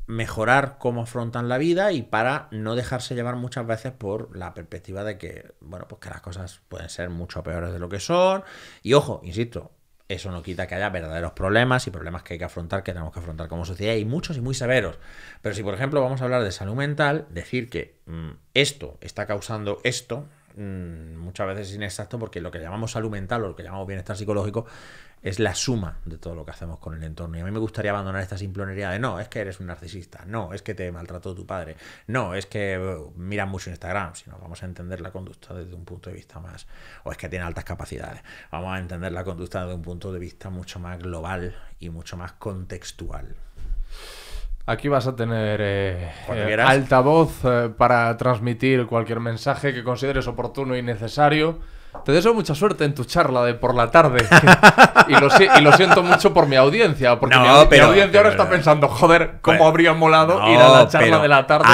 mejorar cómo afrontan la vida y para no dejarse llevar muchas veces por la perspectiva de que, bueno, pues que las cosas pueden ser mucho peores de lo que son. Y ojo, insisto, eso no quita que haya verdaderos problemas y problemas que hay que afrontar, que tenemos que afrontar como sociedad, y muchos y muy severos. Pero si, por ejemplo, vamos a hablar de salud mental, decir que mm, esto está causando esto, mm, muchas veces es inexacto porque lo que llamamos salud mental o lo que llamamos bienestar psicológico es la suma de todo lo que hacemos con el entorno. Y a mí me gustaría abandonar esta simplonería de no, es que eres un narcisista, no, es que te maltrató tu padre, no, es que uh, miras mucho Instagram, sino vamos a entender la conducta desde un punto de vista más, o es que tiene altas capacidades, vamos a entender la conducta desde un punto de vista mucho más global y mucho más contextual. Aquí vas a tener eh, eh, altavoz eh, para transmitir cualquier mensaje que consideres oportuno y necesario. Te deseo mucha suerte en tu charla de por la tarde. y, lo, siento mucho por mi audiencia, porque mi, audiencia ahora está pensando, joder, cómo habría molado ir a la charla de la tarde.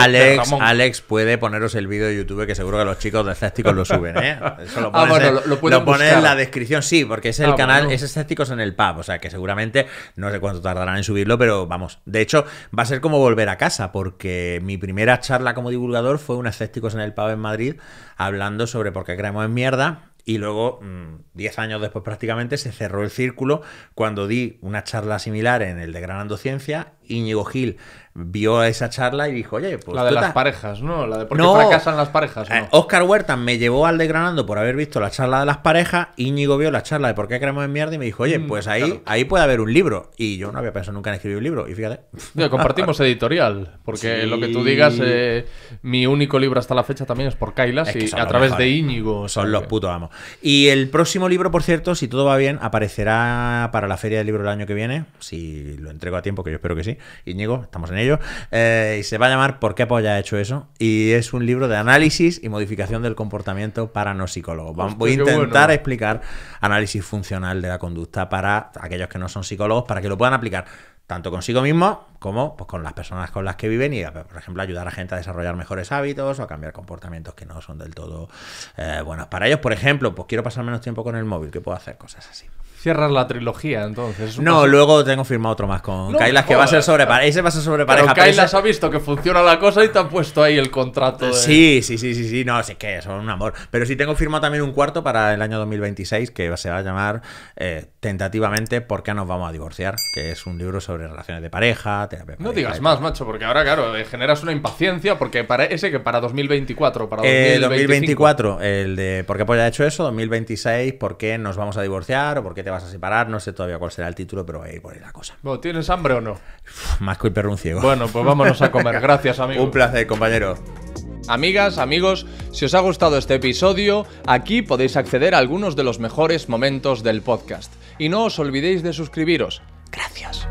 Alex, puede poneros el vídeo de YouTube que seguro que los chicos de Escépticos lo suben, ¿eh? Eso lo puedes. ah, en la descripción, sí, porque es el ah, canal, es Escépticos en el pub, o sea que seguramente no sé cuánto tardarán en subirlo, pero vamos, de hecho va a ser como volver a casa, porque mi primera charla como divulgador fue un Escépticos en el pub en Madrid hablando sobre por qué creemos en mierda y luego, mm, diez años después prácticamente, se cerró el círculo cuando di una charla similar en el de Granando Ciencia. Íñigo Gil vio esa charla y dijo, oye, pues... La de las parejas, ¿no? La de por qué fracasan las parejas. ¿no? Eh, Oscar Huerta me llevó al degranando por haber visto la charla de las parejas, Íñigo vio la charla de por qué creemos en mierda y me dijo, oye, mm, pues ahí, ahí puede haber un libro. Y yo no había pensado nunca en escribir un libro, y fíjate. Ya compartimos editorial, porque lo que tú digas, eh, mi único libro hasta la fecha también es por Kailas y a través de Íñigo. Son los putos vamos. Y el próximo libro, por cierto, si todo va bien, aparecerá para la Feria del Libro el año que viene, si lo entrego a tiempo, que yo espero que sí. Íñigo, estamos en eh, y se va a llamar ¿Por qué polla he hecho eso? Y es un libro de análisis y modificación del comportamiento para no psicólogos. Voy a intentar explicar análisis funcional de la conducta para aquellos que no son psicólogos, para que lo puedan aplicar tanto consigo mismo como pues, con las personas con las que viven y, por ejemplo, ayudar a gente a desarrollar mejores hábitos o a cambiar comportamientos que no son del todo eh, buenos para ellos. Por ejemplo, pues quiero pasar menos tiempo con el móvil, que puedo hacer cosas así. Cierras la trilogía, entonces. No, luego tengo firmado otro más con Kailas, que va a ser sobre pareja. Ese va a ser sobre pareja. Pero Kailas ha visto que funciona la cosa y te han puesto ahí el contrato. Sí, sí, sí, sí, sí. No, sé que son un amor. Pero sí tengo firmado también un cuarto para el año 2026 que se va a llamar eh, tentativamente ¿Por qué nos vamos a divorciar? Que es un libro sobre relaciones de pareja, terapia. No digas más, macho, porque ahora, claro, eh, generas una impaciencia porque para ese que para 2024, para 2025. Eh, 2024, el de ¿por qué pues hecho eso? 2026, ¿por qué nos vamos a divorciar? ¿O por qué te vas a separar, no sé todavía cuál será el título, pero ahí por ahí la cosa. ¿Tienes hambre o no? más que el perro ciego. Bueno, pues vámonos a comer. Gracias, amigo. un placer, compañero. Amigas, amigos, si os ha gustado este episodio, aquí podéis acceder a algunos de los mejores momentos del podcast. Y no os olvidéis de suscribiros. Gracias.